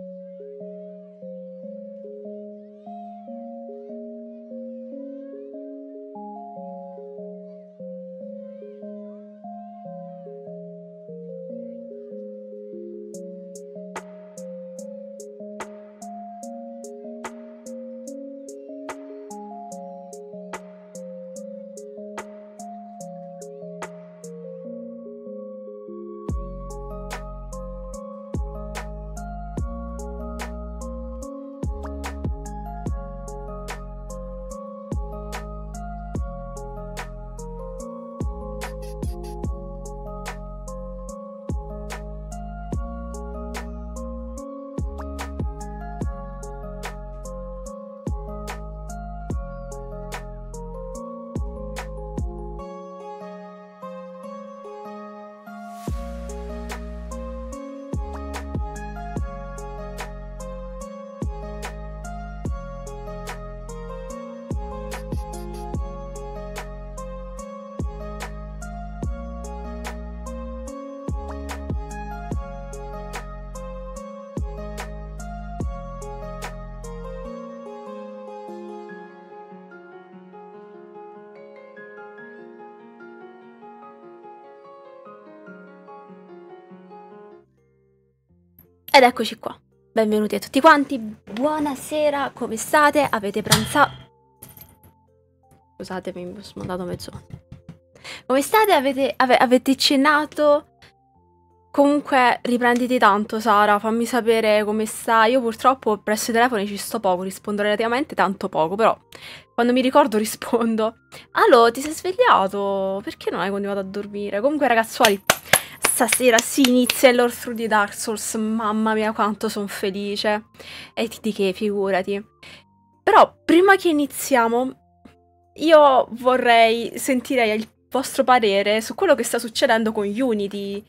thank you Ed eccoci qua. Benvenuti a tutti quanti. Buonasera, come state? Avete pranzato? Scusatemi, mi sono mandato mezz'ora. Come state? Avete, ave avete cenato? Comunque, riprenditi tanto, Sara. Fammi sapere come stai. Io purtroppo presso i telefoni ci sto poco, rispondo relativamente tanto poco, però quando mi ricordo rispondo. Allo, ti sei svegliato? Perché non hai continuato a dormire? Comunque, ragazzuoli, stasera si inizia il Lord Through the Dark Souls, mamma mia quanto sono felice. E di che, figurati. Però prima che iniziamo, io vorrei sentire il vostro parere su quello che sta succedendo con Unity.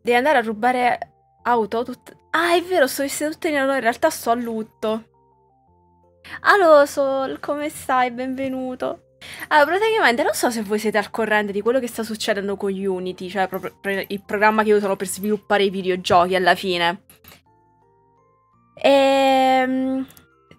Devi andare a rubare auto? Tut- ah, è vero, sto vestendo tutta in allora, in realtà sto a lutto. Allora, Sol, come stai? Benvenuto. Allora, ah, praticamente non so se voi siete al corrente di quello che sta succedendo con Unity, cioè proprio il programma che usano per sviluppare i videogiochi alla fine. Ehm,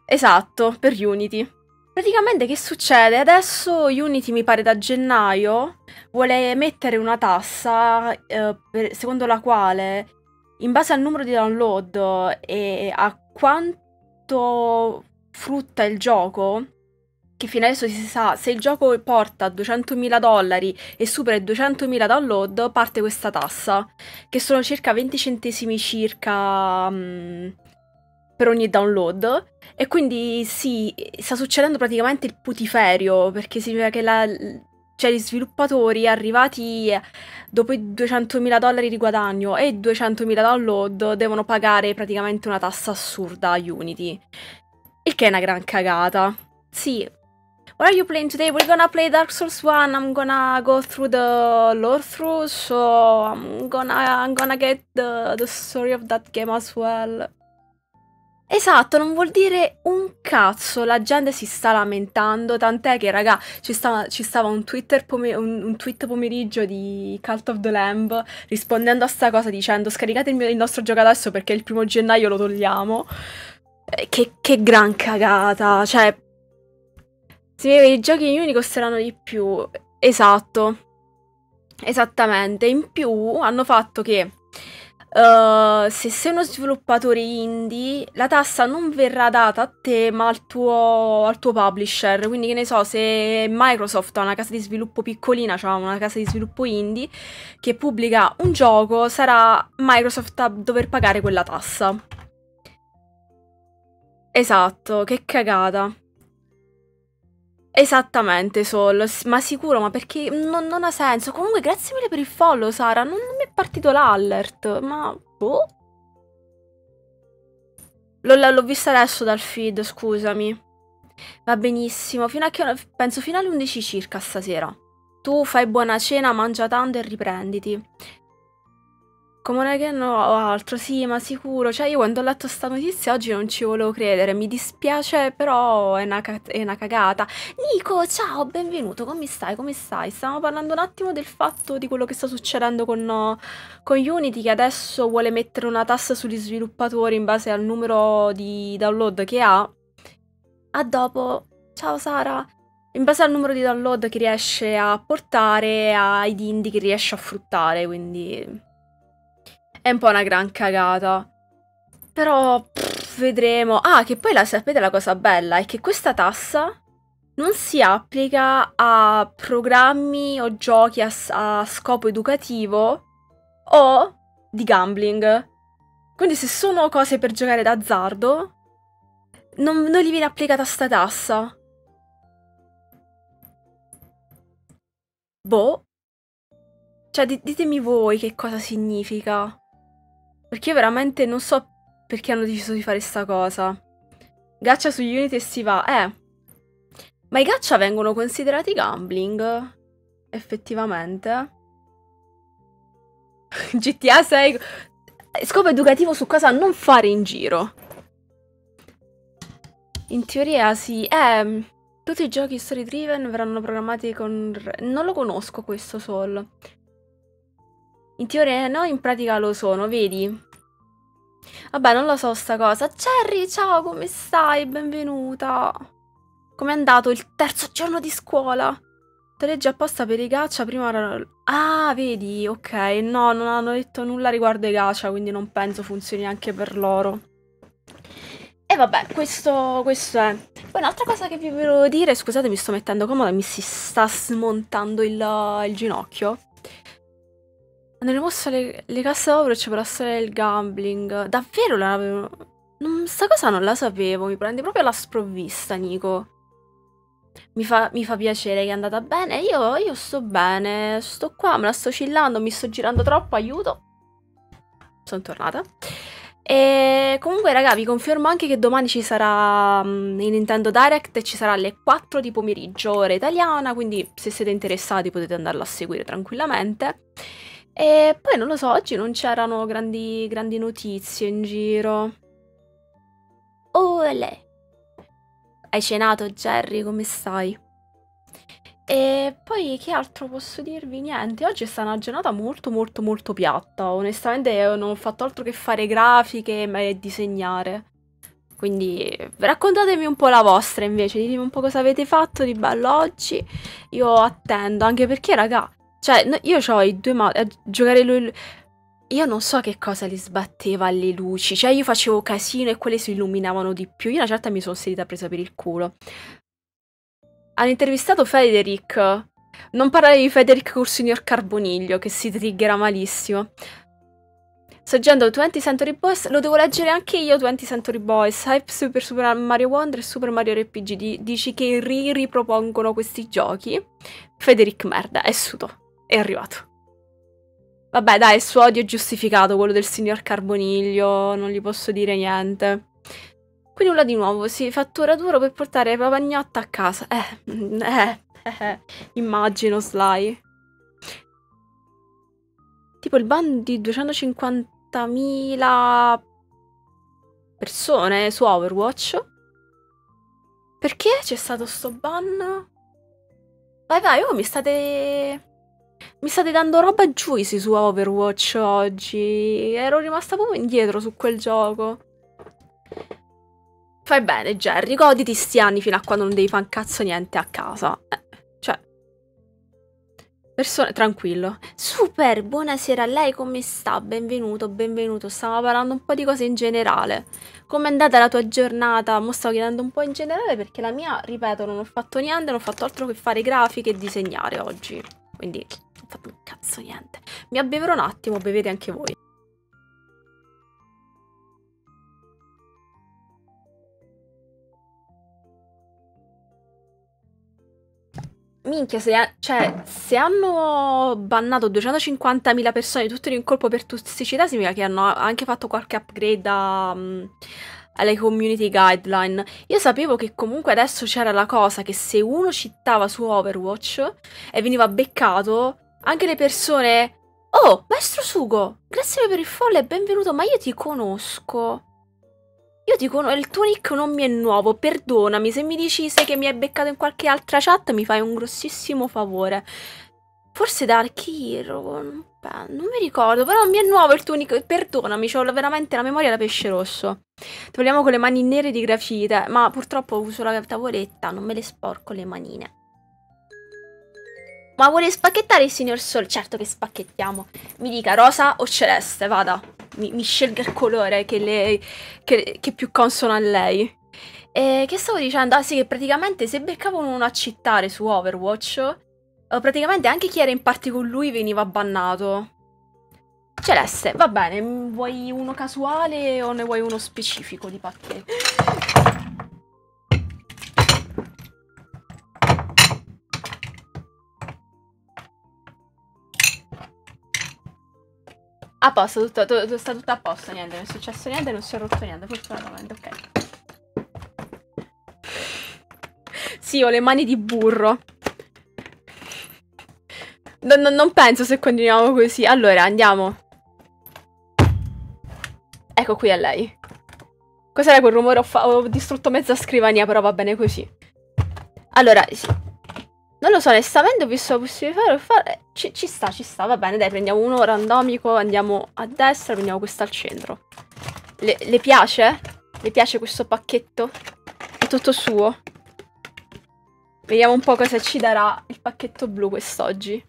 esatto, per Unity. Praticamente che succede? Adesso Unity mi pare da gennaio vuole mettere una tassa eh, per, secondo la quale in base al numero di download e a quanto frutta il gioco che fino adesso si sa, se il gioco porta 200.000 dollari e supera i 200.000 download, parte questa tassa, che sono circa 20 centesimi circa um, per ogni download. E quindi sì, sta succedendo praticamente il putiferio, perché significa che la, cioè, gli sviluppatori arrivati dopo i 200.000 dollari di guadagno e i 200.000 download devono pagare praticamente una tassa assurda a Unity. Il che è una gran cagata. Sì, What are you playing today? We're gonna play Dark Souls 1. I'm gonna go through the lore through, so I'm gonna, I'm gonna get the, the story of that game as well. Esatto, non vuol dire un cazzo, la gente si sta lamentando, tant'è che raga ci, sta, ci stava un, un, un, tweet pomeriggio di Cult of the Lamb rispondendo a sta cosa dicendo scaricate il, mio, il nostro gioco adesso perché il primo gennaio lo togliamo. Eh, che, che gran cagata, cioè si vede che i giochi in Uni saranno di più. Esatto. Esattamente. In più hanno fatto che uh, se sei uno sviluppatore indie, la tassa non verrà data a te ma al tuo, al tuo publisher. Quindi che ne so, se Microsoft ha una casa di sviluppo piccolina, cioè una casa di sviluppo indie, che pubblica un gioco, sarà Microsoft a dover pagare quella tassa. Esatto, che cagata. Esattamente, solo, ma sicuro, ma perché non, non, ha senso. Comunque, grazie mille per il follow, Sara. Non, non mi è partito l'allert, ma boh. L'ho vista adesso dal feed, scusami. Va benissimo, fino a che penso fino alle 11 circa stasera. Tu fai buona cena, mangia tanto e riprenditi. Common Again o oh, altro, sì, ma sicuro. Cioè, io quando ho letto sta notizia oggi non ci volevo credere. Mi dispiace, però è una, è una cagata. Nico, ciao, benvenuto. Come stai? Come stai? Stavamo parlando un attimo del fatto di quello che sta succedendo con, con Unity, che adesso vuole mettere una tassa sugli sviluppatori in base al numero di download che ha. A dopo. Ciao Sara. In base al numero di download che riesce a portare, ai dindi che riesce a fruttare, quindi è un po' una gran cagata. Però pff, vedremo. Ah, che poi la, sapete la cosa bella è che questa tassa non si applica a programmi o giochi a, a scopo educativo o di gambling. Quindi se sono cose per giocare d'azzardo, non, non gli viene applicata sta tassa. Boh. Cioè, ditemi voi che cosa significa. Perché io veramente non so perché hanno deciso di fare sta cosa. Gaccia su Unity e si va. Eh. Ma i gaccia vengono considerati gambling? Effettivamente. GTA 6. Scopo educativo su cosa non fare in giro. In teoria sì. Eh. Tutti i giochi story driven verranno programmati con... Non lo conosco questo Soul. In teoria no, in pratica lo sono, vedi? Vabbè, non lo so sta cosa. Cherry, ciao, come stai? Benvenuta. Com'è andato il terzo giorno di scuola? Te leggi apposta per i caccia prima... Ah, vedi, ok. No, non hanno detto nulla riguardo i caccia, quindi non penso funzioni anche per loro. E vabbè, questo, questo è. Poi un'altra cosa che vi volevo dire, scusate mi sto mettendo comoda, mi si sta smontando il, il ginocchio. Hanno le, le casse d'opera ci può storia del gambling. Davvero la avevo... Non, sta cosa non la sapevo, mi prende proprio alla sprovvista, Nico. Mi fa, mi fa piacere che è andata bene. Io, io sto bene, sto qua, me la sto chillando, mi sto girando troppo, aiuto. Sono tornata. E comunque, raga, vi confermo anche che domani ci sarà um, mm, in Nintendo Direct e ci sarà alle 4 di pomeriggio, ora italiana, quindi se siete interessati potete andarla a seguire tranquillamente. E poi non lo so, oggi non c'erano grandi, grandi notizie in giro. Oh, lei. Hai cenato, Jerry, come stai? E poi che altro posso dirvi? Niente, oggi è stata una giornata molto molto molto piatta. Onestamente non ho fatto altro che fare grafiche e disegnare. Quindi raccontatemi un po' la vostra invece, ditemi un po' cosa avete fatto di bello oggi. Io attendo, anche perché raga, cioè, no, io ho i due mouse. Eh, giocare lui. Io non so che cosa li sbatteva alle luci. Cioè, io facevo casino e quelle si illuminavano di più. Io una certa mi sono sedita presa per il culo. Hanno intervistato Federic. Non parlare di Federic col signor Carboniglio, che si triggera malissimo. Saggendo 20 Century Boys, lo devo leggere anche io 20 Century Boys, Hype Super Super Mario Wonder e Super Mario RPG. Dici che ri ripropongono questi giochi? Federic merda, è sudo. È arrivato. Vabbè, dai, il suo odio è giustificato, quello del signor Carboniglio, non gli posso dire niente. Qui nulla di nuovo, si fattura duro per portare Papagnotta a casa. Eh, eh, eh, immagino, Sly. Tipo il ban di 250.000 persone su Overwatch. Perché c'è stato sto ban? Vai, vai, oh, mi state mi state dando roba juicy su Overwatch oggi. Ero rimasta proprio indietro su quel gioco. Fai bene, Jerry. Goditi sti anni fino a quando non devi fare un cazzo niente a casa. Eh, cioè... Persone... Tranquillo. Super, buonasera a lei, come sta? Benvenuto, benvenuto. Stavo parlando un po' di cose in generale. Com'è andata la tua giornata? Mo stavo chiedendo un po' in generale perché la mia, ripeto, non ho fatto niente, non ho fatto altro che fare grafiche e disegnare oggi. Quindi fatto un cazzo niente. Mi abbeverò un attimo, bevete anche voi. Minchia, se, cioè, se hanno bannato 250.000 persone tutte in un colpo per tossicità, significa che hanno anche fatto qualche upgrade a... Um, alle community guideline. Io sapevo che comunque adesso c'era la cosa che se uno cittava su Overwatch e veniva beccato, anche le persone... Oh, maestro Sugo, grazie per il follow e benvenuto, ma io ti conosco. Io ti conosco, il tuo nick non mi è nuovo, perdonami, se mi dici sei che mi hai beccato in qualche altra chat mi fai un grossissimo favore. Forse da Archiro, non mi ricordo, però mi è nuovo il tuo nick, perdonami, ho veramente la memoria da pesce rosso. Togliamo con le mani nere di grafite, ma purtroppo uso la tavoletta, non me le sporco le manine. Ma vuole spacchettare il signor Sol? Certo che spacchettiamo. Mi dica rosa o celeste, vada. Mi, mi scelga il colore che, le, che, che più consono a lei. E che stavo dicendo? Ah sì, che praticamente se beccavano uno a cittare su Overwatch, eh, praticamente anche chi era in parte con lui veniva bannato. Celeste, va bene, vuoi uno casuale o ne vuoi uno specifico di pacchetto? A posto, tutto, tutto, sta tutto a posto, niente, non è successo niente, non si è rotto niente, fortunatamente, ok. Sì, ho le mani di burro. Non, non, non penso se continuiamo così. Allora, andiamo. Ecco qui è lei. Cos'era quel rumore? Ho, ho distrutto mezza scrivania, però va bene così. Allora, non lo so, onestamente ho visto la possibilità di fare... Ci, ci sta, ci sta, va bene, dai, prendiamo uno randomico, andiamo a destra, prendiamo questo al centro. Le, le piace? Le piace questo pacchetto? È tutto suo? Vediamo un po' cosa ci darà il pacchetto blu quest'oggi.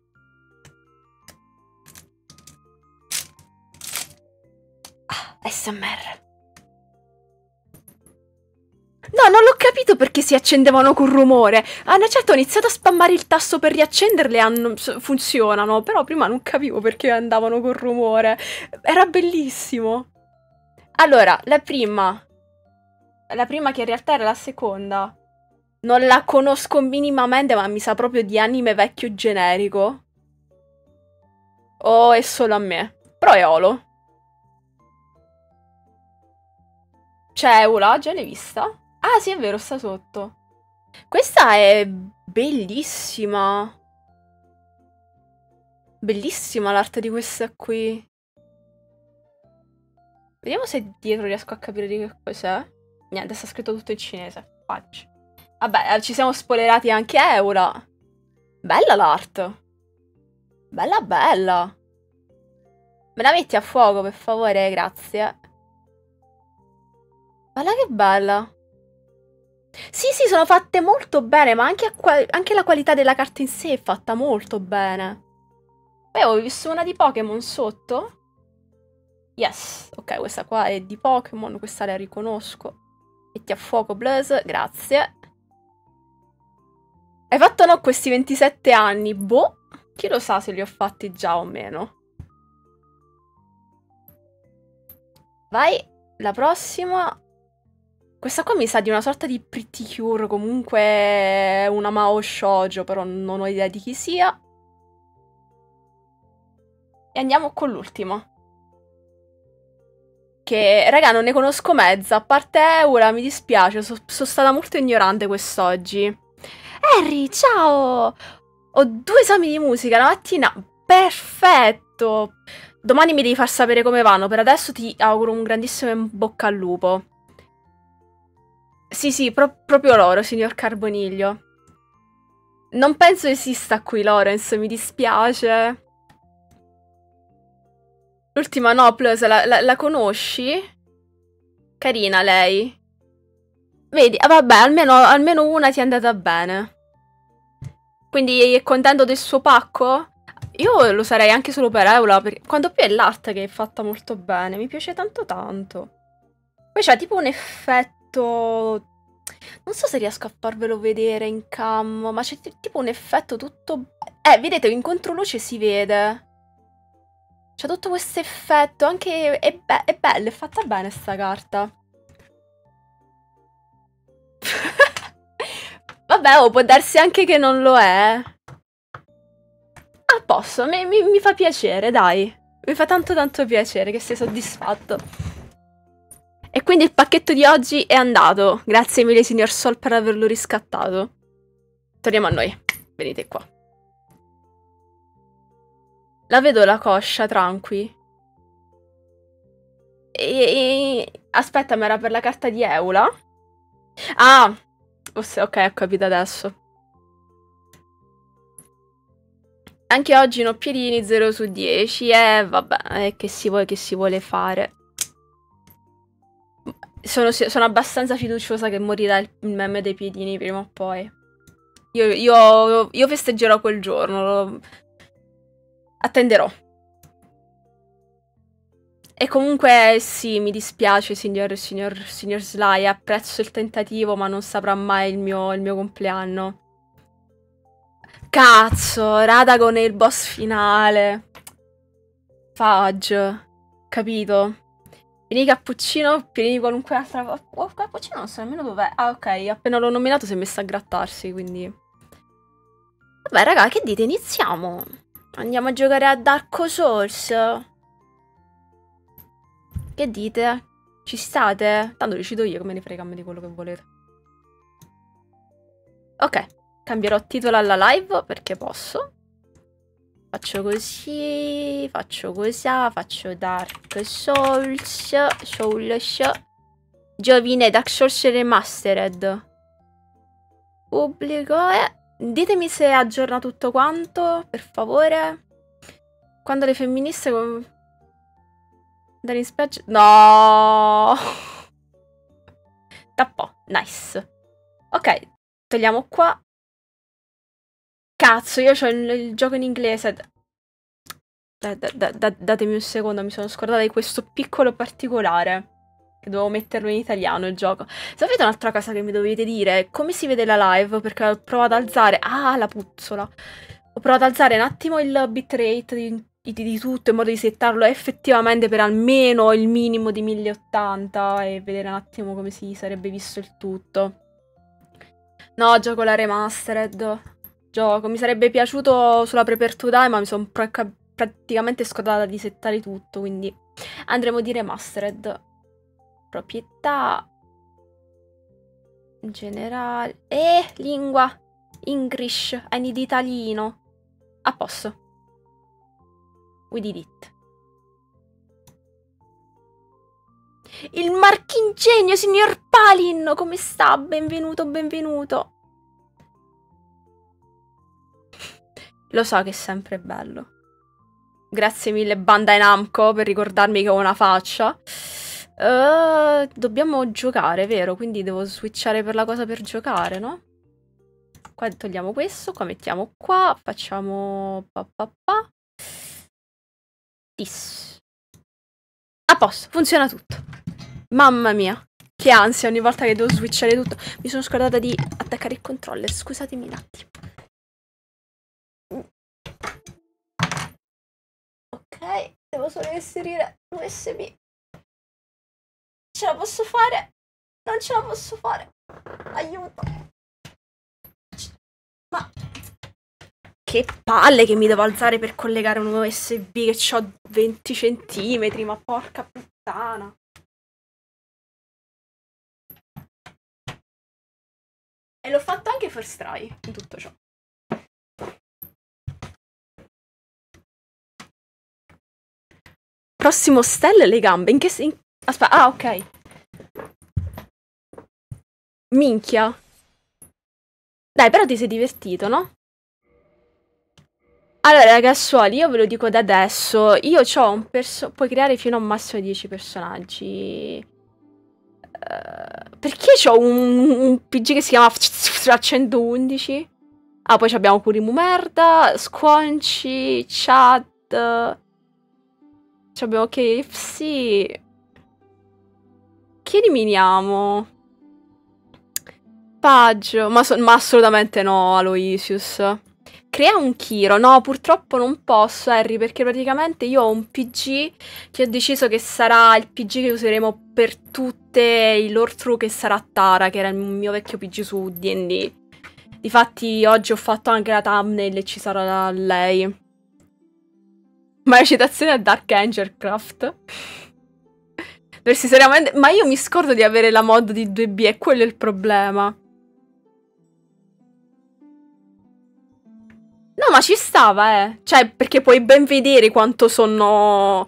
Ah, SMR. No, non l'ho capito perché si accendevano con rumore. Ah, no, certo, ho iniziato a spammare il tasto per riaccenderle hanno, funzionano, però prima non capivo perché andavano con rumore. Era bellissimo. Allora, la prima. La prima che in realtà era la seconda. Non la conosco minimamente, ma mi sa proprio di anime vecchio generico. Oh, è solo a me. Però è Olo. C'è Eula, già l'hai vista? Ah, sì, è vero, sta sotto. Questa è bellissima. Bellissima l'arte di questa qui. Vediamo se dietro riesco a capire di che cos'è. Niente, sta scritto tutto in cinese. Faccio. Vabbè, eh, ci siamo spoilerati anche Eula. Eh, bella l'art. Bella bella. Me la metti a fuoco, per favore? Grazie. Guarda che bella. Sì, sì, sono fatte molto bene, ma anche, anche la qualità della carta in sé è fatta molto bene. Beh, ho visto una di Pokémon sotto. Yes, ok, questa qua è di Pokémon, questa la riconosco. Metti a fuoco, Blaze, grazie. Hai fatto no questi 27 anni? Boh, chi lo sa se li ho fatti già o meno. Vai, la prossima. Questa qua mi sa di una sorta di Pretty Cure, comunque una Mao Shoujo, però non ho idea di chi sia. E andiamo con l'ultimo. Che, raga, non ne conosco mezza, a parte Eura, mi dispiace, sono so stata molto ignorante quest'oggi. Harry, ciao! Ho due esami di musica la mattina, perfetto! Domani mi devi far sapere come vanno, per adesso ti auguro un grandissimo in bocca al lupo. Sì, sì, pro proprio loro, signor Carboniglio. Non penso esista qui, Lorenz, mi dispiace. L'ultima Noplus, la, la, la conosci? Carina lei. Vedi, ah, vabbè, almeno, almeno una ti è andata bene. Quindi è contento del suo pacco? Io lo sarei anche solo per Eula, perché quando più è l'arte che è fatta molto bene, mi piace tanto tanto. Poi c'è tipo un effetto tutto... Non so se riesco a farvelo vedere in cam, ma c'è tipo un effetto tutto... Eh, vedete, in controluce si vede. C'è tutto questo effetto, anche... È, be è bella, è fatta bene sta carta. Vabbè, oh, può darsi anche che non lo è. Ah, posso, mi, mi, mi fa piacere, dai. Mi fa tanto tanto piacere che sei soddisfatto. E quindi il pacchetto di oggi è andato. Grazie mille signor Sol per averlo riscattato. Torniamo a noi. Venite qua. La vedo la coscia, tranqui. E... Aspetta, ma era per la carta di Eula? Ah! Ok, ho capito adesso. Anche oggi no piedini 0 su 10, eh vabbè, eh, che si vuole, che si vuole fare sono, sono, abbastanza fiduciosa che morirà il meme dei piedini prima o poi. Io, io, io festeggerò quel giorno. Lo... Attenderò. E comunque sì, mi dispiace signor, signor, signor Sly, apprezzo il tentativo ma non saprà mai il mio, il mio compleanno. Cazzo, Radagon è il boss finale. Fudge, capito? Vieni cappuccino, vieni qualunque altra... Oh, cappuccino non so nemmeno dov'è. Ah, ok, appena l'ho nominato si è messa a grattarsi, quindi... Vabbè, raga, che dite? Iniziamo! Andiamo a giocare a Dark Souls! Che dite? Ci state? Tanto decido io, come ne frega me di quello che volete. Ok, cambierò titolo alla live perché posso. Faccio così, faccio così, faccio Dark Souls, Souls, Giovine Dark Souls Remastered. Pubblico e... Eh. Ditemi se aggiorna tutto quanto, per favore. Quando le femministe... Con... Dare specie... No! Tappò, nice. Ok, togliamo qua. Cazzo, io ho il, il gioco in inglese. Da, da, da, datemi un secondo, mi sono scordata di questo piccolo particolare. Che dovevo metterlo in italiano il gioco. Sapete un'altra cosa che mi dovete dire? Come si vede la live? Perché ho provato ad alzare... Ah, la puzzola. Ho provato ad alzare un attimo il bitrate di, di, di tutto in modo di settarlo effettivamente per almeno il minimo di 1080 e vedere un attimo come si sarebbe visto il tutto. No, gioco la remastered gioco. Mi sarebbe piaciuto sulla Prepare to Die, ma mi sono pra- praticamente scordata di settare tutto, quindi andremo a dire remastered. Proprietà generale eh, lingua English, I need italiano. A posto. We did it. Il marchingegno, signor Palin! Come sta? Benvenuto, benvenuto. Lo so che è sempre bello. Grazie mille Bandai Namco per ricordarmi che ho una faccia. Uh, dobbiamo giocare, vero? Quindi devo switchare per la cosa per giocare, no? Qua togliamo questo, qua mettiamo qua, facciamo... Pa, pa, pa. Tis. A posto, funziona tutto. Mamma mia, che ansia ogni volta che devo switchare tutto. Mi sono scordata di attaccare il controller, scusatemi un attimo. ok devo solo inserire l'usb ce la posso fare non ce la posso fare aiuto ma che palle che mi devo alzare per collegare un USB che ho 20 centimetri, ma porca puttana. E l'ho fatto anche first try in tutto ciò. Prossimo stelle le gambe. In che senso? Aspetta, ah, ok. Minchia. Dai, però ti sei divertito, no? Allora, ragazzuoli, io ve lo dico da adesso. Io ho un personaggio... Puoi creare fino a un massimo di 10 personaggi. Eh, perché ho un, un, PG che si chiama 111? Ah, poi abbiamo pure Merda, Squonci, Chad abbiamo KFC. Chi eliminiamo? Paggio. Ma, ma assolutamente no, Aloysius. Crea un Kiro. No, purtroppo non posso, Harry, perché praticamente io ho un PG che ho deciso che sarà il PG che useremo per tutte i lore true che sarà Tara, che era il mio vecchio PG su D&D. Difatti oggi ho fatto anche la thumbnail e ci sarà lei. Ma la citazione a Dark Angercraft. Dovresti seriamente... Ma io mi scordo di avere la mod di 2B, e quello è il problema. No, ma ci stava, eh. Cioè, perché puoi ben vedere quanto sono...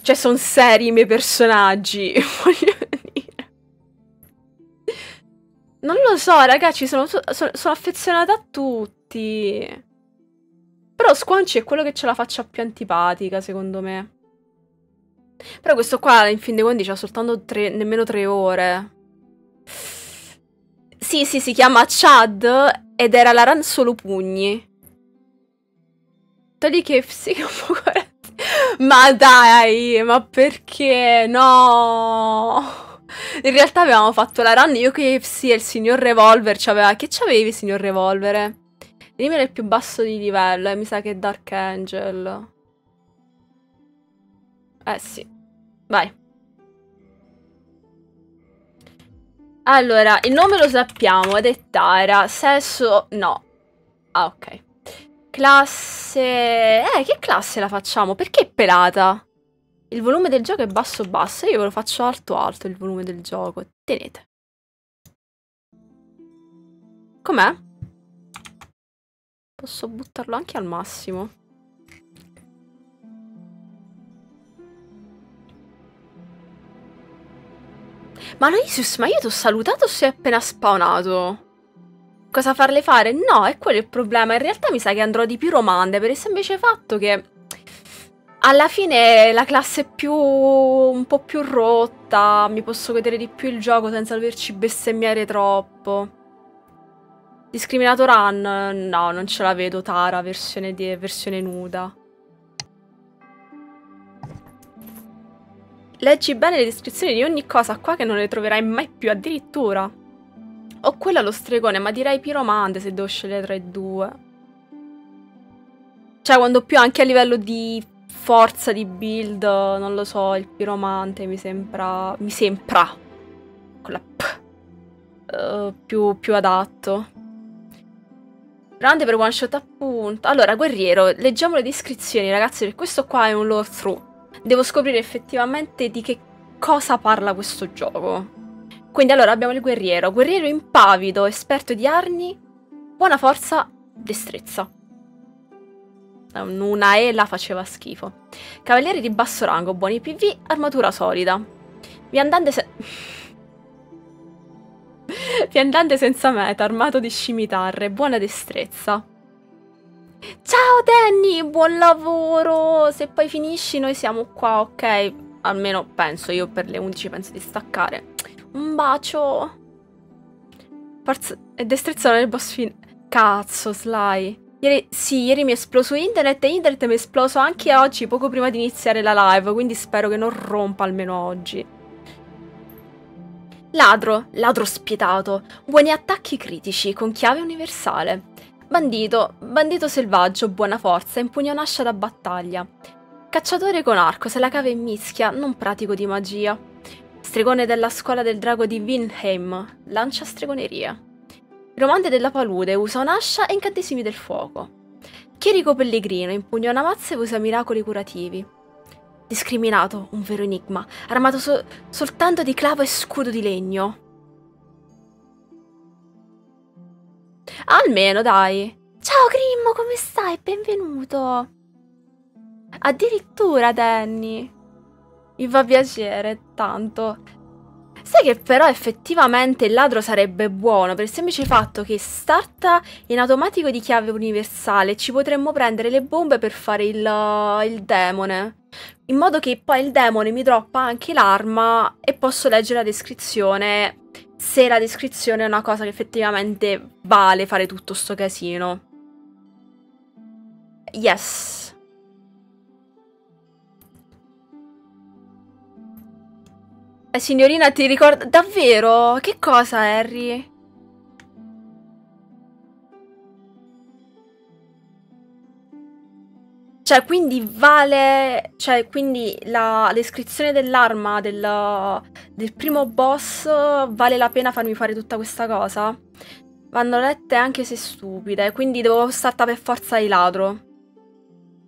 Cioè, sono seri i miei personaggi. Voglio dire. Non lo so, ragazzi, sono, sono, sono affezionata a tutti. Però Squanci è quello che ce la faccia più antipatica, secondo me. Però questo qua, in fin dei conti, ha soltanto tre, nemmeno tre ore. Sì, sì, si chiama Chad ed era la run solo pugni. Togli KFC che è un po' Ma dai, ma perché? No! In realtà avevamo fatto la run, io KFC e il signor Revolver, c'aveva... Che c'avevi, signor Revolver? Enemy era il più basso di livello e eh, mi sa che è Dark Angel. Eh sì. Vai. Allora, il nome lo sappiamo ed è Tara. Sesso no. Ah, ok. Classe... Eh, che classe la facciamo? Perché è pelata? Il volume del gioco è basso basso, io ve lo faccio alto alto il volume del gioco. Tenete. Com'è? Posso buttarlo anche al massimo. Ma Aloysius, ma io ti ho salutato o sei appena spawnato? Cosa farle fare? No, è quello il problema. In realtà mi sa che andrò di più romande per il semplice fatto che alla fine la classe è più un po' più rotta, mi posso godere di più il gioco senza doverci bestemmiare troppo. Discriminator Run, no, non ce la vedo Tara, versione, di, versione nuda. Leggi bene le descrizioni di ogni cosa qua che non le troverai mai più addirittura. Ho quella lo stregone, ma direi piromante se devo scegliere tra i due. Cioè, quando più anche a livello di forza di build, non lo so, il piromante mi sembra... Mi sembra... Con la p... Uh, più, più adatto. Grande per one shot appunto. Allora, guerriero, leggiamo le descrizioni, ragazzi, perché questo qua è un lore through. Devo scoprire effettivamente di che cosa parla questo gioco. Quindi allora abbiamo il guerriero. Guerriero impavido, esperto di armi, buona forza, destrezza. Una E la faceva schifo. Cavaliere di basso rango, buoni PV, armatura solida. Viandante se... Fiandante senza meta, armato di scimitarre, buona destrezza. Ciao Danny, buon lavoro! Se poi finisci noi siamo qua, ok? Almeno penso, io per le 11 penso di staccare. Un bacio! Forza e eh, destrezza nel boss fin... Cazzo, Sly! Ieri, sì, ieri mi è esploso internet e internet mi è esploso anche oggi, poco prima di iniziare la live, quindi spero che non rompa almeno oggi. Ladro, ladro spietato, buoni attacchi critici con chiave universale. Bandito, bandito selvaggio, buona forza, impugna un'ascia da battaglia. Cacciatore con arco, se la cava in mischia, non pratico di magia. Stregone della scuola del drago di Winheim, lancia stregoneria. Romante della palude, usa un'ascia e incantesimi del fuoco. Chierico pellegrino, impugna una mazza e usa miracoli curativi. Discriminato, un vero enigma, armato so soltanto di clavo e scudo di legno. Almeno, dai! Ciao Grimmo, come stai? Benvenuto! Addirittura, Danny! Mi fa piacere, tanto. Sai che però effettivamente il ladro sarebbe buono per il semplice fatto che starta in automatico di chiave universale ci potremmo prendere le bombe per fare il, uh, il demone. In modo che poi il demone mi droppa anche l'arma e posso leggere la descrizione se la descrizione è una cosa che effettivamente vale fare tutto sto casino. Yes. La eh, signorina ti ricorda... Davvero? Che cosa, Harry? Cioè, quindi vale... Cioè, quindi la descrizione dell'arma del, del primo boss vale la pena farmi fare tutta questa cosa? Vanno lette anche se stupide, quindi devo starta per forza di ladro.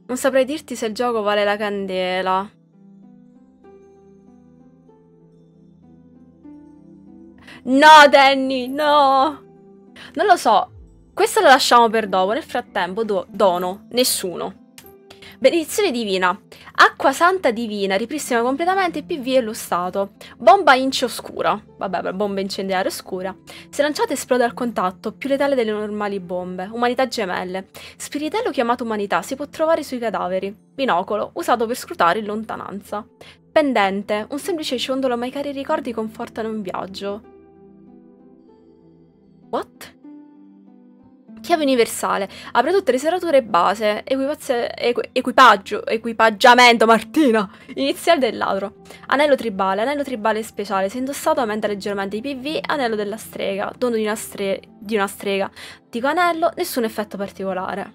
Non saprei dirti se il gioco vale la candela. No, Danny, no! Non lo so. Questa la lasciamo per dopo. Nel frattempo do dono. Nessuno. Benedizione divina. Acqua santa divina, ripristina completamente PV e lo stato. Bomba ince oscura. Vabbè, bomba incendiaria oscura. Se lanciata esplode al contatto, più letale delle normali bombe. Umanità gemelle. Spiritello chiamato umanità si può trovare sui cadaveri. Binocolo, usato per scrutare in lontananza. Pendente, un semplice ciondolo ma i cari ricordi confortano un viaggio. What? Chiave universale. Apre tutte le serrature base. Equ equipaggio. Equipaggiamento, Martina. Iniziale del ladro. Anello tribale. Anello tribale speciale. Se indossato aumenta leggermente i PV. Anello della strega. Dono di una, stre di una strega. Dico anello. Nessun effetto particolare.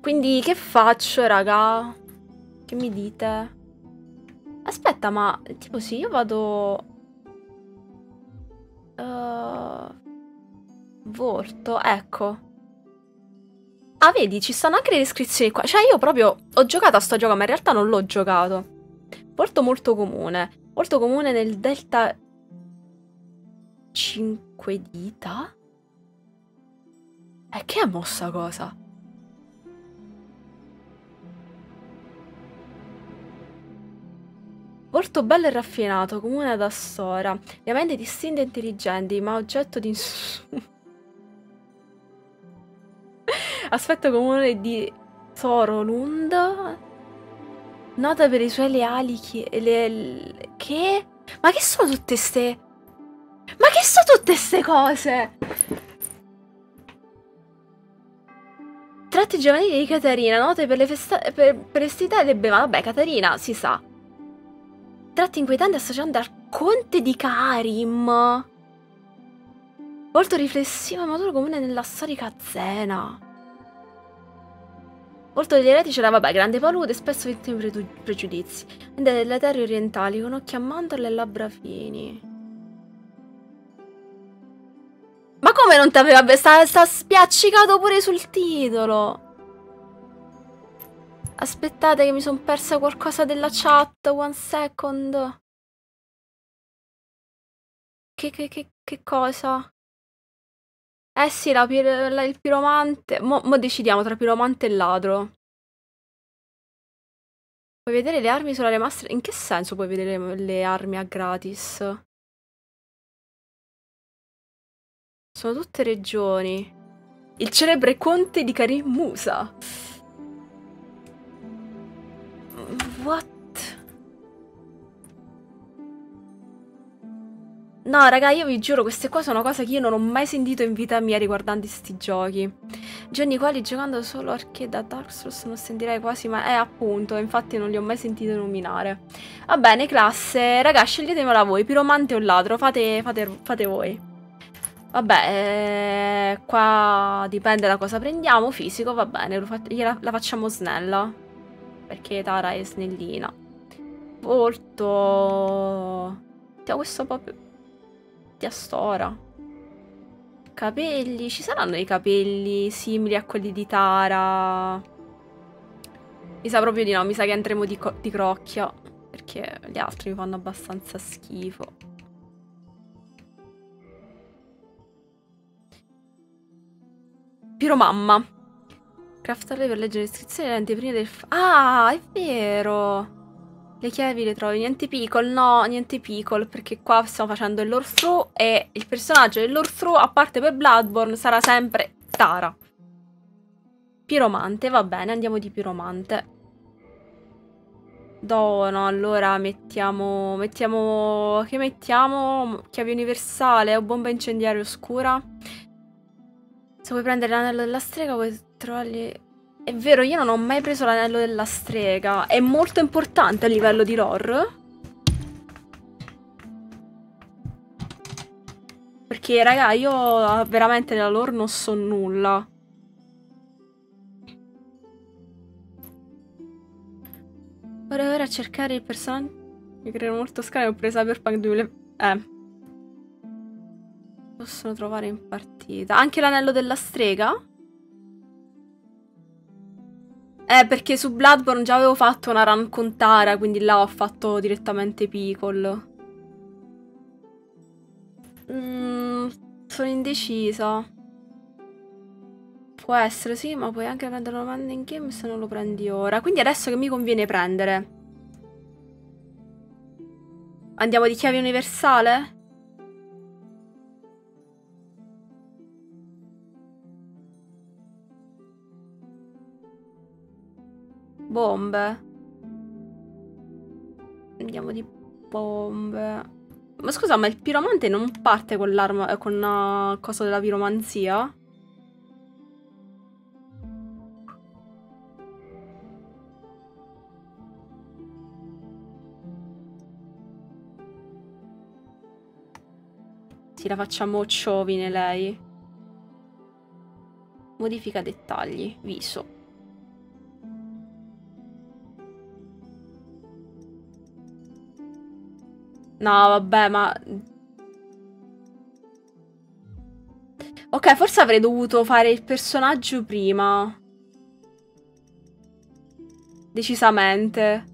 Quindi che faccio, raga? Che mi dite? Aspetta, ma tipo se io vado... Uh... Vorto, ecco. Ah, vedi, ci stanno anche le descrizioni qua. Cioè, io proprio ho giocato a sto gioco, ma in realtà non l'ho giocato. Volto molto comune. Volto comune nel delta... 5 dita? E che è mossa cosa? Molto bello e raffinato, comune ad Assora. Le menti distinte e intelligenti, ma oggetto di insulto. Aspetto comune di Sorolund. Nota per i suoi leali chi... Le... che? Ma che sono tutte ste... Ma che sono tutte ste cose? Tratti giovanili di Caterina, note per le festa... per, per e le bevande... Vabbè, Caterina, si sa tratti inquietanti associando al conte di Karim. Molto riflessivo e maturo comune nella storica Zena. Oltre agli eretici era, vabbè, grande palude, spesso vittima di pregiudizi. Vendete delle terre orientali con occhi a mandorle e labbra fini. Ma come non ti aveva... Sta, sta spiaccicato pure sul titolo! Aspettate che mi sono persa qualcosa della chat, one second. Che, che, che, che cosa? Eh sì, la, la, il piromante... Mo, mo decidiamo tra piromante e ladro. Puoi vedere le armi sulla remaster? In che senso puoi vedere le, armi a gratis? Sono tutte regioni. Il celebre conte di Karim Musa. What? No, raga, io vi giuro, queste qua sono cose che io non ho mai sentito in vita mia riguardanti questi giochi. Giorni quali giocando solo arcade da Dark Souls non sentirei quasi mai... Eh, appunto, infatti non li ho mai sentiti nominare. Va bene, classe. Raga, sceglietemela voi, piromante o ladro, fate, fate, fate voi. Vabbè, eh, qua dipende da cosa prendiamo, fisico, va bene, fa... la facciamo snella perché Tara è snellina. Volto... Ti ha questo proprio... Di Astora. Capelli... Ci saranno dei capelli simili a quelli di Tara? Mi sa proprio di no, mi sa che andremo di, di crocchia. Perché gli altri mi fanno abbastanza schifo. Piromamma. Craftarle per leggere le iscrizioni e anteprime del... Ah, è vero! Le chiavi le trovi, niente piccolo, no, niente piccolo, perché qua stiamo facendo il lore through e il personaggio del lore through, a parte per Bloodborne, sarà sempre Tara. Piromante, va bene, andiamo di piromante. Dono, allora mettiamo... mettiamo... che mettiamo? Chiave universale o bomba incendiaria oscura? Se vuoi prendere l'anello della strega puoi Trolley... È vero, io non ho mai preso l'anello della strega. È molto importante a livello di lore. Perché, raga, io ah, veramente nella lore non so nulla. Ora ora a cercare il personaggio. Mi credo molto scale, ho preso Cyberpunk 2000... Eh. Possono trovare in partita. Anche l'anello della strega? Eh, perché su Bloodborne già avevo fatto una run con Tara, quindi là ho fatto direttamente Piccolo. Mm, sono indecisa. Può essere, sì, ma puoi anche prenderlo quando in game se non lo prendi ora. Quindi adesso che mi conviene prendere? Andiamo di chiave universale? Bombe. Andiamo di bombe. Ma scusa, ma il piromante non parte con l'arma, eh, con la eh, cosa della piromanzia? Sì, la facciamo ciovine lei. Modifica dettagli, viso. No, vabbè, ma... Ok, forse avrei dovuto fare il personaggio prima. Decisamente.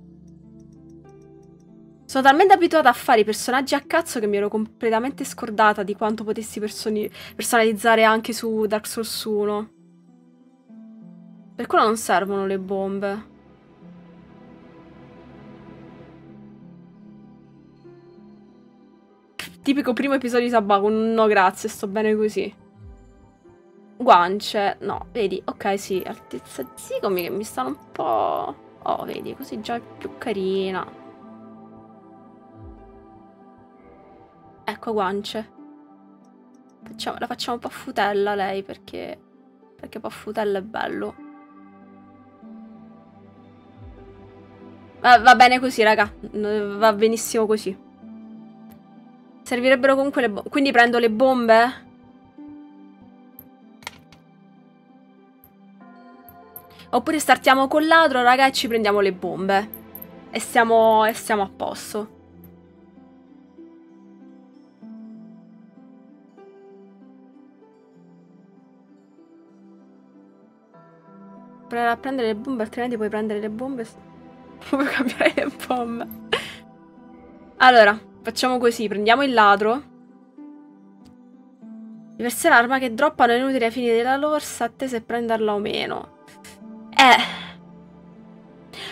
Sono talmente abituata a fare i personaggi a cazzo che mi ero completamente scordata di quanto potessi personalizzare anche su Dark Souls 1. Per quello non servono le bombe. Tipico primo episodio di Sabaku. No, grazie, sto bene così. Guance, no, vedi, ok, sì, altezza di zigomi che mi stanno un po'... Oh, vedi, così già è più carina. Ecco, guance. Facciamo, la facciamo paffutella lei, perché... Perché paffutella è bello. Va, va bene così, raga. Va benissimo così. Servirebbero comunque le bombe. Quindi prendo le bombe? Oppure startiamo col ladro, raga, e ci prendiamo le bombe. E siamo, e siamo a posto. Provare a prendere le bombe, altrimenti puoi prendere le bombe. Puoi cambiare le bombe. allora. Facciamo così, prendiamo il ladro. Diverse l'arma che droppano è inutile ai fini della lorsa, attesa se prenderla o meno. Eh...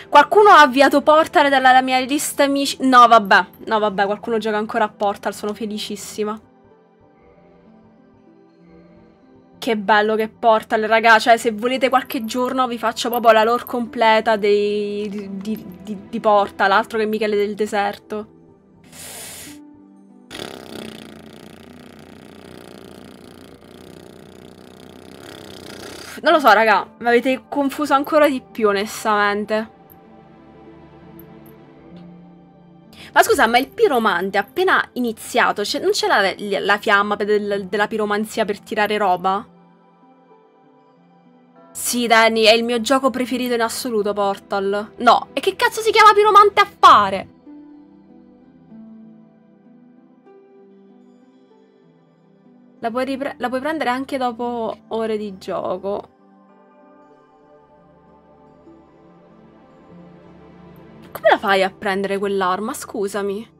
Qualcuno ha avviato Portal dalla mia lista amici... No, vabbè. No, vabbè, qualcuno gioca ancora a Portal, sono felicissima. Che bello che Portal, raga. Cioè, se volete qualche giorno vi faccio proprio la lore completa dei, di, di, di Portal, altro che Michele del Deserto. Non lo so, raga, mi avete confuso ancora di più, onestamente. Ma scusa, ma il piromante appena iniziato, cioè, non c'è la, la, fiamma del, della piromanzia per tirare roba? Sì, Danny, è il mio gioco preferito in assoluto, Portal. No, e che cazzo si chiama piromante a fare? La puoi, la puoi prendere anche dopo ore di gioco. Come la fai a prendere quell'arma? Scusami.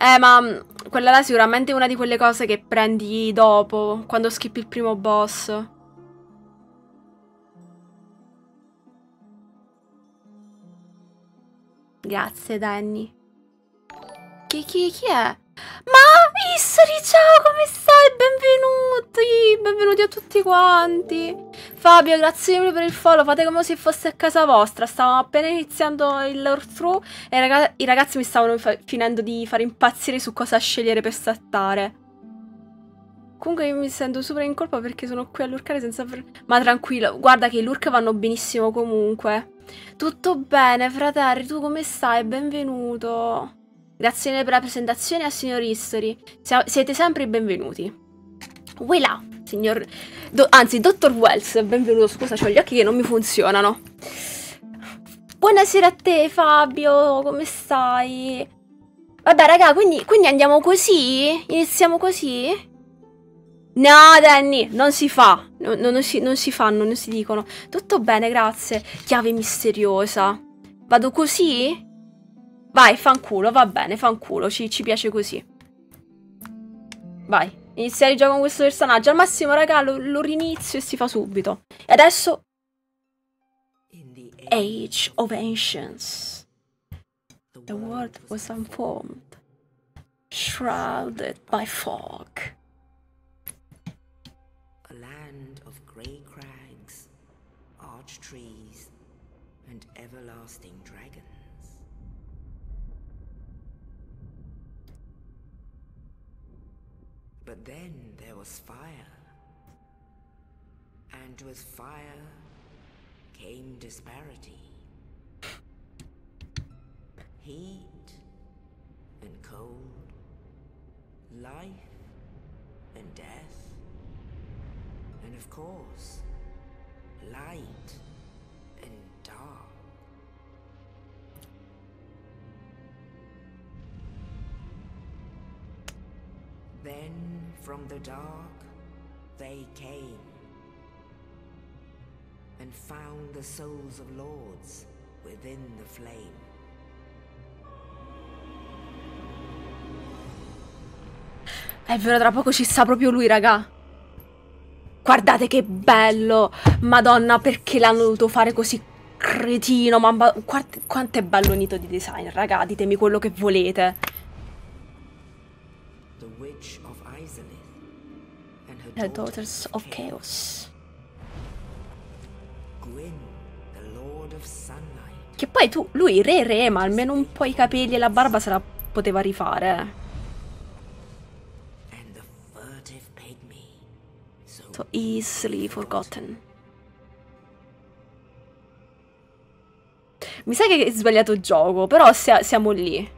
Eh, ma quella là è sicuramente una di quelle cose che prendi dopo, quando skippi il primo boss. Grazie, Danny. Chi, chi, chi è? Ma Issori, ciao, come stai? Benvenuti, benvenuti a tutti quanti. Fabio, grazie mille per il follow, fate come se fosse a casa vostra. Stavamo appena iniziando il lore through e raga i ragazzi mi stavano finendo di fare impazzire su cosa scegliere per saltare. Comunque io mi sento super in colpa perché sono qui a lurkare senza... Ma tranquillo, guarda che i lurk vanno benissimo comunque. Tutto bene, fratelli, tu come stai? Benvenuto. Grazie per la presentazione a signor History. Siete sempre benvenuti. Voilà, signor... Do... anzi, dottor Wells, benvenuto. Scusa, ho gli occhi che non mi funzionano. Buonasera a te, Fabio. Come stai? Vabbè, raga, quindi, quindi andiamo così? Iniziamo così? No, Danny, non si fa. No, non, si, non si fanno, non si dicono. Tutto bene, grazie. Chiave misteriosa. Vado così? Vai, fanculo, va bene, fanculo. Ci, ci piace così. Vai. Iniziare il gioco con questo personaggio. Al massimo, raga, lo, lo rinizio e si fa subito. E adesso... Age of Ancients. The world was unformed. Shrouded by fog. But then there was fire. And with fire came disparity. Heat and cold. Life and death. And of course, light. Then, from the dark, they came and found the souls of lords within the flame. È vero, tra poco ci sta proprio lui, raga. Guardate che bello! Madonna, perché l'hanno dovuto fare così cretino? Ma guarda, quanto è bello unito di design, raga. Ditemi quello che volete. the daughters of Chaos. Che poi tu, lui re re, ma almeno un po' i capelli e la barba se la poteva rifare. So easily forgotten. Mi sa che è sbagliato il gioco, però siamo lì.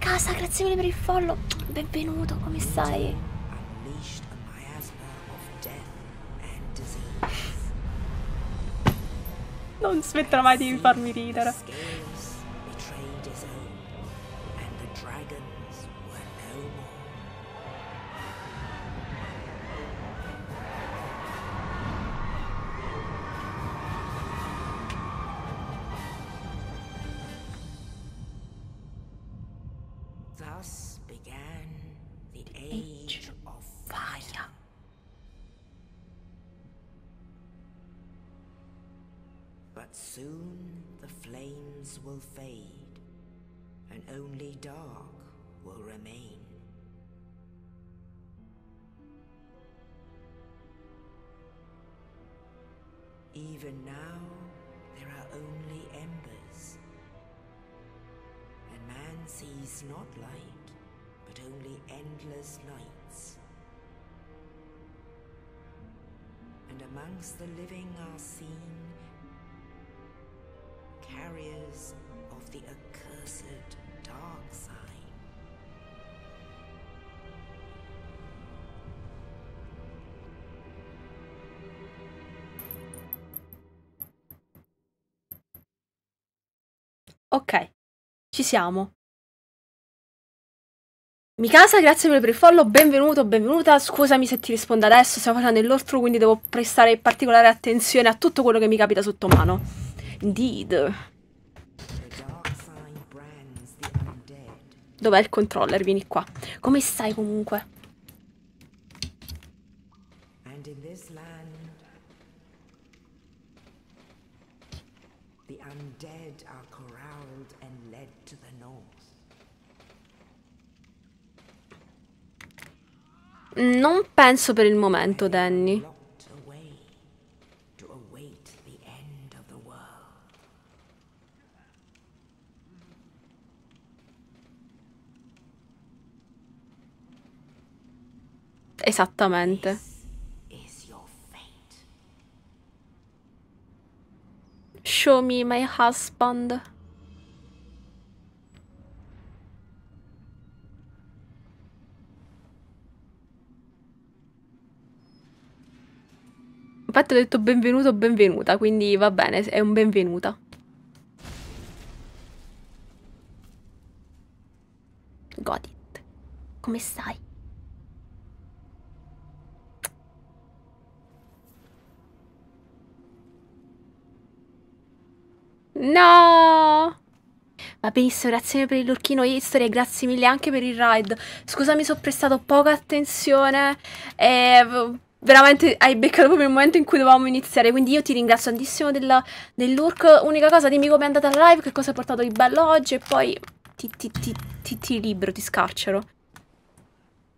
casa, grazie mille per il follow. Benvenuto, come stai? Non smetterò mai di farmi ridere. will fade, and only dark will remain. Even now, there are only embers, and man sees not light, but only endless nights. And amongst the living are seen carriers of the accursed dark side. Ok, ci siamo. Mikasa, grazie mille per il follow, benvenuto, benvenuta. Scusami se ti rispondo adesso, stiamo parlando il quindi devo prestare particolare attenzione a tutto quello che mi capita sotto mano. Indeed. Dov'è il controller? Vieni qua. Come stai comunque? Non penso per il momento, Danny. Esattamente. Show me my husband. Infatti ho detto benvenuto benvenuta, quindi va bene, è un benvenuta. Got it. Come stai? No! Va benissimo, grazie mille per l'orchino history e grazie mille anche per il ride. Scusami mi sono prestato poca attenzione. E veramente hai beccato proprio il momento in cui dovevamo iniziare. Quindi io ti ringrazio tantissimo dell'urk. Unica cosa, dimmi come è andata la live, che cosa hai portato di bello oggi e poi ti, ti, ti, ti libero, ti scarcero.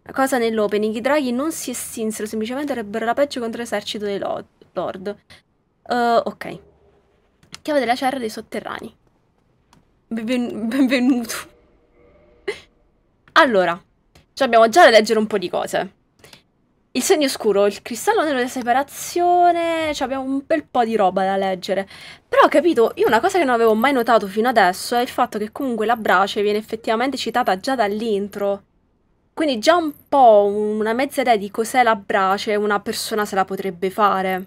La cosa nell'opening, i draghi non si estinsero, semplicemente avrebbero la peggio contro l'esercito dei lord. Uh, ok. Chiave della cerra dei Sotterranei. Benven benvenuto. allora, cioè abbiamo già da leggere un po' di cose. Il segno scuro, il cristallo nero di separazione, cioè abbiamo un bel po' di roba da leggere. Però ho capito, io una cosa che non avevo mai notato fino adesso è il fatto che comunque la brace viene effettivamente citata già dall'intro. Quindi già un po' una mezza idea di cos'è la brace una persona se la potrebbe fare.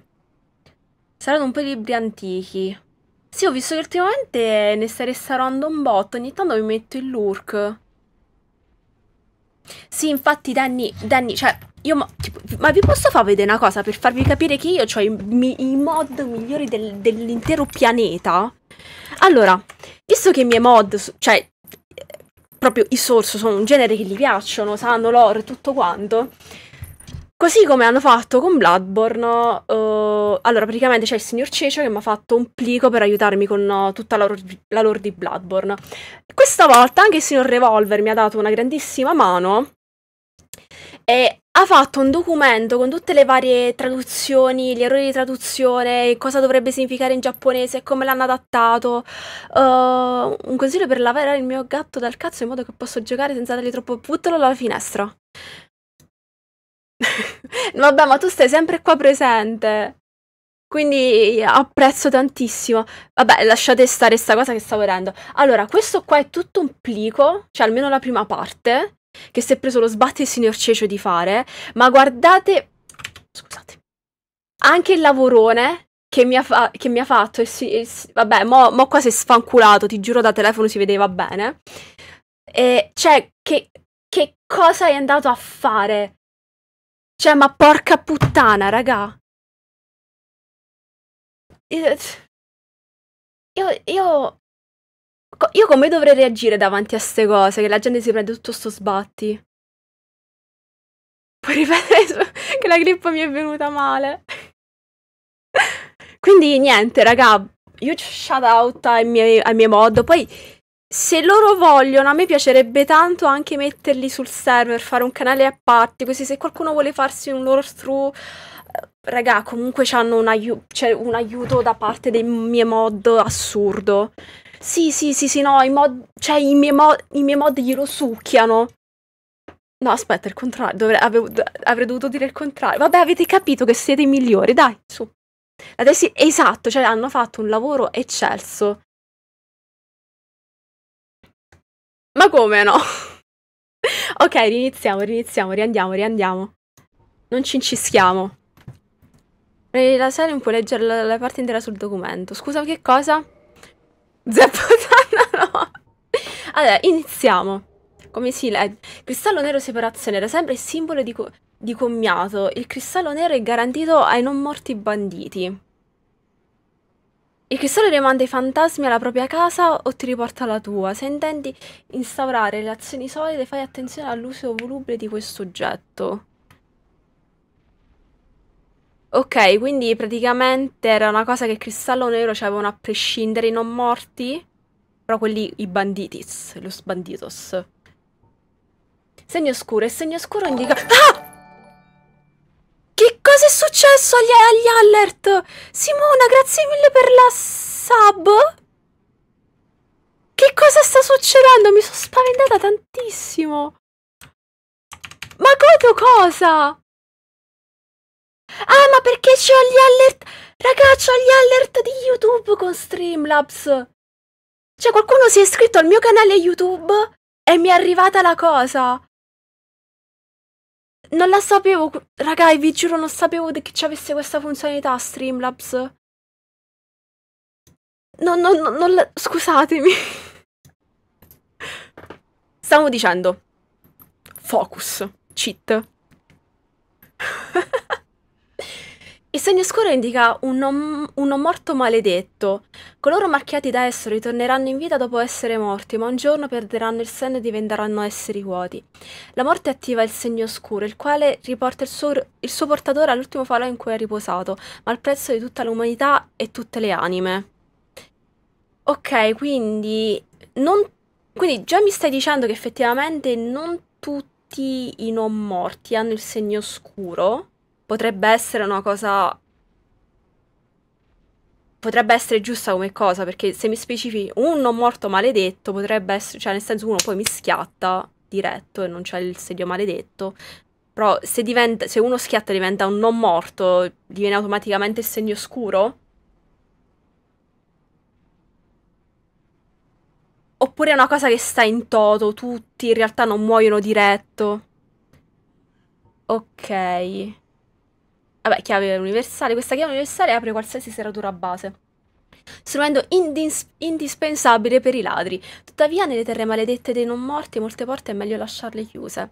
Saranno un po' di libri antichi. Sì, ho visto che ultimamente ne stai restaurando un botto, ogni tanto mi metto il lurk. Sì, infatti, Danny, Danny, cioè, io ma, tipo, ma vi posso far vedere una cosa per farvi capire che io ho i, mi, i mod migliori del, dell'intero pianeta? Allora, visto che i miei mod, cioè, proprio i source sono un genere che gli piacciono, sanno lore e tutto quanto, Così come hanno fatto con Bloodborne, uh, allora praticamente c'è il signor Cecio che mi ha fatto un plico per aiutarmi con uh, tutta la, la lore di Bloodborne. Questa volta anche il signor Revolver mi ha dato una grandissima mano e ha fatto un documento con tutte le varie traduzioni, gli errori di traduzione, cosa dovrebbe significare in giapponese, come l'hanno adattato. Uh, un consiglio per lavare il mio gatto dal cazzo in modo che posso giocare senza dargli troppo. Buttalo dalla finestra. Vabbè, ma tu stai sempre qua presente. Quindi apprezzo tantissimo. Vabbè, lasciate stare sta cosa che sta morendo. Allora, questo qua è tutto un plico, cioè almeno la prima parte, che si è preso lo sbatti il signor Cecio di fare. Ma guardate... Scusate. Anche il lavorone che mi ha, fa che mi ha fatto... Il, il, vabbè, mo, mo qua si è sfanculato, ti giuro da telefono si vedeva bene. E, cioè, che, che cosa è andato a fare? Cioè, ma porca puttana, raga. Io, io, io come dovrei reagire davanti a queste cose? Che la gente si prende tutto sto sbatti. Puoi ripetere che la grippa mi è venuta male. Quindi niente, raga. Huge shout out ai miei, ai miei mod. Poi se loro vogliono, a me piacerebbe tanto anche metterli sul server, fare un canale a parte, così se qualcuno vuole farsi un loro through eh, raga, comunque hanno un, aiu- cioè un, aiuto da parte dei miei mod assurdo. Sì, sì, sì, sì, no, i mod, cioè i miei mod, i miei mod glielo succhiano. No, aspetta, il contrario, Dovre- avevo, avrei dovuto dire il contrario. Vabbè, avete capito che siete i migliori, dai, su. Adesso, esatto, cioè hanno fatto un lavoro eccelso. Ma come no? ok, riniziamo, riniziamo, riandiamo, riandiamo. Non ci incischiamo. La serie non può leggere la, la parte intera sul documento. Scusa, che cosa? Zeppotana no! Allora, iniziamo. Come si legge? Cristallo nero separazione era sempre il simbolo di, co di commiato. Il cristallo nero è garantito ai non morti banditi e che solo rimanda i fantasmi alla propria casa o ti riporta alla tua. Se intendi instaurare relazioni solide, fai attenzione all'uso volubile di questo oggetto. Ok, quindi praticamente era una cosa che Cristallo Nero c'avevano a prescindere i non morti, però quelli i banditis, los banditos. Segno scuro, e segno scuro indica... Ah! Che cosa è successo agli, agli alert? Simona, grazie mille per la sub. Che cosa sta succedendo? Mi sono spaventata tantissimo. Ma Goto cosa? Ah, ma perché c'ho gli alert... Ragazzi, c'ho gli alert di YouTube con Streamlabs. Cioè, qualcuno si è iscritto al mio canale YouTube e mi è arrivata la cosa. Non la sapevo, Ragazzi, vi giuro, non sapevo che ci avesse questa funzionalità Streamlabs. No, no, no, non la... scusatemi. Stavo dicendo. Focus. Cheat. Il segno scuro indica un non, un non, morto maledetto. Coloro marchiati da esso ritorneranno in vita dopo essere morti, ma un giorno perderanno il senno e diventeranno esseri vuoti. La morte attiva il segno scuro, il quale riporta il suo, il suo portatore all'ultimo falò in cui è riposato, ma al prezzo di tutta l'umanità e tutte le anime. Ok, quindi, non, quindi già mi stai dicendo che effettivamente non tutti i non morti hanno il segno scuro potrebbe essere una cosa... Potrebbe essere giusta come cosa, perché se mi specifichi un non morto maledetto, potrebbe essere, cioè nel senso uno poi mi schiatta diretto e non c'è il segno maledetto, però se, diventa, se uno schiatta e diventa un non morto, diviene automaticamente il segno scuro? Oppure è una cosa che sta in toto, tutti in realtà non muoiono diretto? Ok. Vabbè, chiave universale. Questa chiave universale apre qualsiasi serratura base. Strumento indis indispensabile per i ladri. Tuttavia, nelle terre maledette dei non morti, molte porte è meglio lasciarle chiuse.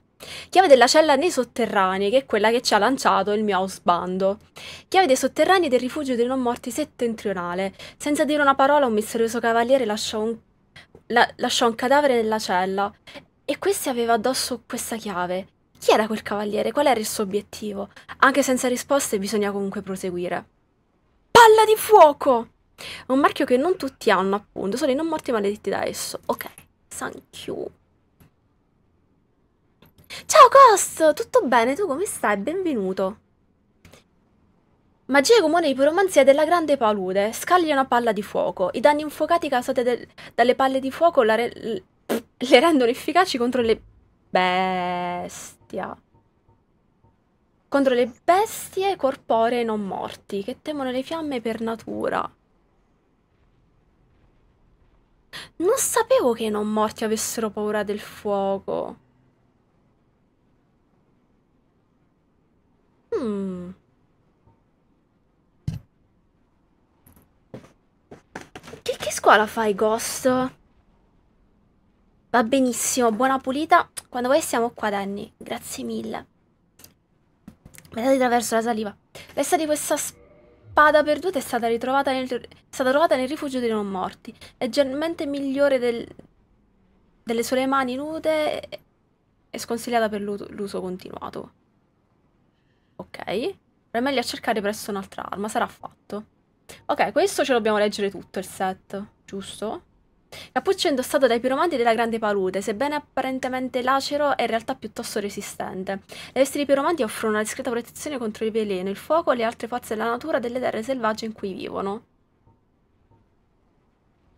Chiave della cella nei sotterranei, che è quella che ci ha lanciato il mio ausbando. Chiave dei sotterranei del rifugio dei non morti settentrionale. Senza dire una parola, un misterioso cavaliere lasciò un, la lasciò un cadavere nella cella. E questi aveva addosso questa chiave. Chi era quel cavaliere? Qual era il suo obiettivo? Anche senza risposte bisogna comunque proseguire. Palla di fuoco! Un marchio che non tutti hanno, appunto, solo i non morti maledetti da esso. Ok, thank you. Ciao Cost, tutto bene? Tu come stai? Benvenuto. Magia comune di piromanzia della grande palude. Scaglia una palla di fuoco. I danni infuocati causati dalle palle di fuoco re le rendono efficaci contro le bestie bestia. Contro le bestie corporee non morti, che temono le fiamme per natura. Non sapevo che i non morti avessero paura del fuoco. Hmm. Che, che scuola fai, Ghost? Va benissimo, buona pulita. Quando poi siamo qua, Danny, grazie mille. Vedete attraverso la saliva. L'essa di questa spada perduta è stata ritrovata nel, è stata trovata nel rifugio dei non morti. Leggermente migliore del, delle sole mani nude e, sconsigliata per l'uso continuato. Ok. È meglio a cercare presso un'altra arma, sarà fatto. Ok, questo ce lo dobbiamo leggere tutto il set, giusto? Cappuccio è indossato dai piromanti della Grande Palude, sebbene apparentemente lacero è in realtà piuttosto resistente. Le vesti dei piromanti offrono una discreta protezione contro il veleno, il fuoco e le altre forze della natura delle terre selvagge in cui vivono.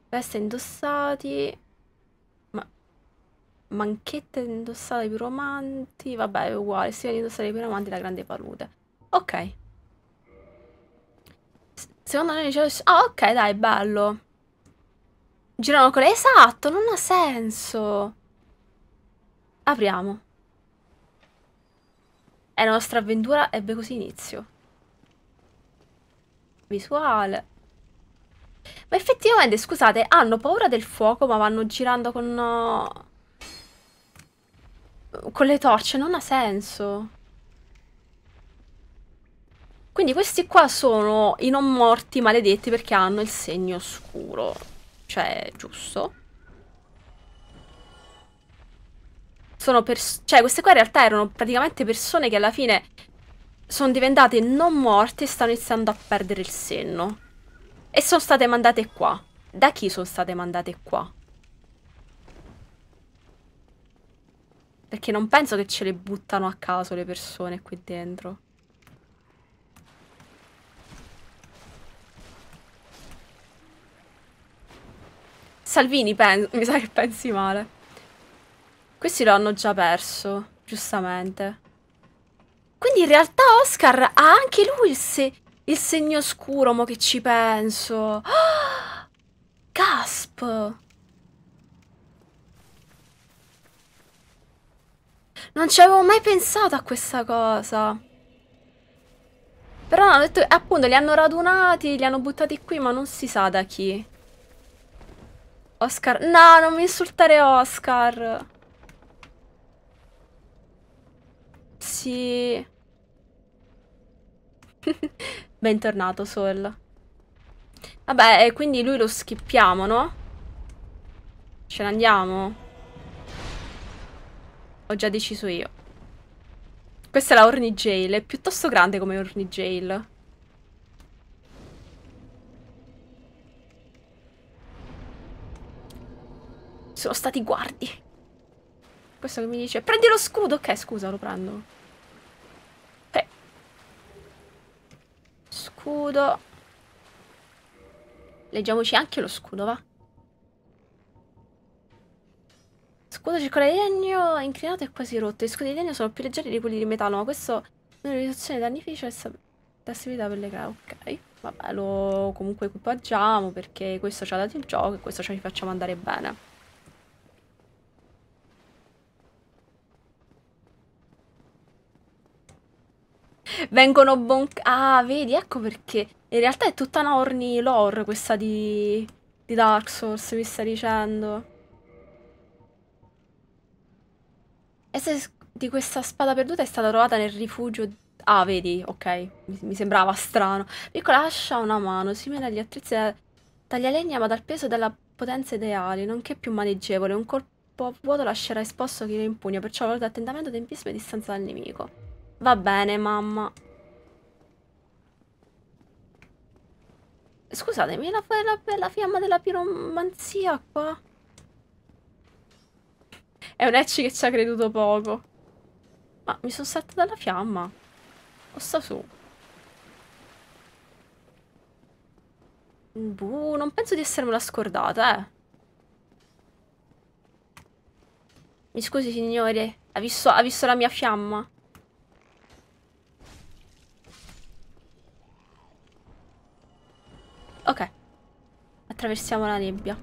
Veste indossati... Ma... Manchette indossate dai piromanti... Vabbè, è uguale, stile indossati dai piromanti della Grande Palude. Ok. S secondo me... Ah, ok, dai, bello. Girano con... Esatto, non ha senso. Apriamo. E la nostra avventura ebbe così inizio. Visuale. Ma effettivamente, scusate, hanno paura del fuoco ma vanno girando con... Uh, con le torce, non ha senso. Quindi questi qua sono i non morti maledetti perché hanno il segno scuro cioè, giusto. Sono persone. Cioè, queste qua in realtà erano praticamente persone che alla fine sono diventate non morte e stanno iniziando a perdere il senno. E sono state mandate qua. Da chi sono state mandate qua? Perché non penso che ce le buttano a caso le persone qui dentro. Salvini mi sa che pensi male. Questi lo hanno già perso, giustamente. Quindi in realtà Oscar ha anche lui il, se il segno scuro, mo che ci penso. Gasp! Non ci avevo mai pensato a questa cosa. Però hanno detto, appunto, li hanno radunati, li hanno buttati qui, ma non si sa da chi. Oscar. No, non mi insultare Oscar. Sì. Bentornato, Sol. Vabbè, quindi lui lo schippiamo, no? Ce ne andiamo? Ho già deciso io. Questa è la Orny Jail. È piuttosto grande come Orny Jail. Sono stati guardi. Questo che mi dice... Prendi lo scudo! Ok, scusa, lo prendo. Pre scudo. Leggiamoci anche lo scudo, va? Scudo circolare di legno inclinato e quasi rotto. Gli scudi di legno sono più leggeri di quelli di metallo, ma questo è una riduzione di danni dannificio e stabilità per le crea. Ok, vabbè, lo comunque equipaggiamo perché questo ci ha dato il gioco e questo ce li facciamo andare bene. Vengono bon... Ah, vedi, ecco perché. In realtà è tutta una horny lore questa di... di Dark Souls, mi sta dicendo. E se di questa spada perduta è stata trovata nel rifugio... Ah, vedi, ok. Mi, mi sembrava strano. Piccola ascia una mano, simile agli attrezzi da... Taglia legna ma dal peso della potenza ideale, nonché più maneggevole. Un colpo vuoto lascerà esposto chi lo impugna, perciò valuta attentamente tempismo e distanza dal nemico. Va bene, mamma. Scusatemi, la, la, la fiamma della piromanzia qua. È un Ecci che ci ha creduto poco. Ma mi sono salta dalla fiamma. O sta su. Buh, non penso di essermela scordata, eh. Mi scusi, signore. Ha visto, ha visto la mia fiamma? Ok. Attraversiamo la nebbia.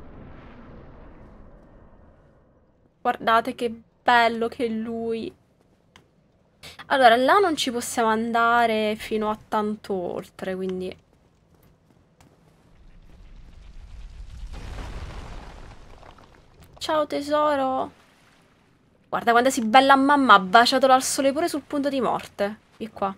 Guardate che bello che lui. Allora, là non ci possiamo andare fino a tanto oltre, quindi... Ciao tesoro! Guarda quando si bella mamma, ha baciato dal sole pure sul punto di morte. E qua.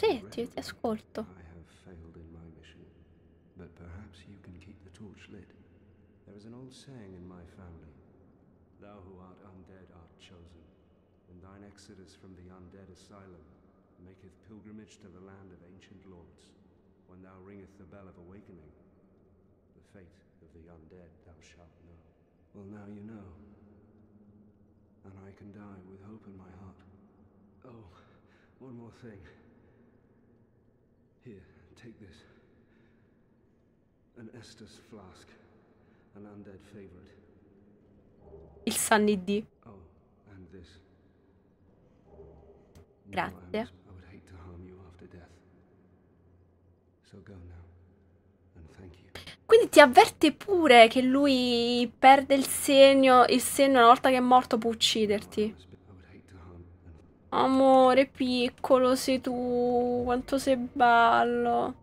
Sì, ti, ti ascolto. I have failed in my mission, but perhaps you can keep the torch lit. There is an old saying in my family. Thou who art undead art chosen, and thine exodus from the undead asylum maketh pilgrimage to the land of ancient lords, when thou ringeth the bell of awakening. The fate of the undead thou shalt know. Well, now you know. And I can die with hope in my heart. Oh, one more thing. Here, take this. An Estus flask. An undead favorite. Il Sunny D. Oh, and this. Grazie. I would hate to harm you after death. So go now. And thank you. Quindi ti avverte pure che lui perde il segno, il senno una volta che è morto può ucciderti. Amore piccolo sei tu, quanto sei bello.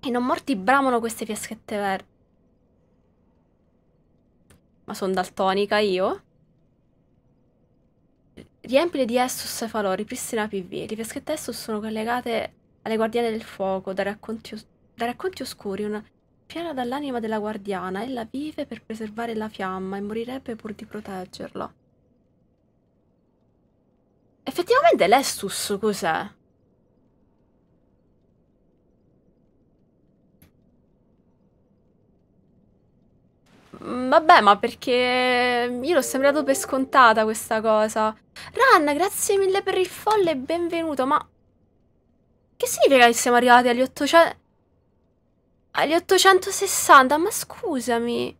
E non morti bramano queste fiaschette verdi. Ma sono daltonica io? Riempile di Estus falò, ripristina PV. Le fiaschette Estus sono collegate alle guardiane del fuoco, da racconti, os da racconti oscuri, una piena dall'anima della guardiana. Ella vive per preservare la fiamma e morirebbe pur di proteggerla. Effettivamente l'Estus cos'è? Mm, vabbè, ma perché io l'ho sembrato per scontata questa cosa. Ran, grazie mille per il folle e benvenuto, ma... Che significa che siamo arrivati agli 800... Agli 860? Ma scusami...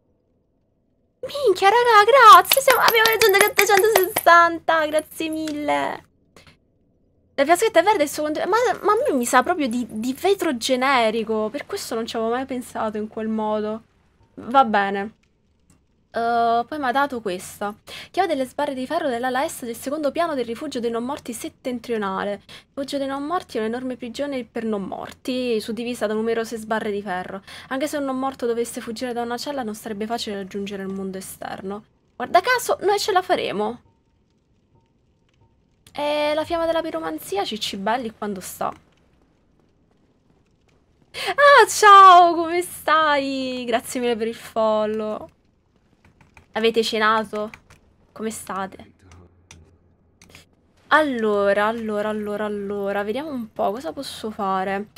Minchia, raga, grazie. Siamo, abbiamo raggiunto gli 860. Grazie mille. La piaschetta è verde è suo contenuto. Ma, ma, a me mi sa proprio di, di vetro generico. Per questo non ci avevo mai pensato in quel modo. Va bene. Eh, poi mi ha dato questa. Chiave delle sbarre di ferro dell'ala est del secondo piano del rifugio dei non morti settentrionale. Il rifugio dei non morti è un'enorme prigione per non morti, suddivisa da numerose sbarre di ferro. Anche se un non morto dovesse fuggire da una cella non sarebbe facile raggiungere il mondo esterno. Guarda caso, noi ce la faremo. E la fiamma della piromanzia cicci belli quando sta. Ah, ciao, come stai? Grazie mille per il follow. Avete cenato? Come state? Allora, allora, allora, allora, vediamo un po' cosa posso fare.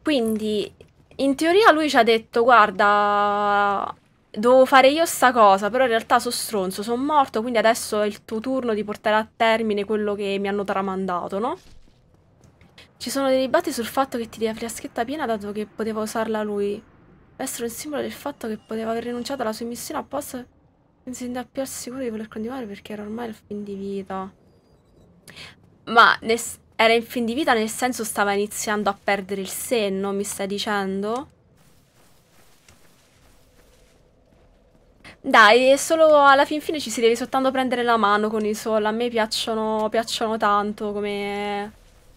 Quindi, in teoria lui ci ha detto, guarda, devo fare io sta cosa, però in realtà sono stronzo, sono morto, quindi adesso è il tuo turno di portare a termine quello che mi hanno tramandato, no? Ci sono dei ribatti sul fatto che ti dia fiaschetta piena dato che poteva usarla lui. Essere un simbolo del fatto che poteva aver rinunciato alla sua missione apposta mi sembra più al sicuro di voler continuare perché era ormai il fin di vita. Ma era in fin di vita nel senso stava iniziando a perdere il senno, mi stai dicendo? Dai, solo alla fin fine ci si deve soltanto prendere la mano con i sol. A me piacciono, piacciono tanto come,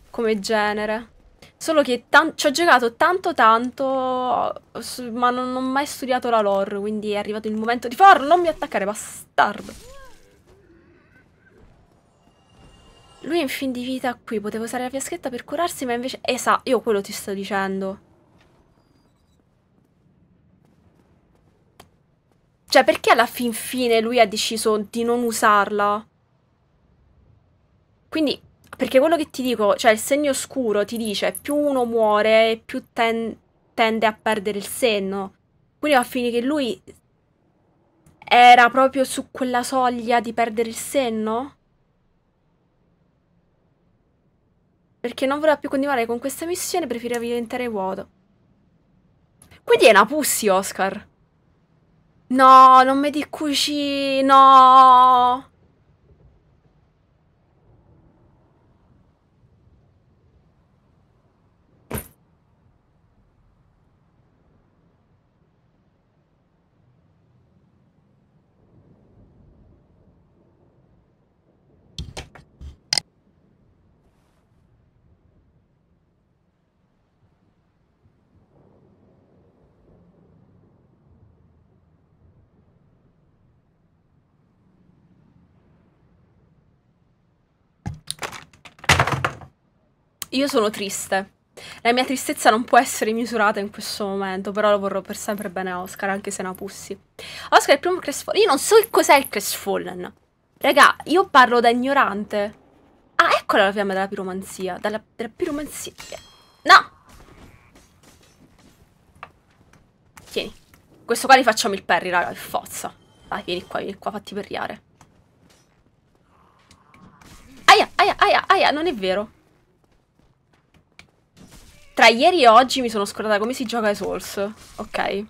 come genere. Solo che ci ho giocato tanto tanto, ma non ho mai studiato la lore, quindi è arrivato il momento di farlo. Non mi attaccare, bastardo. Lui è in fin di vita qui, poteva usare la fiaschetta per curarsi, ma invece... Esatto, io quello ti sto dicendo. Cioè, perché alla fin fine lui ha deciso di non usarla? Quindi, perché quello che ti dico, cioè il segno scuro ti dice più uno muore, più ten tende a perdere il senno. Quindi va a finire che lui era proprio su quella soglia di perdere il senno? Perché non voleva più continuare con questa missione, preferiva diventare vuoto. Quindi è una pussy, Oscar. No, non mi di cuci, no. Io sono triste. La mia tristezza non può essere misurata in questo momento, però lo vorrò per sempre bene a Oscar, anche se ne pussi. Oscar è il primo Crest Io non so che cos'è il Crest Raga, io parlo da ignorante. Ah, eccola la fiamma della piromanzia. Dalla, della piromanzia. No! Tieni. Questo qua li facciamo il parry, raga, è forza. Vai, vieni qua, vieni qua, fatti perriare. Aia, aia, aia, aia, non è vero. Tra ieri e oggi mi sono scordata come si gioca ai Souls. Ok.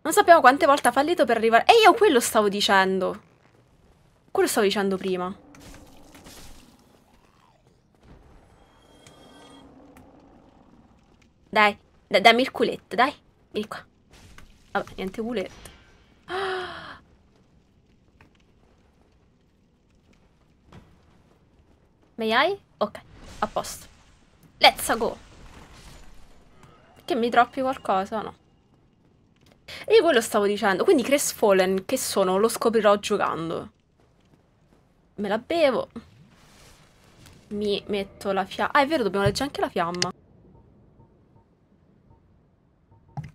Non sappiamo quante volte ha fallito per arrivare... E io quello stavo dicendo. Quello stavo dicendo prima. Dai, dai dammi il culetto, dai. Vieni qua. Vabbè, niente culetto. Ah! May I? Ok. A posto. Let's go. Che mi droppi qualcosa? No. E io quello stavo dicendo. Quindi Crest Fallen, che sono? Lo scoprirò giocando. Me la bevo. Mi metto la fiamma. Ah, è vero, dobbiamo leggere anche la fiamma.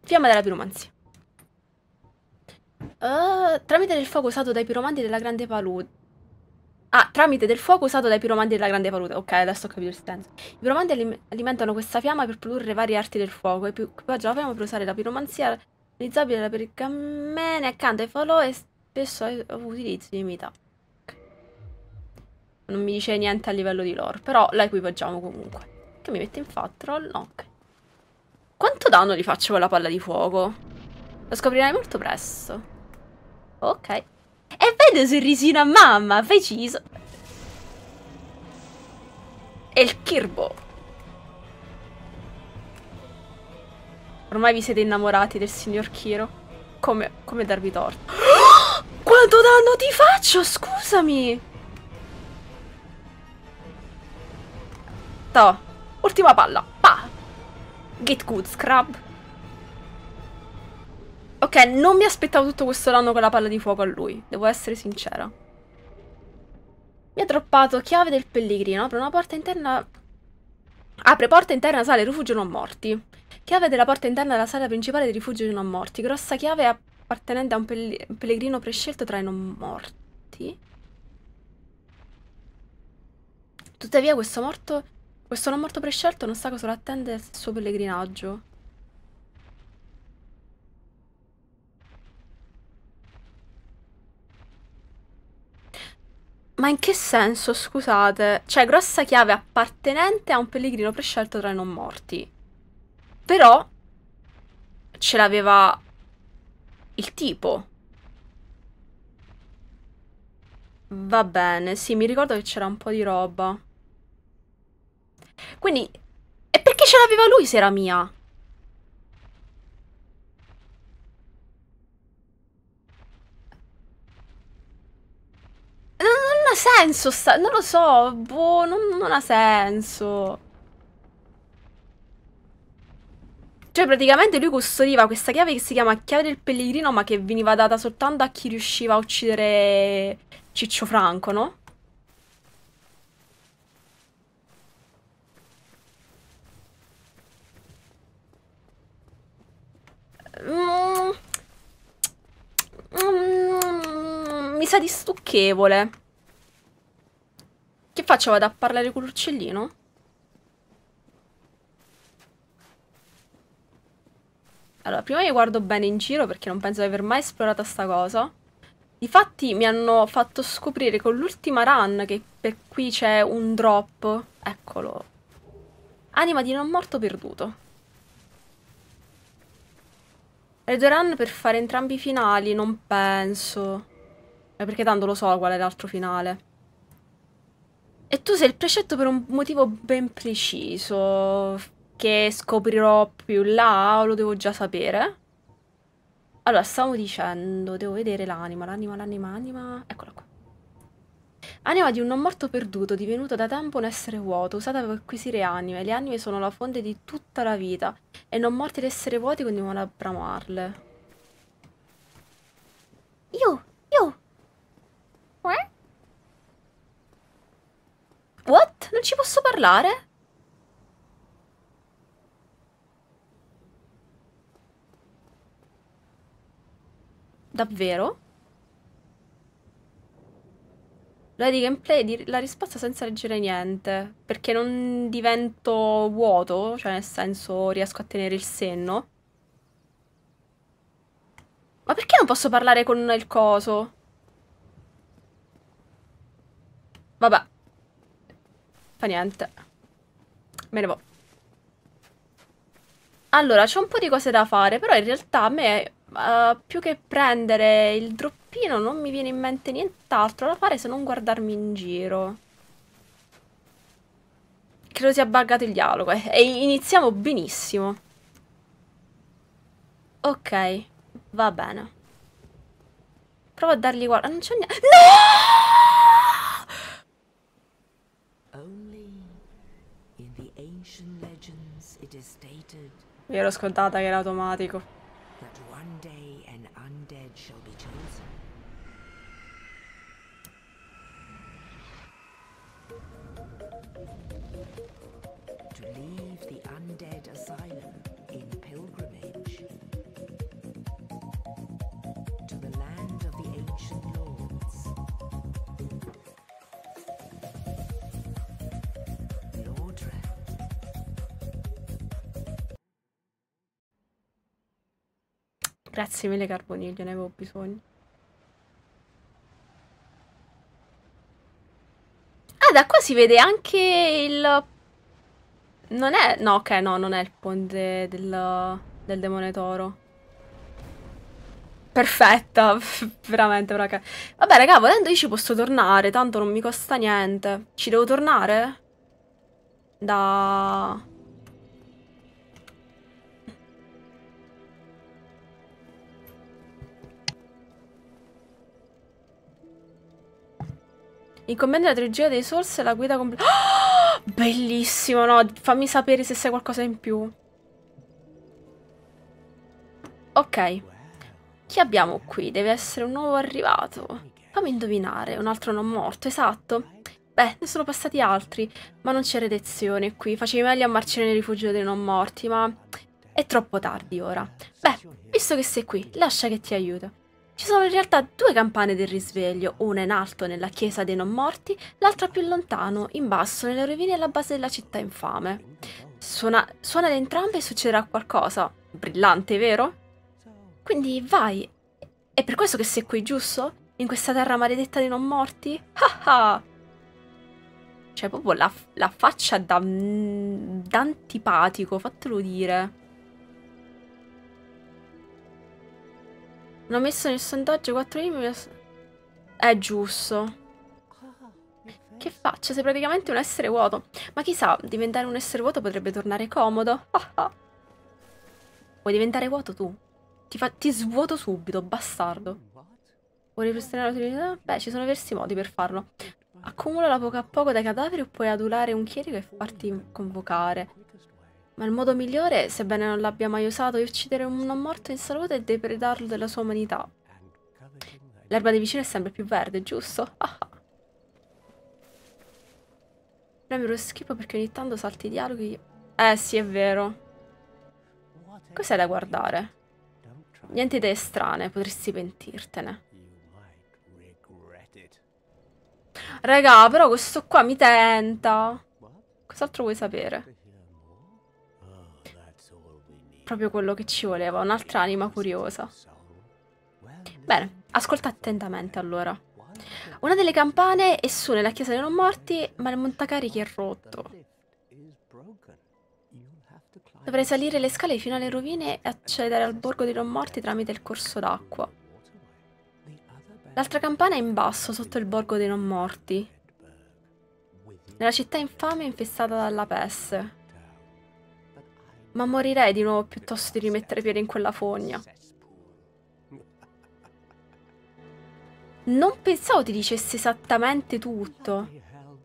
Fiamma della piromanzia. Uh, tramite il fuoco usato dai piromanti della grande palude. Ah, tramite del fuoco usato dai piromanti della Grande Palude. Ok, adesso ho capito il senso. I piromanti alim alimentano questa fiamma per produrre varie arti del fuoco. E più equipaggia la fiamma per usare la piromanzia utilizzabile da pergamene accanto ai falò e spesso utilizzo utilizzi limitato. Non mi dice niente a livello di lore, però la equipaggiamo comunque. Che mi mette in fat troll? No, ok. Quanto danno gli faccio con la palla di fuoco? Lo scoprirai molto presto. Ok. E vede sorrisino a mamma, preciso. E il Kirbo. Ormai vi siete innamorati del signor Kiro. Come, come darvi torto? Quanto danno ti faccio, scusami! To, ultima palla. Pa! Get good, scrub. Ok, non mi aspettavo tutto questo danno con la palla di fuoco a lui. Devo essere sincera. Mi ha droppato chiave del pellegrino. Apre una porta interna... Apre porta interna, sale, rifugio non morti. Chiave della porta interna della sala principale del rifugio non morti. Grossa chiave appartenente a un, pellegrino prescelto tra i non morti. Tuttavia questo morto... Questo non morto prescelto non sa cosa lo attende il suo pellegrinaggio. Ma in che senso, scusate? Cioè, grossa chiave appartenente a un pellegrino prescelto tra i non morti. Però ce l'aveva il tipo. Va bene, sì, mi ricordo che c'era un po' di roba. Quindi, e perché ce l'aveva lui se era mia? Non, non ha senso, sta... non lo so, boh, non, non ha senso. Cioè praticamente lui custodiva questa chiave che si chiama chiave del pellegrino ma che veniva data soltanto a chi riusciva a uccidere Ciccio Franco, no? Mmm... Mm. mm mi sa di stucchevole. Che faccio? Vado a parlare con l'uccellino? Allora, prima io guardo bene in giro perché non penso di aver mai esplorato sta cosa. Difatti mi hanno fatto scoprire con l'ultima run che per qui c'è un drop. Eccolo. Anima di non morto perduto. Le due run per fare entrambi i finali? Non penso. Eh, perché tanto lo so qual è l'altro finale. E tu sei il precetto per un motivo ben preciso, che scoprirò più là o lo devo già sapere? Allora, stavo dicendo, devo vedere l'anima, l'anima, l'anima, l'anima... Eccola qua. Anima di un non morto perduto, divenuto da tempo un essere vuoto, usata per acquisire anime. Le anime sono la fonte di tutta la vita, e non morti ed essere vuoti continuano a bramarle. Io eh? What? Non ci posso parlare? Davvero? L'ora di gameplay la risposta senza leggere niente, perché non divento vuoto, cioè nel senso riesco a tenere il senno. Ma perché non posso parlare con il coso? Vabbè. Fa niente. Me ne vo. Allora, c'è un po' di cose da fare, però in realtà a me, uh, più che prendere il droppino, non mi viene in mente nient'altro da fare se non guardarmi in giro. Credo sia buggato il dialogo, eh. e iniziamo benissimo. Ok, va bene. Provo a dargli guarda, non c'è niente... Nooo! Mi ero scontata che era automatico. Grazie mille Carboniglio, ne avevo bisogno. Ah, da qua si vede anche il... Non è... No, ok, no, non è il ponte del, del demone toro. Perfetta, veramente, raga. Vabbè, raga, volendo io ci posso tornare, tanto non mi costa niente. Ci devo tornare? Da... In commento della trilogia dei Souls e la guida completa. Oh, bellissimo, no? Fammi sapere se sai qualcosa in più. Ok. Chi abbiamo qui? Deve essere un nuovo arrivato. Fammi indovinare, un altro non morto, esatto. Beh, ne sono passati altri, ma non c'è redenzione qui. Facevi meglio a marciare nel rifugio dei non morti, ma... È troppo tardi ora. Beh, visto che sei qui, lascia che ti aiuto. Ci sono in realtà due campane del risveglio, una in alto nella chiesa dei non morti, l'altra più lontano, in basso, nelle rovine alla base della città infame. Suona, suona ad entrambe e succederà qualcosa. Brillante, vero? Quindi vai! È per questo che sei qui, giusto? In questa terra maledetta dei non morti? Ah Cioè, proprio la, la faccia da, mm, D'antipatico, fatelo dire. Non ho messo nel sondaggio 4 anime. È giusto. Che faccio? Sei praticamente un essere vuoto. Ma chissà, diventare un essere vuoto potrebbe tornare comodo. Vuoi diventare vuoto tu? Ti, ti svuoto subito, bastardo. Vuoi ripristinare l'utilità? Beh, ci sono diversi modi per farlo. Accumula la poco a poco dai cadaveri o puoi adulare un chierico e farti convocare. Ma il modo migliore, sebbene non l'abbia mai usato, è uccidere un non morto in salute e depredarlo della sua umanità. L'erba di vicino è sempre più verde, giusto? Ah ah. Premi lo schifo perché ogni tanto salti i dialoghi. Eh sì, è vero. Cos'è da guardare? Niente idee strane, potresti pentirtene. Raga, però questo qua mi tenta. Cos'altro vuoi sapere? proprio quello che ci voleva, un'altra anima curiosa. Bene, ascolta attentamente allora. Una delle campane è su nella chiesa dei non morti, ma il montacarichi è rotto. Dovrei salire le scale fino alle rovine e accedere al borgo dei non morti tramite il corso d'acqua. L'altra campana è in basso, sotto il borgo dei non morti. Nella città infame infestata dalla peste. Ma morirei di nuovo piuttosto di rimettere piede in quella fogna. Non pensavo ti dicesse esattamente tutto.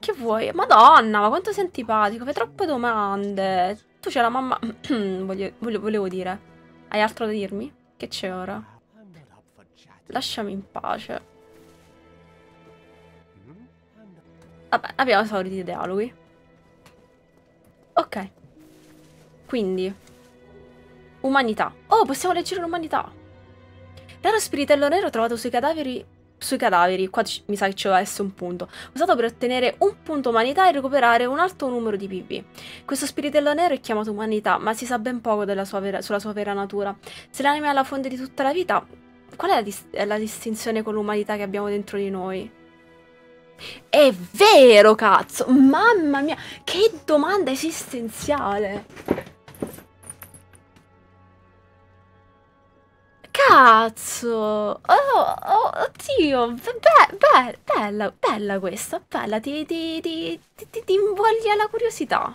Che vuoi? Madonna, ma quanto sei antipatico, fai troppe domande. Tu c'è la mamma... voglio, volevo dire. Hai altro da dirmi? Che c'è ora? Lasciami in pace. Vabbè, abbiamo esaurito i dialoghi. Ok. Quindi, umanità. Oh, possiamo leggere l'umanità. Raro spiritello nero trovato sui cadaveri sui cadaveri, qua mi sa che c'è S un punto, usato per ottenere un punto umanità e recuperare un alto numero di PP. Questo spiritello nero è chiamato umanità, ma si sa ben poco sua vera, sulla sua vera natura. Se l'anima è alla fonte di tutta la vita, qual è la, dis è la distinzione con l'umanità che abbiamo dentro di noi? È vero, cazzo! Mamma mia, che domanda esistenziale! Cazzo! Oh, oh, oddio! Be be bella, bella questa, bella, ti, ti, ti, ti, ti invoglia la curiosità.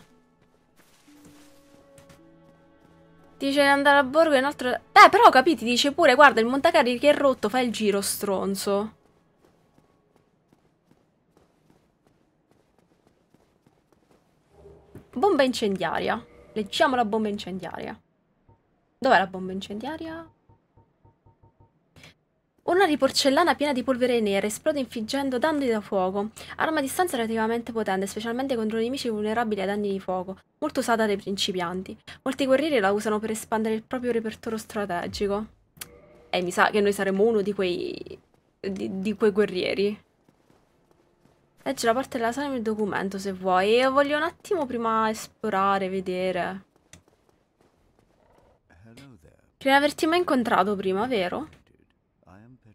Dice di andare a Borgo in un altro... Beh, però capiti, dice pure, guarda, il che è rotto, fai il giro, stronzo. Bomba incendiaria. Leggiamo la bomba incendiaria. Dov'è la bomba incendiaria? Una di porcellana piena di polvere nera esplode infliggendo danni da fuoco, arma a distanza relativamente potente, specialmente contro nemici vulnerabili a danni di fuoco, molto usata dai principianti. Molti guerrieri la usano per espandere il proprio repertorio strategico. E mi sa che noi saremo uno di quei... di, di quei guerrieri. Leggi la parte della sala nel documento se vuoi. Io voglio un attimo prima esplorare, vedere. Prima averti mai incontrato prima, vero?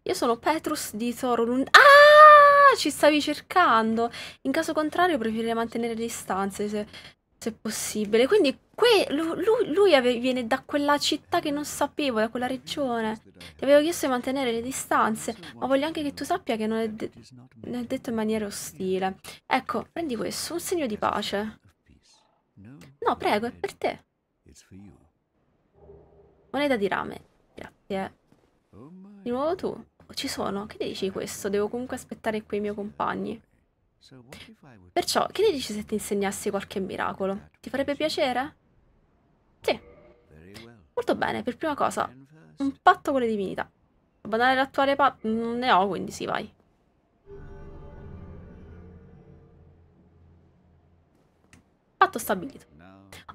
Io sono Petrus di Toro Ah! Ci stavi cercando! In caso contrario preferirei mantenere le distanze se, se possibile. Quindi lui, lui viene da quella città che non sapevo, da quella regione. Ti avevo chiesto di mantenere le distanze, ma voglio anche che tu sappia che non è, de non è detto in maniera ostile. Ecco, prendi questo, un segno di pace. No, prego, è per te. Moneta di rame. Grazie. Di nuovo tu ci sono. Che ne dici di questo? Devo comunque aspettare qui i miei compagni. Perciò, che ne dici se ti insegnassi qualche miracolo? Ti farebbe piacere? Sì. Molto bene, per prima cosa, un patto con le divinità. Abbandonare l'attuale patto? Non ne ho, quindi sì, vai. Patto stabilito.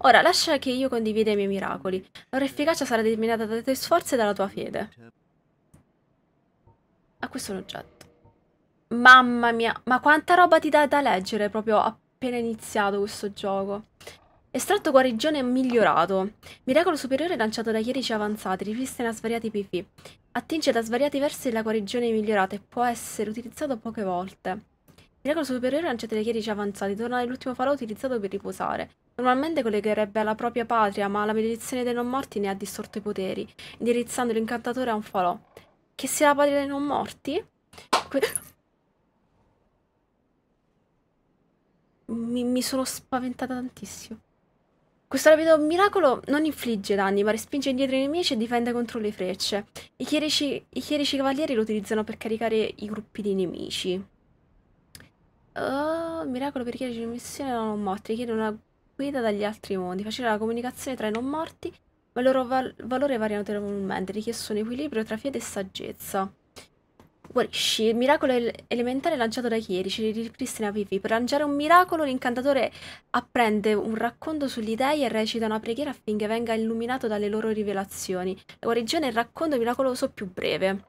Ora, lascia che io condivida i miei miracoli. La loro efficacia sarà determinata dai tuoi sforzi e dalla tua fede a questo oggetto. Mamma mia, ma quanta roba ti dà da leggere proprio appena iniziato questo gioco. Estratto guarigione migliorato. Miracolo superiore lanciato da chierici avanzati, riviste in svariati PV. Attinge da svariati versi la guarigione migliorata e può essere utilizzato poche volte. Miracolo superiore lanciato da chierici avanzati, torna nell'ultimo farò utilizzato per riposare. Normalmente collegherebbe alla propria patria, ma la benedizione dei non morti ne ha distorto i poteri, indirizzando l'incantatore a un falò. Che sia la patria dei non morti? Que mi, mi sono spaventata tantissimo. Questo rapido miracolo non infligge danni, ma respinge indietro i nemici e difende contro le frecce. I chierici, i chierici cavalieri lo utilizzano per caricare i gruppi di nemici. Oh, miracolo per i chierici in missione non morti. Richiede una guida dagli altri mondi. Facilita la comunicazione tra i non morti ma il loro val valore varia notevolmente, richiesto un equilibrio tra fede e saggezza. Guarisci, il miracolo elementare lanciato da Chieri, ci ripristina vivi. Per lanciare un miracolo, l'incantatore apprende un racconto sugli dei e recita una preghiera affinché venga illuminato dalle loro rivelazioni. La guarigione è il racconto miracoloso più breve.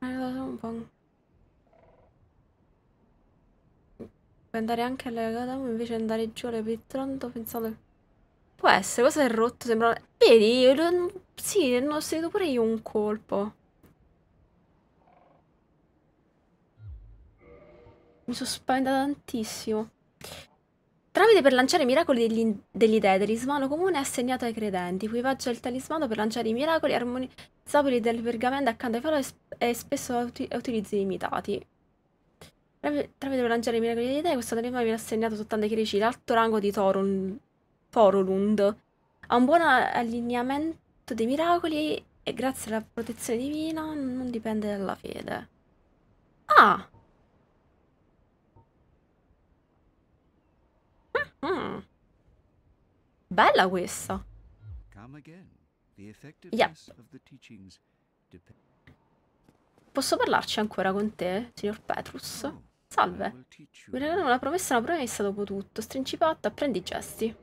Un po' Puoi andare anche alla Gadamo invece di andare giù alle Pitronto pensando Può essere, cosa è rotto? Sembra... Vedi? Sì, ho sentito pure io un colpo. Mi sono spaventata tantissimo. Tramite per lanciare i miracoli degli, degli dei, talismano comune è assegnato ai credenti. Equipaggia il talismano per lanciare i miracoli armonizzabili del pergamento accanto ai falò e, e spesso a utilizzi limitati. Tramite per lanciare i miracoli di idee, questo anima viene assegnato soltanto ai chierici l'alto rango di Torun, Torulund. Ha un buon allineamento dei miracoli e grazie alla protezione divina non dipende dalla fede. Ah! Mm Bella questa! Yep. Posso parlarci ancora con te, signor Petrus? Oh, Salve. Mi Guireranno una promessa, una promessa dopo tutto. Stringi patto, apprendi i gesti.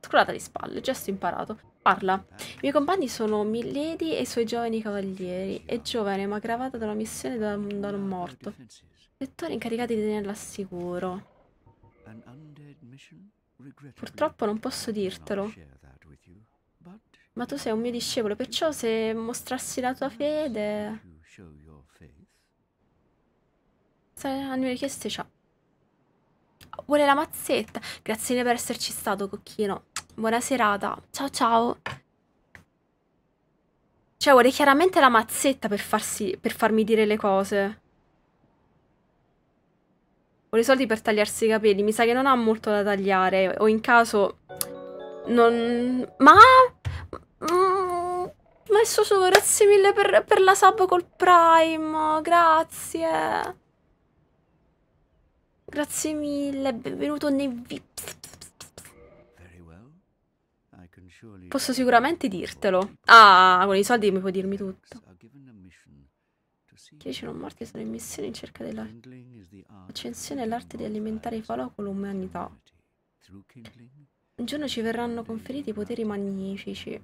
Scrollata di spalle, gesto imparato. Parla. I miei compagni sono Milady e i suoi giovani cavalieri. È giovane, ma gravata da una missione da, da non morto. Lettori incaricati di tenerla a sicuro. Purtroppo non posso dirtelo. Ma tu sei un mio discepolo, perciò se mostrassi la tua fede hanno richiesto e ciao. Vuole la mazzetta. Grazie mille per esserci stato, cocchino. Buona serata. Ciao ciao. Cioè, vuole chiaramente la mazzetta per, farsi, per farmi dire le cose. Vuole i soldi per tagliarsi i capelli. Mi sa che non ha molto da tagliare. O in caso... Non... Ma... Mm, ma è solo grazie mille per, per la sub col Prime. Grazie. Grazie mille, benvenuto nei VIP. Posso sicuramente dirtelo. Ah, con i soldi mi puoi dirmi tutto. Chieci non morti sono in missione in cerca della... dell'accensione e l'arte di alimentare i falò con l'umanità. Un giorno ci verranno conferiti poteri magnifici.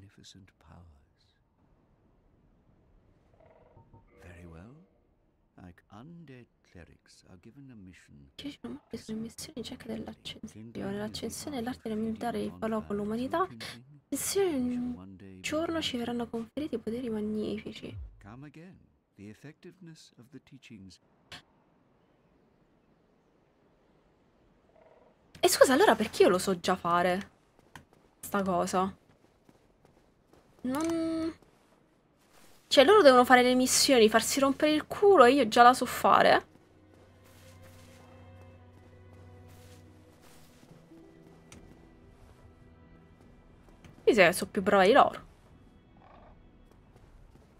Chiesi un mappe sulle missioni in cerca dell'accensione. L'accensione è l'arte del militare di falò con l'umanità. Missioni un giorno ci verranno conferiti poteri magnifici. The effectiveness of E scusa, allora perché io lo so già fare? Sta cosa. Non... Cioè, loro devono fare le missioni, farsi rompere il culo e io già la so fare. Mi sa che sono più brava di loro.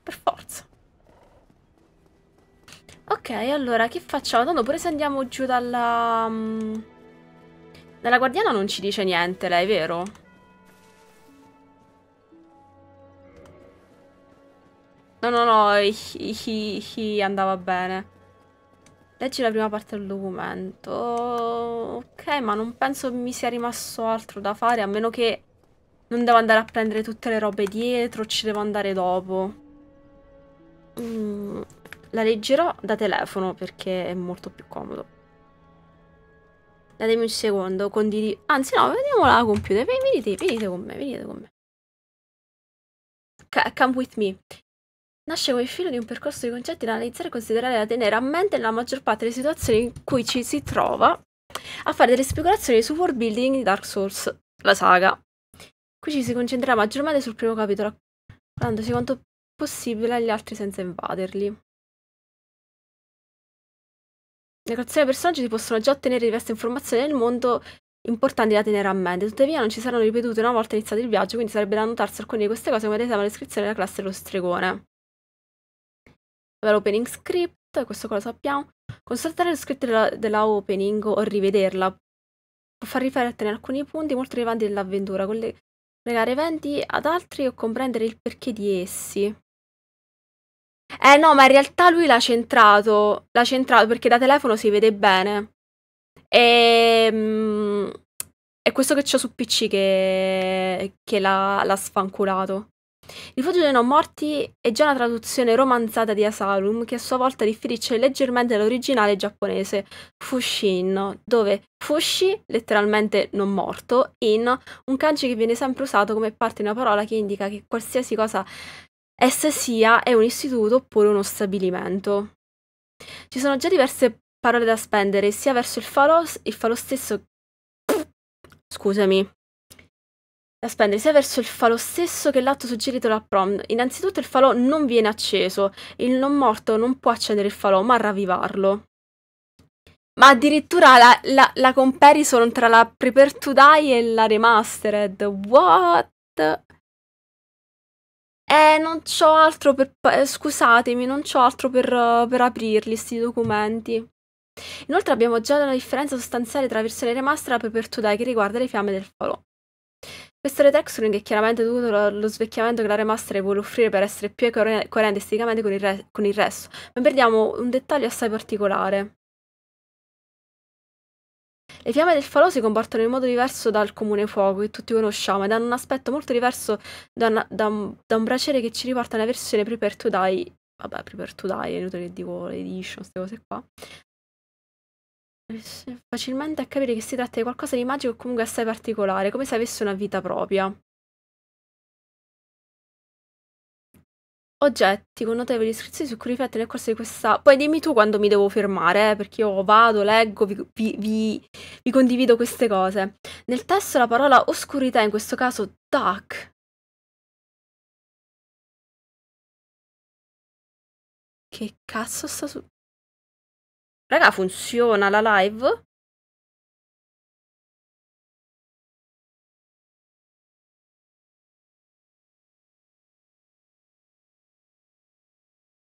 Per forza. Ok, allora, che facciamo? Tanto pure se andiamo giù dalla... Mm, dalla guardiana non ci dice niente lei, vero? No, no, no, chi andava bene. Leggi la prima parte del documento. Ok, ma non penso mi sia rimasto altro da fare, a meno che non devo andare a prendere tutte le robe dietro, ci devo andare dopo. Mm, la leggerò da telefono perché è molto più comodo. Datemi un secondo, condividi... Anzi no, vediamola la computer. Venite, venite con me, venite con me. C come with me. Nasce come il filo di un percorso di concetti da analizzare, e considerare e tenere a mente la maggior parte delle situazioni in cui ci si trova a fare delle speculazioni su world building di Dark Souls, la saga. Qui ci si concentrerà maggiormente sul primo capitolo, guardandosi quanto possibile agli altri senza invaderli. Le creazioni dei personaggi si possono già ottenere diverse informazioni nel mondo importanti da tenere a mente, tuttavia non ci saranno ripetute una volta iniziato il viaggio, quindi sarebbe da notarsi alcune di queste cose come ad esempio la descrizione della classe dello stregone. Vabbè, l'opening script, questo qua lo sappiamo. Consultare lo script della, della opening o rivederla può far riflettere alcuni punti molto rilevanti dell'avventura, coll Legare eventi ad altri o comprendere il perché di essi. Eh no, ma in realtà lui l'ha centrato, l'ha centrato perché da telefono si vede bene. E, mm, è questo che c'ho su PC che, che l'ha, l'ha sfanculato. Il Rifugio dei non morti è già una traduzione romanzata di Asylum che a sua volta differisce leggermente dall'originale giapponese Fushin, dove Fushi, letteralmente non morto, in un kanji che viene sempre usato come parte di una parola che indica che qualsiasi cosa essa sia è un istituto oppure uno stabilimento. Ci sono già diverse parole da spendere sia verso il falò, il falò stesso scusami, da spendere sia verso il falò stesso che l'atto suggerito dal prom. Innanzitutto il falò non viene acceso, il non morto non può accendere il falò ma ravvivarlo. Ma addirittura la, la, la comparison tra la Prepare to Die e la Remastered. What? Eh, non c'ho altro per... Eh, scusatemi, non c'ho altro per, eh, per aprirli questi documenti. Inoltre abbiamo già una differenza sostanziale tra la versione remaster e la Prepare to Die che riguarda le fiamme del falò. Questo retexturing è chiaramente dovuto allo svecchiamento che la remaster vuole offrire per essere più coerente esteticamente con il, re con il resto, ma perdiamo un dettaglio assai particolare. Le fiamme del falò si comportano in modo diverso dal comune fuoco che tutti conosciamo ed hanno un aspetto molto diverso da, una, da, un, da un, braciere che ci riporta alla versione Prepare to Die. Vabbè, Prepare to Die, è inutile che dico edition, queste cose qua facilmente a capire che si tratta di qualcosa di magico o comunque assai particolare, come se avesse una vita propria. Oggetti con notevoli iscrizioni su cui riflette nel corso di questa... Poi dimmi tu quando mi devo fermare, eh, perché io vado, leggo, vi, vi, vi, vi condivido queste cose. Nel testo la parola oscurità, in questo caso dark, Che cazzo sta su... Raga, funziona la live?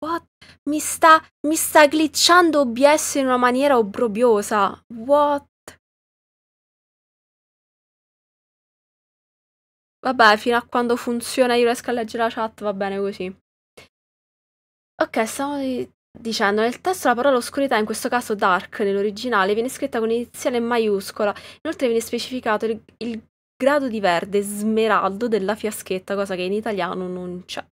What? Mi sta, mi sta glitchando OBS in una maniera obrobiosa. What? Vabbè, fino a quando funziona io riesco a leggere la chat, va bene così. Ok, stiamo dicendo nel testo la parola oscurità, in questo caso dark nell'originale, viene scritta con iniziale maiuscola, inoltre viene specificato il, il grado di verde smeraldo della fiaschetta, cosa che in italiano non c'è.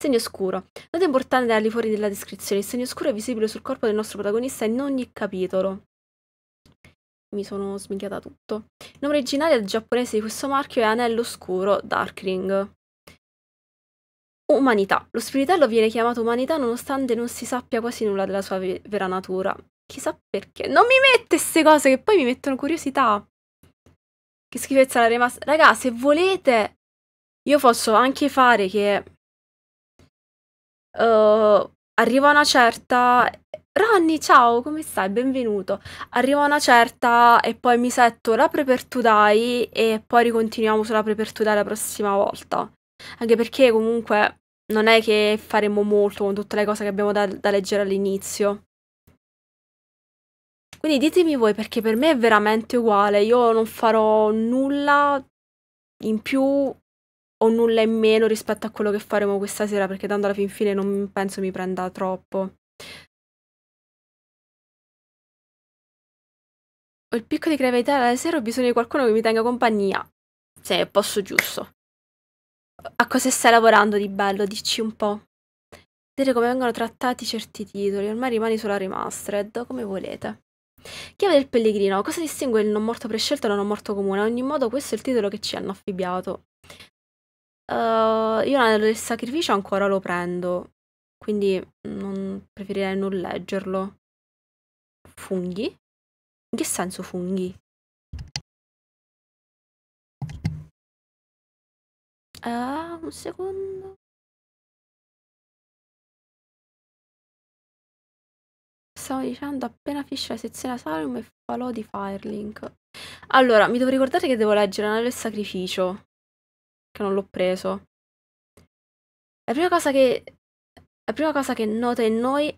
Segno scuro. Nota importante al di fuori della descrizione, il segno scuro è visibile sul corpo del nostro protagonista in ogni capitolo. Mi sono smigliata tutto. Il nome originale del giapponese di questo marchio è Anello Scuro Darkling. Umanità. Lo spiritello viene chiamato umanità nonostante non si sappia quasi nulla della sua vera natura. Chissà perché. Non mi mette queste cose che poi mi mettono curiosità. Che schifezza la rimasta. Raga, se volete, io posso anche fare che... Uh, arriva una certa... Ronny, ciao, come stai? Benvenuto. Arriva una certa e poi mi setto la prepertudai e poi ricontinuiamo sulla prepertudai la prossima volta. Anche perché comunque non è che faremo molto con tutte le cose che abbiamo da, da leggere all'inizio. Quindi ditemi voi perché per me è veramente uguale, io non farò nulla in più o nulla in meno rispetto a quello che faremo questa sera perché tanto alla fin fine non penso mi prenda troppo. Ho il picco di gravità alla sera ho bisogno di qualcuno che mi tenga compagnia. Se sì, posso giusto. A cosa stai lavorando di bello? Dici un po'. Vedere come vengono trattati certi titoli, ormai rimani solo remastered, come volete. Chiave del pellegrino, cosa distingue il non morto prescelto dal non morto comune? In ogni modo questo è il titolo che ci hanno affibbiato. Uh, io del sacrificio ancora lo prendo, quindi non preferirei non leggerlo. Funghi? In che senso funghi? Ah, un secondo. Stavo dicendo appena finisce la sezione Asylum e falò di Firelink. Allora, mi devo ricordare che devo leggere Anello del Sacrificio. Che non l'ho preso. La prima cosa che... La prima cosa che nota in noi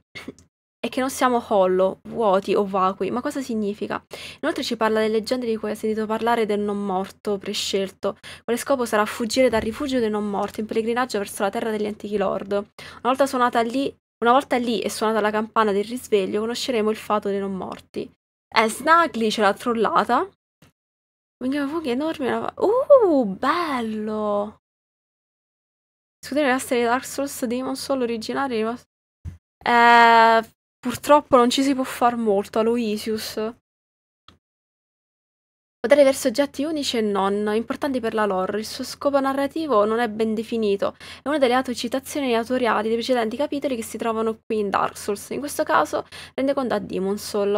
e che non siamo hollow, vuoti o vacui, ma cosa significa? Inoltre ci parla delle leggende di cui ha sentito parlare del non morto prescelto, quale scopo sarà fuggire dal rifugio dei non morti in pellegrinaggio verso la terra degli antichi lord. Una volta suonata lì, una volta lì e suonata la campana del risveglio, conosceremo il fato dei non morti. Eh, Snugly ce l'ha trollata. Vengono funghi enormi. Una... Uh, bello! Discutere la storia Dark Souls Demon Soul originale rimasto... Eh, Purtroppo non ci si può far molto, Aloysius. Potere verso oggetti unici e non, importanti per la lore, il suo scopo narrativo non è ben definito, è una delle autocitazioni autoriali dei precedenti capitoli che si trovano qui in Dark Souls, in questo caso rende conto a Demon Soul.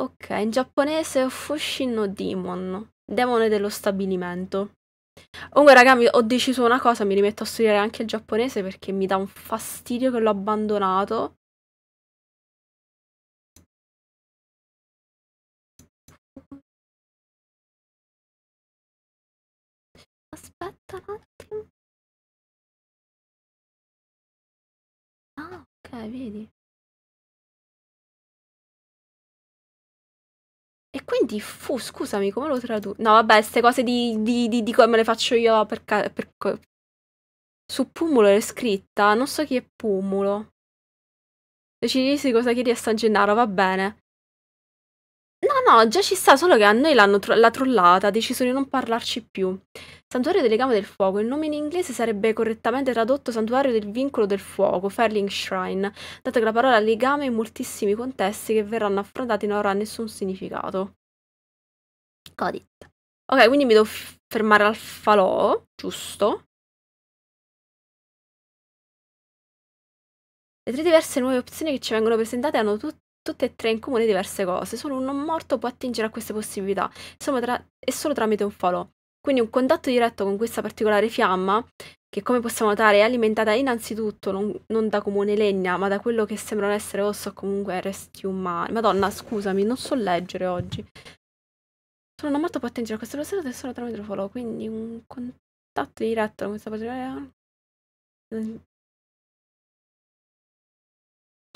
Ok, in giapponese è Fushin no Demon, demone dello stabilimento. Comunque raga, ho deciso una cosa, mi rimetto a studiare anche il giapponese perché mi dà un fastidio che l'ho abbandonato. aspetta un attimo ah ok vedi e quindi fu scusami come lo traduco no vabbè queste cose di, di, di, di, come le faccio io per, per su Pumulo è scritta non so chi è Pumulo Decidi cosa chiedi a San Gennaro, va bene no, già ci sta, solo che a noi l'hanno tro la trollata, ha deciso di non parlarci più. Santuario delle gambe del fuoco. Il nome in inglese sarebbe correttamente tradotto Santuario del vincolo del fuoco, Ferling Shrine, dato che la parola legame in moltissimi contesti che verranno affrontati non avrà nessun significato. Godit. Ok, quindi mi devo fermare al falò, giusto? Le tre diverse nuove opzioni che ci vengono presentate hanno tutte tutte e tre in comune diverse cose, solo un non morto può attingere a queste possibilità, tra- e solo tramite un follow. Quindi un contatto diretto con questa particolare fiamma, che come possiamo notare è alimentata innanzitutto non, non da comune legna, ma da quello che sembrano essere ossa o comunque resti umani. Madonna, scusami, non so leggere oggi. Sono non morto può attingere a questa possibilità e solo tramite un follow, quindi un contatto diretto con questa particolare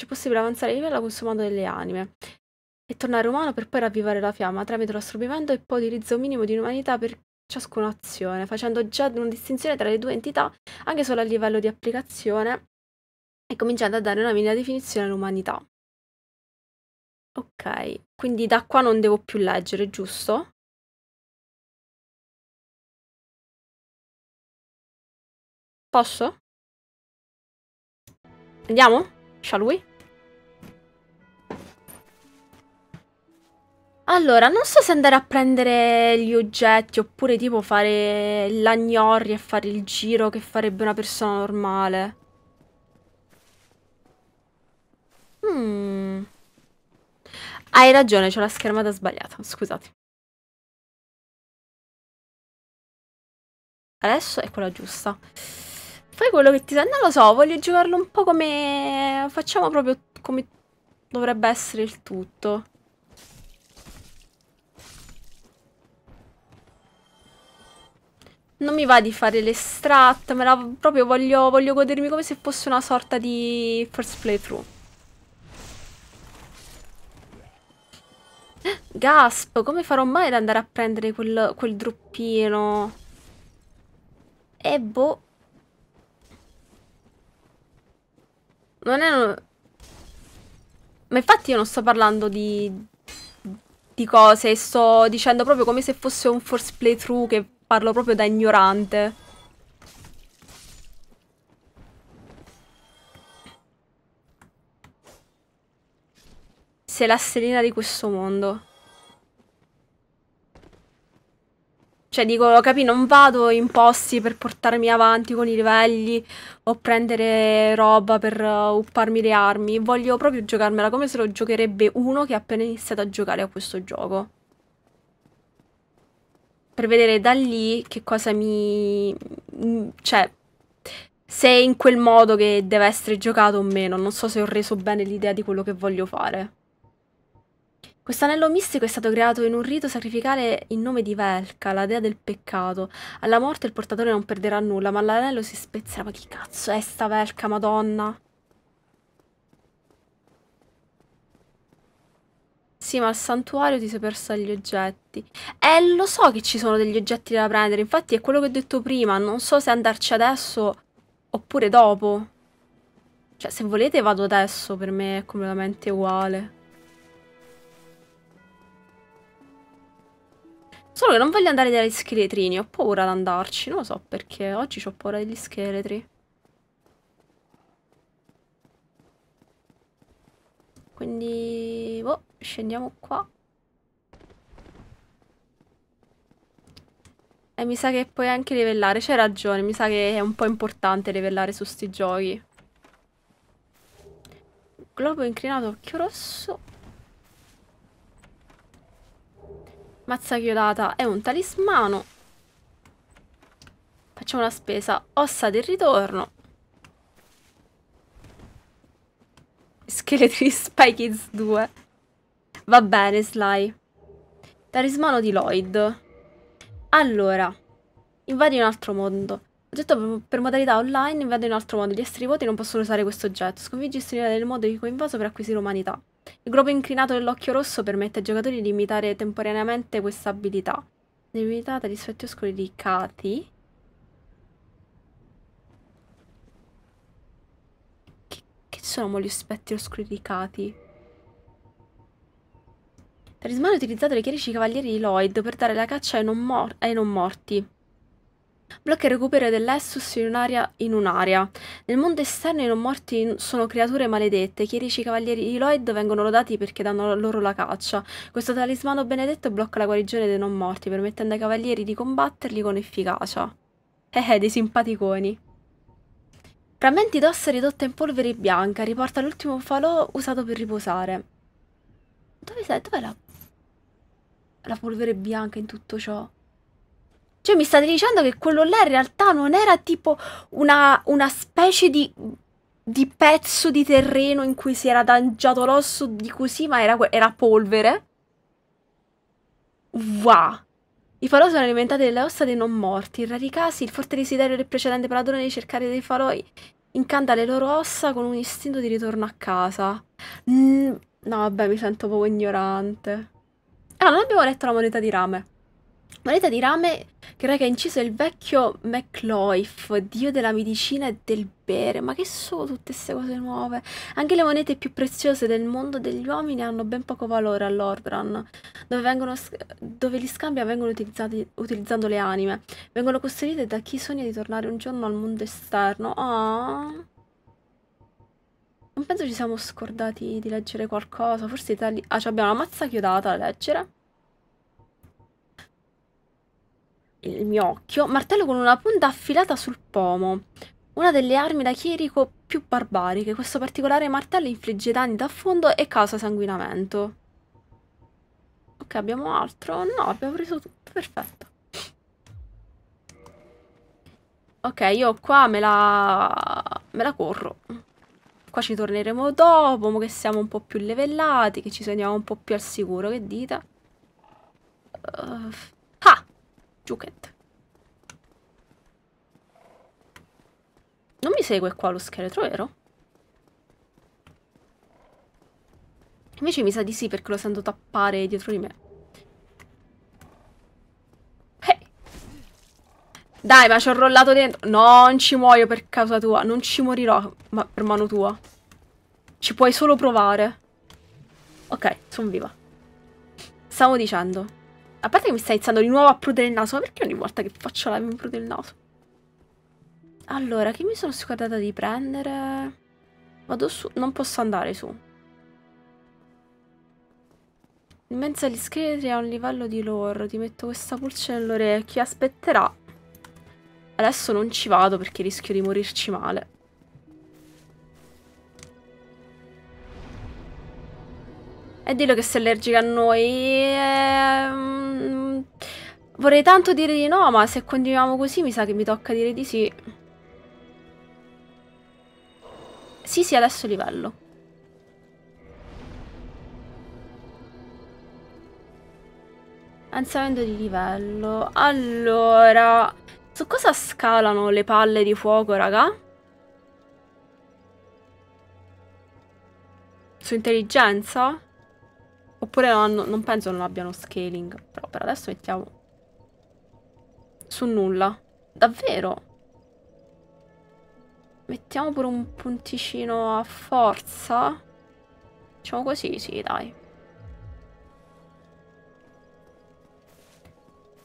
cioè possibile avanzare a livello consumando delle anime e tornare umano per poi ravvivare la fiamma tramite l'assorbimento e poi l'utilizzo minimo di umanità per ciascuna azione, facendo già una distinzione tra le due entità anche solo a livello di applicazione e cominciando a dare una minima definizione all'umanità. Ok, quindi da qua non devo più leggere, giusto? Posso? Andiamo? Shall we? Allora, non so se andare a prendere gli oggetti oppure tipo fare la gnorri e fare il giro che farebbe una persona normale. Mm. Hai ragione, c'ho la schermata sbagliata, scusate. Adesso è quella giusta. Fai quello che ti sa. Non lo so, voglio giocarlo un po' come... Facciamo proprio come dovrebbe essere il tutto. Non mi va di fare l'estrat, me la proprio voglio, voglio godermi come se fosse una sorta di first playthrough. Gasp, come farò mai ad andare a prendere quel, quel druppino? E boh. Non è... Ma infatti io non sto parlando di... di cose, sto dicendo proprio come se fosse un force playthrough che Parlo proprio da ignorante. Sei la serena di questo mondo. Cioè, dico, capi, non vado in posti per portarmi avanti con i livelli o prendere roba per uh, upparmi le armi. Voglio proprio giocarmela come se lo giocherebbe uno che ha appena iniziato a giocare a questo gioco per vedere da lì che cosa mi... Mm, cioè, se è in quel modo che deve essere giocato o meno. Non so se ho reso bene l'idea di quello che voglio fare. Questo anello mistico è stato creato in un rito sacrificale in nome di Velka, la dea del peccato. Alla morte il portatore non perderà nulla, ma l'anello si spezzerà. Ma chi cazzo è sta Velka, madonna? Sì, ma al santuario ti sei persa gli oggetti. Eh, lo so che ci sono degli oggetti da prendere, infatti è quello che ho detto prima, non so se andarci adesso oppure dopo. Cioè, se volete vado adesso, per me è completamente uguale. Solo che non voglio andare dagli scheletrini, ho paura ad andarci, non lo so perché, oggi ho paura degli scheletri. Quindi... Boh. Scendiamo qua. E mi sa che puoi anche livellare. C'hai ragione, mi sa che è un po' importante livellare su sti giochi. Globo inclinato, occhio rosso. Mazza chiodata, è un talismano. Facciamo la spesa. Ossa del ritorno. Scheletri Spy Kids 2. Va bene, Sly. Talismano di Lloyd. Allora, invadi un altro mondo. Oggetto per modalità online invadi un altro mondo. Gli esseri vuoti non possono usare questo oggetto. Sconfiggi il segnale del modo di cui invaso per acquisire umanità. Il globo inclinato dell'occhio rosso permette ai giocatori di imitare temporaneamente questa abilità. Limitata rispetto oscuri di Kati. Che, che sono gli aspetti oscuri di Kati? Talismano utilizzato dai chierici cavalieri di Lloyd per dare la caccia ai non, mor ai non morti. Blocca il recupero dell'Essus in, in un'area. Nel mondo esterno i non morti sono creature maledette. I chierici cavalieri di Lloyd vengono lodati perché danno loro la caccia. Questo talismano benedetto blocca la guarigione dei non morti, permettendo ai cavalieri di combatterli con efficacia. Eh, eh dei simpaticoni. Frammenti d'ossa ridotta in polvere bianca riporta l'ultimo falò usato per riposare. Dove sei? Dov'è la la polvere bianca in tutto ciò? Cioè mi state dicendo che quello là in realtà non era tipo una, una specie di, di, pezzo di terreno in cui si era dangiato l'osso di così, ma era, era polvere? Wow! I falò sono alimentati dalle ossa dei non morti. In rari casi il forte desiderio del precedente padrone di cercare dei falò incanta le loro ossa con un istinto di ritorno a casa. Mm, no, vabbè, mi sento proprio ignorante. Ah, non abbiamo letto la moneta di rame. Moneta di rame credo che raga ha inciso il vecchio McLoif, dio della medicina e del bere. Ma che sono tutte queste cose nuove? Anche le monete più preziose del mondo degli uomini hanno ben poco valore all'Ordran, dove, vengono, dove gli scambi vengono utilizzati utilizzando le anime. Vengono costruite da chi sogna di tornare un giorno al mondo esterno. Ah. Non penso ci siamo scordati di leggere qualcosa. Forse Italia... Ah, abbiamo la mazza chiodata da leggere. Il mio occhio. Martello con una punta affilata sul pomo. Una delle armi da chierico più barbariche. Questo particolare martello infligge danni da fondo e causa sanguinamento. Ok, abbiamo altro? No, abbiamo preso tutto. Perfetto. Ok, io qua me la... me la corro. Qua ci torneremo dopo, mo che siamo un po' più levellati, che ci sentiamo un po' più al sicuro, che dita? Uh, eh, ah! Giuchet. Non mi segue qua lo scheletro, vero? Invece mi sa di sì perché lo sento tappare dietro di me. Dai, ma ci ho rollato dentro. No, non ci muoio per causa tua. Non ci morirò ma per mano tua. Ci puoi solo provare. Ok, sono viva. Stavo dicendo. A parte che mi sta iniziando di nuovo a prudere il naso. Ma perché ogni volta che faccio live mi prude il naso? Allora, che mi sono scordata di prendere? Vado su. Non posso andare su. In mezzo agli scheletri a un livello di loro. Ti metto questa pulce nell'orecchio. Aspetterà Adesso non ci vado perché rischio di morirci male. E dillo che sei allergica a noi. Ehm... Vorrei tanto dire di no, ma se continuiamo così mi sa che mi tocca dire di sì. Sì, sì, adesso livello. Avanzamento di livello. Allora... Su cosa scalano le palle di fuoco, raga? Su intelligenza? Oppure hanno, non penso non abbiano scaling. Però per adesso mettiamo... Su nulla. Davvero? Mettiamo pure un punticino a forza. Facciamo così, sì, dai.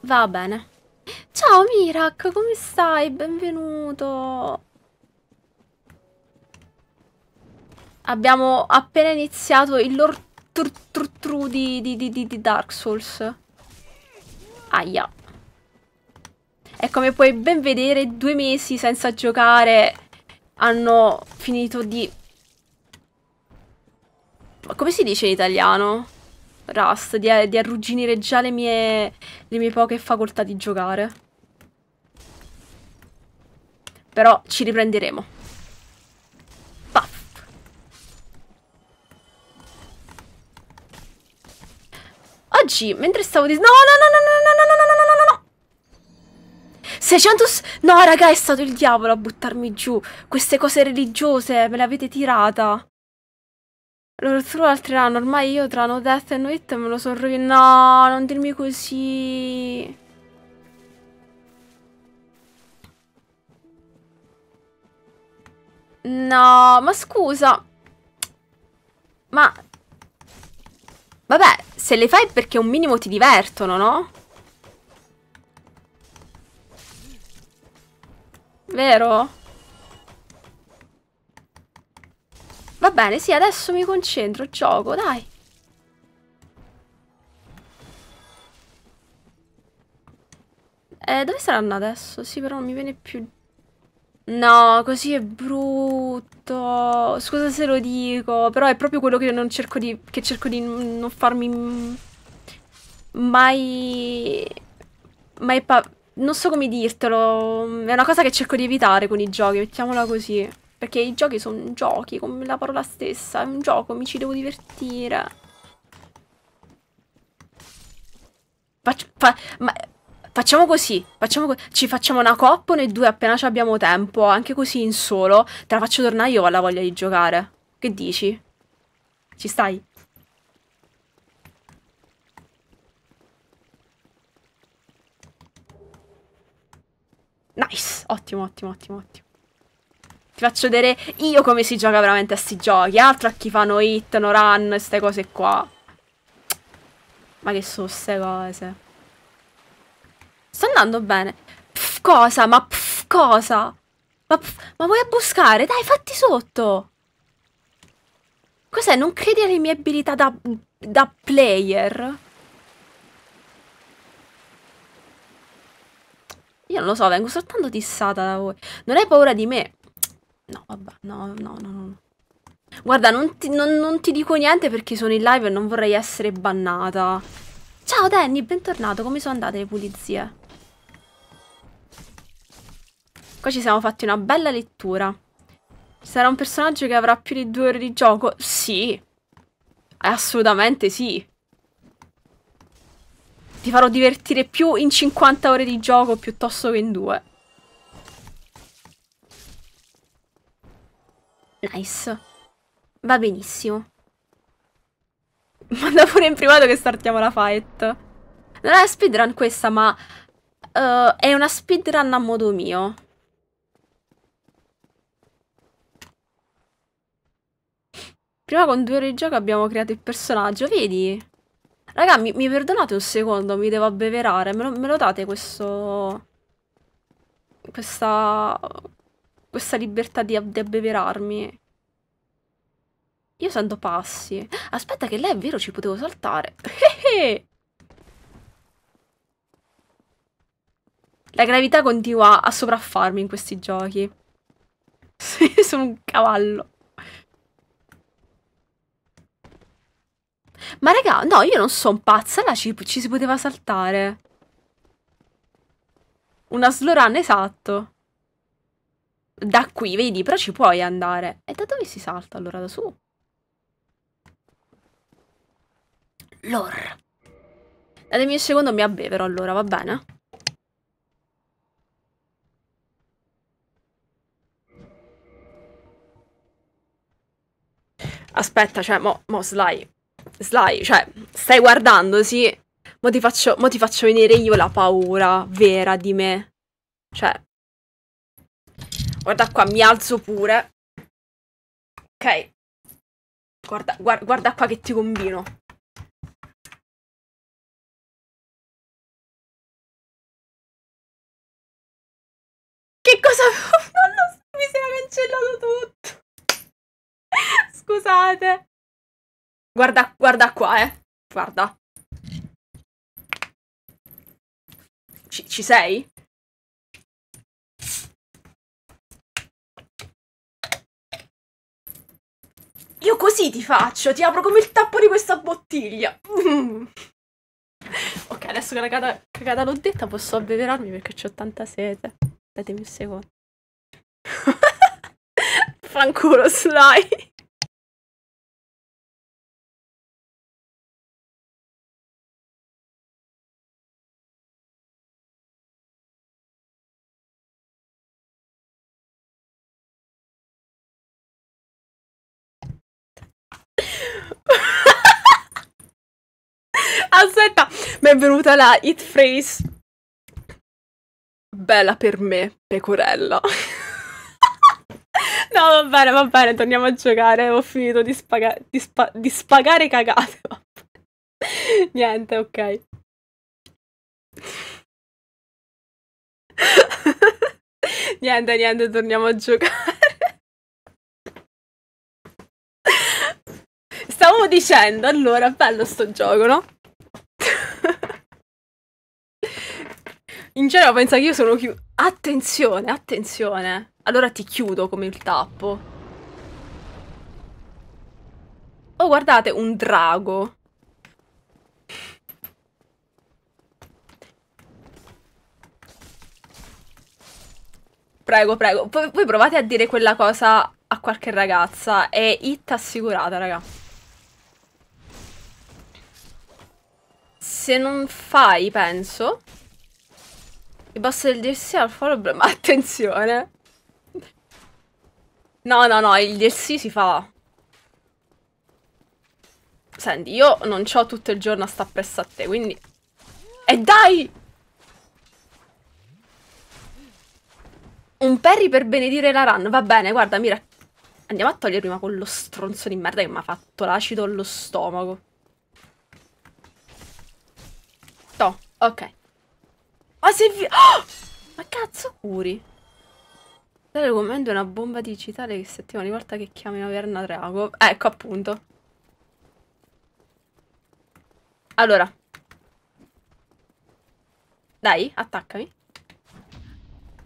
Va bene. Ciao Mirak, come stai? Benvenuto. Abbiamo appena iniziato il loro tru, tru, tru di, di, di, di, Dark Souls. Aia. E come puoi ben vedere, due mesi senza giocare hanno finito di... Ma come si dice in italiano? Rust, di, di arrugginire già le mie, le mie poche facoltà di giocare. Però ci riprenderemo. Puff. Oggi, mentre stavo di... No, no, no, no, no, no, no, no, no, no, no, no! 600... No, raga, è stato il diavolo a buttarmi giù. Queste cose religiose, me l'avete tirata. Loro through alterano, ormai io tra No Death e No Hit me lo sono rovinato. No, non dirmi così. No, ma scusa. Ma... Vabbè, se le fai perché un minimo ti divertono, no? Vero? Va bene, sì, adesso mi concentro, gioco, dai. Eh, dove saranno adesso? Sì, però non mi viene più... No, così è brutto. Scusa se lo dico, però è proprio quello che non cerco di... che cerco di non farmi... mai... mai... Pa... non so come dirtelo. È una cosa che cerco di evitare con i giochi, mettiamola così. Perché i giochi sono giochi, come la parola stessa. È un gioco, mi ci devo divertire. Faccio, fa, ma, facciamo così, facciamo co ci facciamo una coppa noi due appena ci abbiamo tempo, anche così in solo. Te la faccio tornare io ho la voglia di giocare. Che dici? Ci stai? Nice, ottimo, ottimo, ottimo, ottimo ti faccio vedere io come si gioca veramente a sti giochi, altro a chi fanno hit, no run, queste cose qua. Ma che sono queste cose? Sto andando bene. Pff, cosa? Ma pff, cosa? Ma, pff, ma vuoi abbuscare? Dai, fatti sotto! Cos'è? Non credi alle mie abilità da, da player? Io non lo so, vengo soltanto tissata da voi. Non hai paura di me? No, vabbè, no, no, no, no. Guarda, non ti, non, non ti dico niente perché sono in live e non vorrei essere bannata. Ciao Danny, bentornato, come sono andate le pulizie? Qua ci siamo fatti una bella lettura. Ci sarà un personaggio che avrà più di due ore di gioco? Sì. Assolutamente sì. Ti farò divertire più in 50 ore di gioco piuttosto che in due. Nice. Va benissimo. Manda pure in privato che startiamo la fight. Non è una speedrun questa, ma... Uh, è una speedrun a modo mio. Prima con due ore di gioco abbiamo creato il personaggio, vedi? Raga, mi, mi perdonate un secondo, mi devo abbeverare. Me lo, me lo date questo... Questa questa libertà di, di abbeverarmi. Io sento passi. Aspetta che lei è vero, ci potevo saltare. La gravità continua a sopraffarmi in questi giochi. Sono un cavallo. Ma raga, no, io non sono pazza, là ci, ci si poteva saltare. Una sloran, esatto. Da qui, vedi, però ci puoi andare. E da dove si salta allora da su? Lor. Datemi un secondo, mi abbeverò allora, va bene? Aspetta, cioè, mo, mo Sly, Sly, cioè, stai guardando, sì? Mo ti, faccio, mo ti faccio venire io la paura vera di me. Cioè, Guarda qua, mi alzo pure. Ok. Guarda, guarda, guarda qua che ti combino. Che cosa... Non fatto? mi si era cancellato tutto. Scusate. Guarda, guarda qua, eh. Guarda. Ci, ci sei? Io così ti faccio, ti apro come il tappo di questa bottiglia. Ok, adesso che la cagata, cagata l'ho detta posso abbeverarmi perché ho tanta sete. Datemi un secondo. Fanculo, slime. aspetta, mi è venuta la hit phrase. Bella per me, pecorella. no, va bene, va bene, torniamo a giocare. Ho finito di, spaga- di, spa- di spagare cagate. Niente, ok. niente, niente, torniamo a giocare. Stavo dicendo, allora, bello sto gioco, no? In genere pensa che io sono chiuso. Attenzione, attenzione. Allora ti chiudo come il tappo. Oh, guardate, un drago. Prego, prego. P voi provate a dire quella cosa a qualche ragazza. È hit assicurata, ragazzi. se non fai, penso, i boss del DLC al foro... Ma attenzione! No, no, no, il DLC si fa... Senti, io non c'ho tutto il giorno a sta presso a te, quindi... E eh, dai! Un Perry per benedire la run, va bene, guarda, mira. Andiamo a togliere prima quello stronzo di merda che mi ha fatto l'acido allo stomaco. Ok. oh, sei vi... Oh! Ma cazzo, curi? Dare comando è una bomba digitale che si attiva ogni volta che chiami una verna drago. Ecco, appunto. Allora. Dai, attaccami.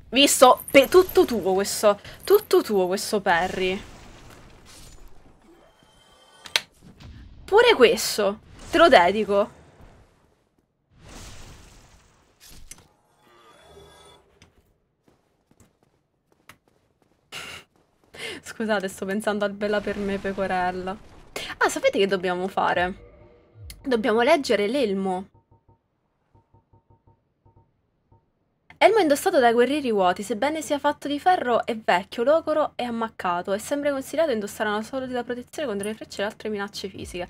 Visto, tutto tuo questo, tutto tuo questo Perry. Pure questo, te lo dedico. Scusate, sto pensando al Bella per me pecorella. Ah, sapete che dobbiamo fare? Dobbiamo leggere l'elmo. Elmo è indossato dai guerrieri vuoti, sebbene sia fatto di ferro, è vecchio, logoro e ammaccato. È sempre consigliato indossare una solida protezione contro le frecce e altre minacce fisiche.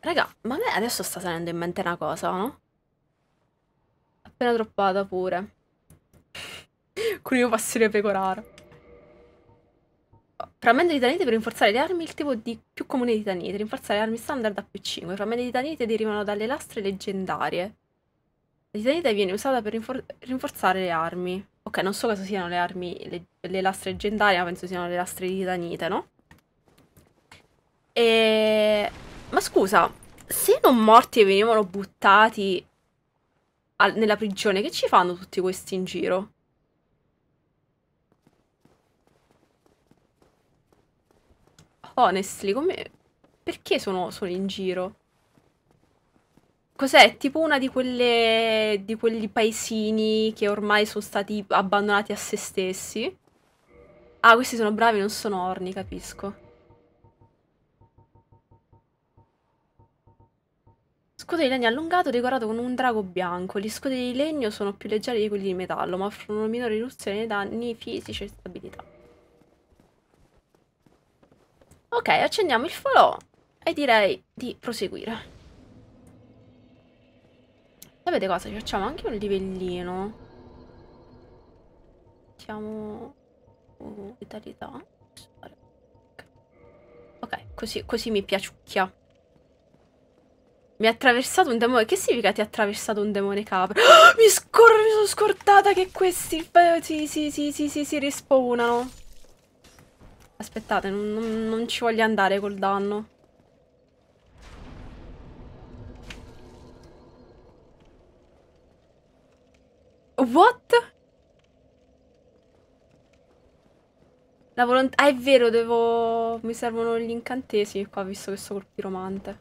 Raga, ma a me adesso sta salendo in mente una cosa, no? Appena troppata pure. Curioso passione pecoraro frammento di titanite per rinforzare le armi il tipo di più comune di titanite. Rinforzare le armi standard a più 5. I frammenti di titanite derivano dalle lastre leggendarie. La titanite viene usata per rinfor rinforzare le armi. Ok, non so cosa siano le armi, le, le lastre leggendarie, ma penso siano le lastre di titanite, no? E... Ma scusa, se non morti e venivano buttati nella prigione, che ci fanno tutti questi in giro? Honestly, come... Perché sono solo in giro? Cos'è? Tipo una di quelle... di quegli paesini che ormai sono stati abbandonati a se stessi? Ah, questi sono bravi, non sono orni, capisco. Scudo di legno allungato decorato con un drago bianco. Gli scudi di legno sono più leggeri di quelli di metallo, ma offrono una minore riduzione dei danni fisici e stabilità. Ok, accendiamo il falò e direi di proseguire. Sapete cosa? Ci facciamo anche un livellino. Mettiamo Uh, vitalità. Ok, così, così mi piaciucchia. Mi ha attraversato un demone. Che significa ti ha attraversato un demone capra? Oh, mi, mi sono scordata che questi eh, si, si, si, si, si, si respawnano. Aspettate, non, non, non ci voglio andare col danno. What? La volontà... Ah, è vero, devo... Mi servono gli incantesimi qua, visto che sto col piromante.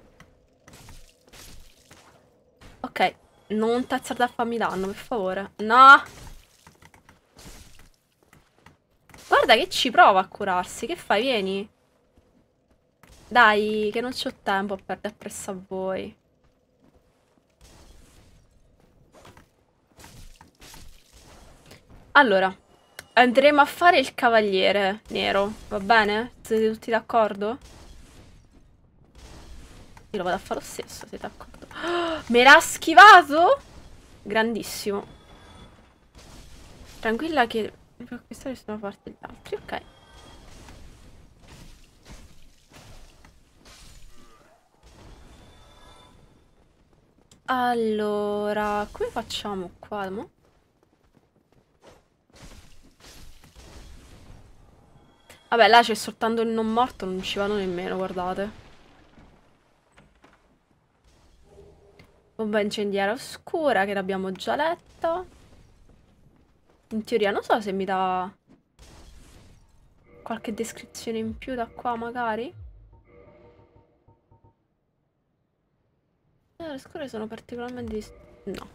Ok, non t'azzardare a farmi danno, per favore. No! Guarda che ci prova a curarsi. Che fai? Vieni. Dai, che non c'ho tempo a perdere presso a voi. Allora, andremo a fare il cavaliere nero, va bene? Siete tutti d'accordo? Io lo vado a fare lo stesso, siete d'accordo? Oh, me l'ha schivato? Grandissimo. Tranquilla che non puoi acquistare su parte gli altri ok allora come facciamo qua mo? Vabbè, là c'è soltanto il non morto, non ci vanno nemmeno, guardate. Bomba incendiaria oscura, che l'abbiamo già letto. In teoria non so se mi dà qualche descrizione in più da qua magari. Eh, le scuole sono particolarmente... No.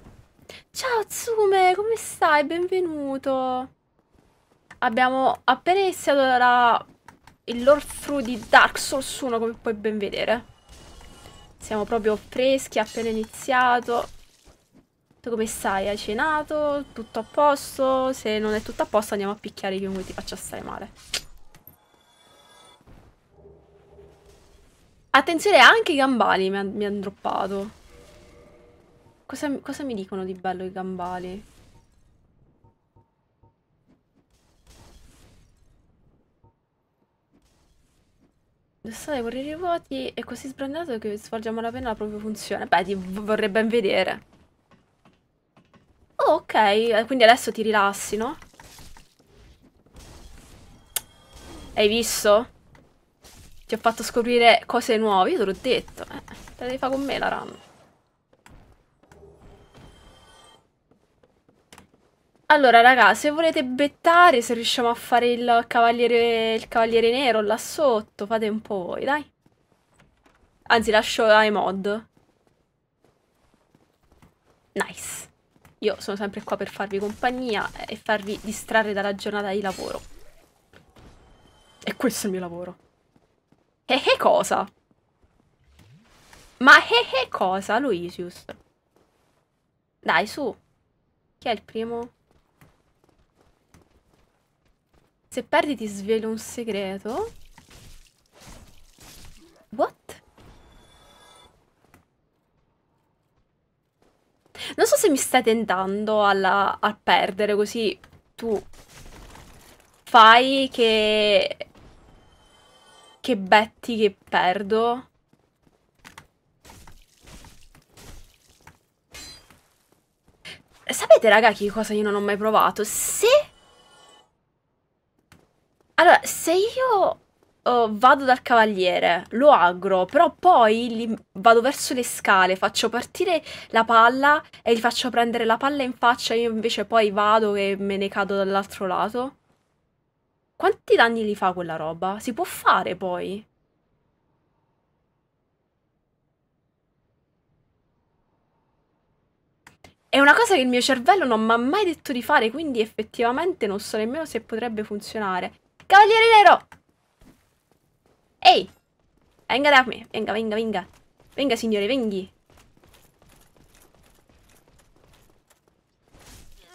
Ciao Tsume, come stai? Benvenuto. Abbiamo appena iniziato la... il Lord Fruit di Dark Souls 1 come puoi ben vedere. Siamo proprio freschi, appena iniziato. Tu come stai? Hai cenato? Tutto a posto? Se non è tutto a posto andiamo a picchiare chiunque ti faccia stare male. Attenzione, anche i gambali mi, hanno droppato. Cosa, cosa mi dicono di bello i gambali? Indossare i vuoti è così sbrandato che svolge a malapena la propria funzione. Beh, ti vorrei ben vedere. Oh, ok. Eh, quindi adesso ti rilassi, no? Hai visto? Ti ho fatto scoprire cose nuove, io te l'ho detto. Eh, te la devi fare con me la RAM. Allora, raga, se volete bettare, se riusciamo a fare il cavaliere, il cavaliere nero là sotto, fate un po' voi, dai. Anzi, lascio ai mod. Nice. Io sono sempre qua per farvi compagnia e farvi distrarre dalla giornata di lavoro. E questo è il mio lavoro. E che cosa? Ma che che cosa, Luisius? Dai, su. Chi è il primo? Se perdi ti svelo un segreto. What? Non so se mi stai tentando alla, a perdere così tu fai che... che betti che perdo. Sapete raga che cosa io non ho mai provato? Se... Allora, se io uh, vado dal cavaliere, lo aggro, però poi li, vado verso le scale, faccio partire la palla e gli faccio prendere la palla in faccia, io invece poi vado e me ne cado dall'altro lato. Quanti danni gli fa quella roba? Si può fare poi? È una cosa che il mio cervello non mi ha mai detto di fare, quindi effettivamente non so nemmeno se potrebbe funzionare. Cavaliere Nero! Ehi! Venga da me. Venga, venga, venga. Venga, signore, venghi.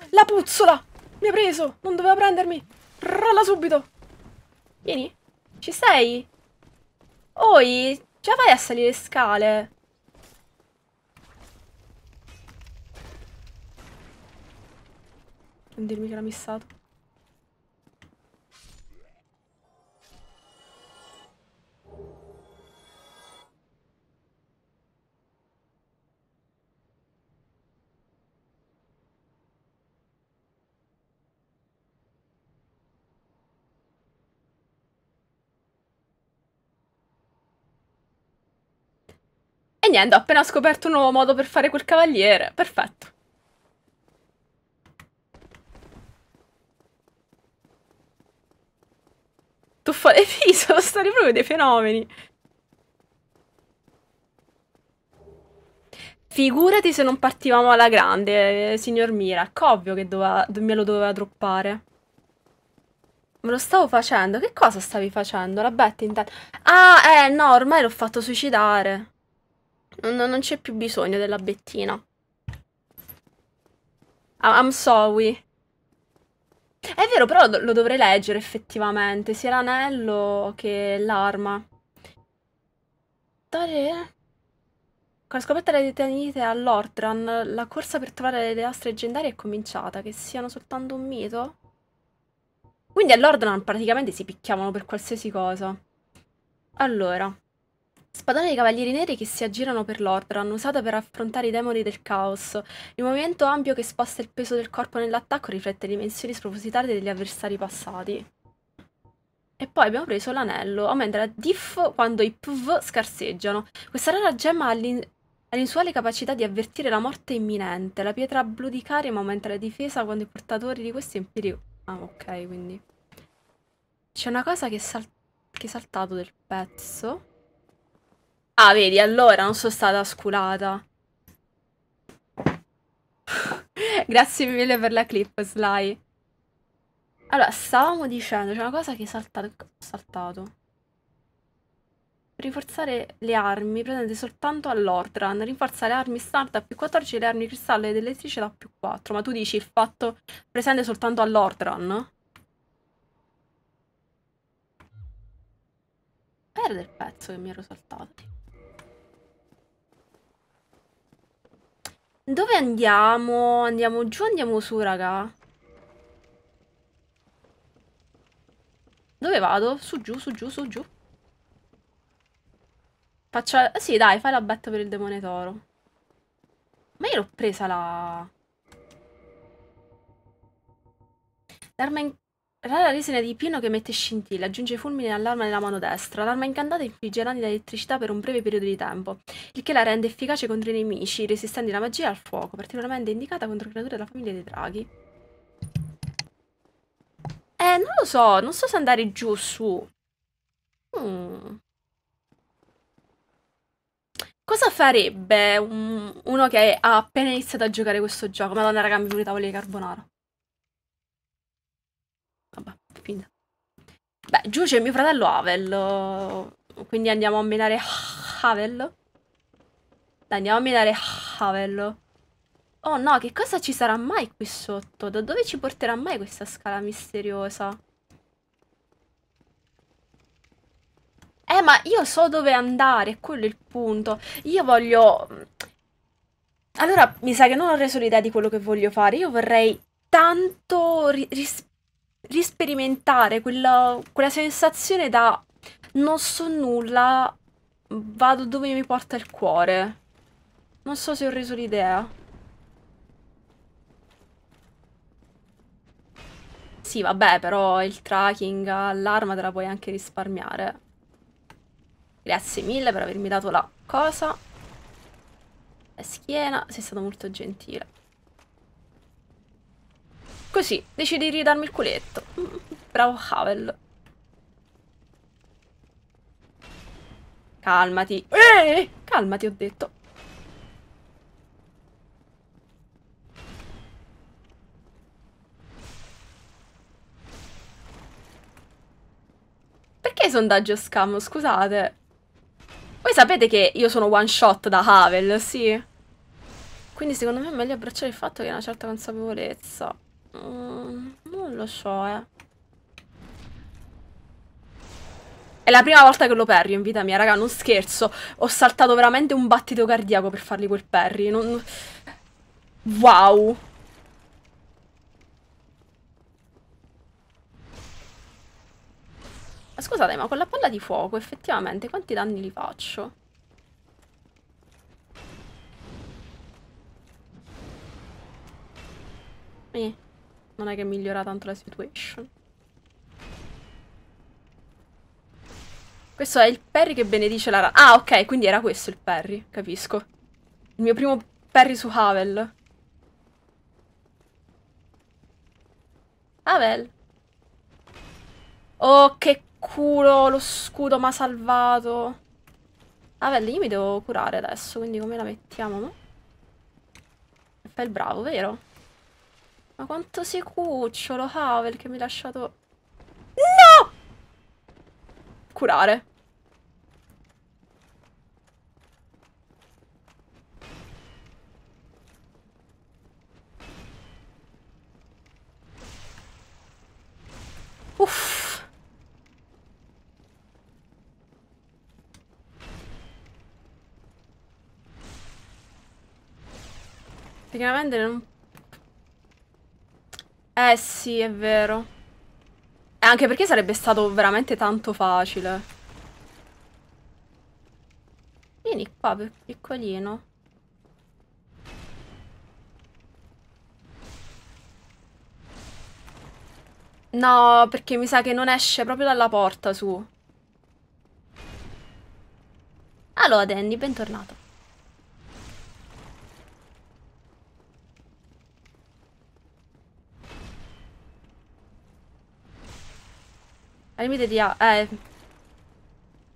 La puzzola! Mi ha preso! Non doveva prendermi! Rolla subito! Vieni. Ci sei? Oi, già vai a salire le scale. Non dirmi che l'ha missato. niente, ho appena scoperto un nuovo modo per fare quel cavaliere. Perfetto. Tuffa le viso, sono stati proprio dei fenomeni. Figurati se non partivamo alla grande, eh, signor Mirak. Ecco, ovvio che doveva, me lo doveva droppare. Me lo stavo facendo. Che cosa stavi facendo? La Betty intanto... Ah, eh, no, ormai l'ho fatto suicidare. Non, non c'è più bisogno della bettina. Ah, I'm sorry. È vero, però lo dovrei leggere effettivamente, sia l'anello che l'arma. Dare... Con la scoperta delle titanite all'Ortran, la corsa per trovare le astre leggendarie è cominciata, che siano soltanto un mito? Quindi all'Ortran praticamente si picchiavano per qualsiasi cosa. Allora, Spadone dei Cavalieri Neri che si aggirano per l'Ordoran, usata per affrontare i demoni del caos. Il movimento ampio che sposta il peso del corpo nell'attacco riflette le dimensioni spropositate degli avversari passati. E poi abbiamo preso l'anello, aumenta la diff quando i pv scarseggiano. Questa rara gemma ha l'insuale capacità di avvertire la morte imminente. La pietra blu di Karim aumenta la difesa quando i portatori di questi è Ah, ok, quindi... C'è una cosa che, sal che è saltato del pezzo. Ah, vedi, allora non sono stata sculata. Grazie mille per la clip, Sly. Allora, stavamo dicendo, c'è una cosa che è saltata. Ho saltato. Rinforzare le armi presente soltanto all'Ordran. Rinforzare le armi start a più 14 e le armi cristallo ed elettrice da più 4. Ma tu dici il fatto presente soltanto all'Ordran? Era del pezzo che mi ero saltato. Dove andiamo? Andiamo giù, andiamo su, raga. Dove vado? Su, giù, su, giù, su, giù. Faccia... Sì, dai, fai la betta per il demone toro. Ma io l'ho presa la... L'arma in... Rara resina di pieno che mette scintille, aggiunge fulmine all'arma nella mano destra. L'arma incantata infligge danni da elettricità per un breve periodo di tempo, il che la rende efficace contro i nemici resistenti alla magia e al fuoco, particolarmente indicata contro creature della famiglia dei draghi. Eh, non lo so, non so se andare giù o su. Hmm. Cosa farebbe un, uno che ha appena iniziato a giocare questo gioco? Madonna raga, mi vengono i tavoli di carbonara. Quindi... Beh, giù c'è mio fratello Havel. Quindi andiamo a minare Havel. andiamo a minare Havel. Oh no, che cosa ci sarà mai qui sotto? Da dove ci porterà mai questa scala misteriosa? Eh, ma io so dove andare, quello è il punto. Io voglio... Allora, mi sa che non ho reso l'idea di quello che voglio fare. Io vorrei tanto ri risperimentare quella, quella sensazione da non so nulla, vado dove mi porta il cuore. Non so se ho reso l'idea. Sì, vabbè, però il tracking all'arma te la puoi anche risparmiare. Grazie mille per avermi dato la cosa. La schiena, sei stato molto gentile. Così, decidi di ridarmi il culetto. Bravo Havel. Calmati. Eh, calmati, ho detto. Perché sondaggio scam? Scusate. Voi sapete che io sono one shot da Havel, sì? Quindi secondo me è meglio abbracciare il fatto che è una certa consapevolezza. Mm, non lo so, eh. È la prima volta che lo perrio in vita mia, raga, non scherzo. Ho saltato veramente un battito cardiaco per fargli quel perry. Non... Wow. Ma scusate, ma con la palla di fuoco effettivamente quanti danni li faccio? Eh non è che migliora tanto la situation. Questo è il Perry che benedice la rana. Ah, ok, quindi era questo il Perry, capisco. Il mio primo Perry su Havel. Havel. Oh, che culo, lo scudo mi ha salvato. Havel, io mi devo curare adesso, quindi come la mettiamo, no? Fai il bravo, vero? Ma quanto si cucciolo, Havel, che mi ha lasciato... No! Curare. Uff. Praticamente non eh sì, è vero. E eh, anche perché sarebbe stato veramente tanto facile. Vieni qua, piccolino. No, perché mi sa che non esce proprio dalla porta su. Allora, Danny, bentornato. Al limite di... eh.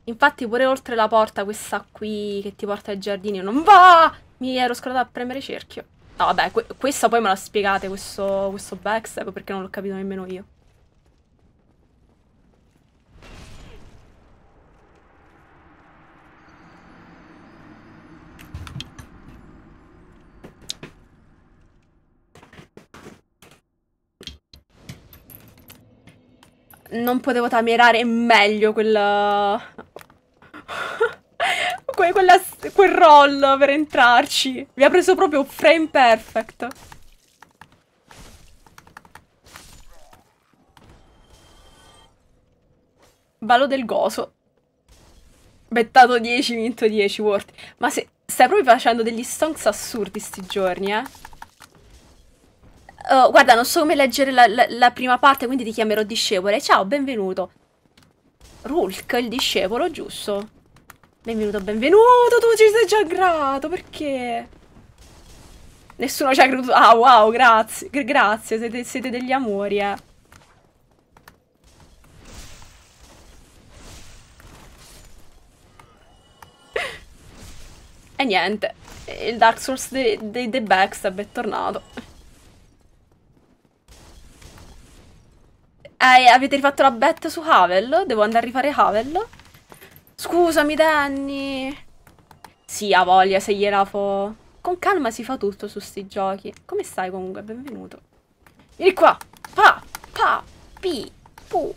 Infatti pure oltre la porta, questa qui che ti porta ai giardini, non va! Mi ero scordata a premere cerchio. No, vabbè, que questa poi me la spiegate, questo, questo backstab, perché non l'ho capito nemmeno io. non potevo tamerare meglio quella... que quella quel roll per entrarci. Mi ha preso proprio frame perfect. Ballo del goso. Bettato 10, vinto 10, Worth. Ma se stai proprio facendo degli stonks assurdi sti giorni, eh? Uh, guarda, non so come leggere la, la, la prima parte, quindi ti chiamerò discepole. Ciao, benvenuto. Rulk, il discepolo, giusto? Benvenuto, benvenuto, tu ci sei già grato, perché? Nessuno ci ha creduto. Ah, wow, grazie, grazie, siete, siete degli amori, eh. E niente, il Dark Souls dei de, de Backstab è tornato. Eh, avete rifatto la bet su Havel? Devo andare a rifare Havel? Scusami, Danny. Sì, ha voglia, se gliela fo... Con calma si fa tutto su sti giochi. Come stai comunque? Benvenuto. Vieni qua. Pa, pa, pi, pu.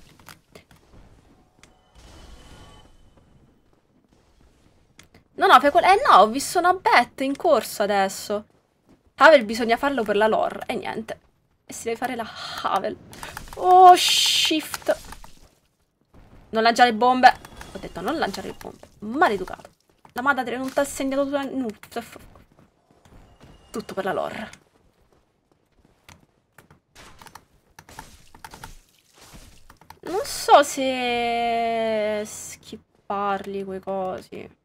No, no, fai quella... Eh no, ho visto una bet in corso adesso. Havel bisogna farlo per la lore. E eh, niente. E si deve fare la Havel. Oh, shift. Non lanciare bombe. Ho detto non lanciare le bombe. Maleducato. La madre non ti ha segnato tutto. tutto per la lore. Non so se schipparli quei cosi.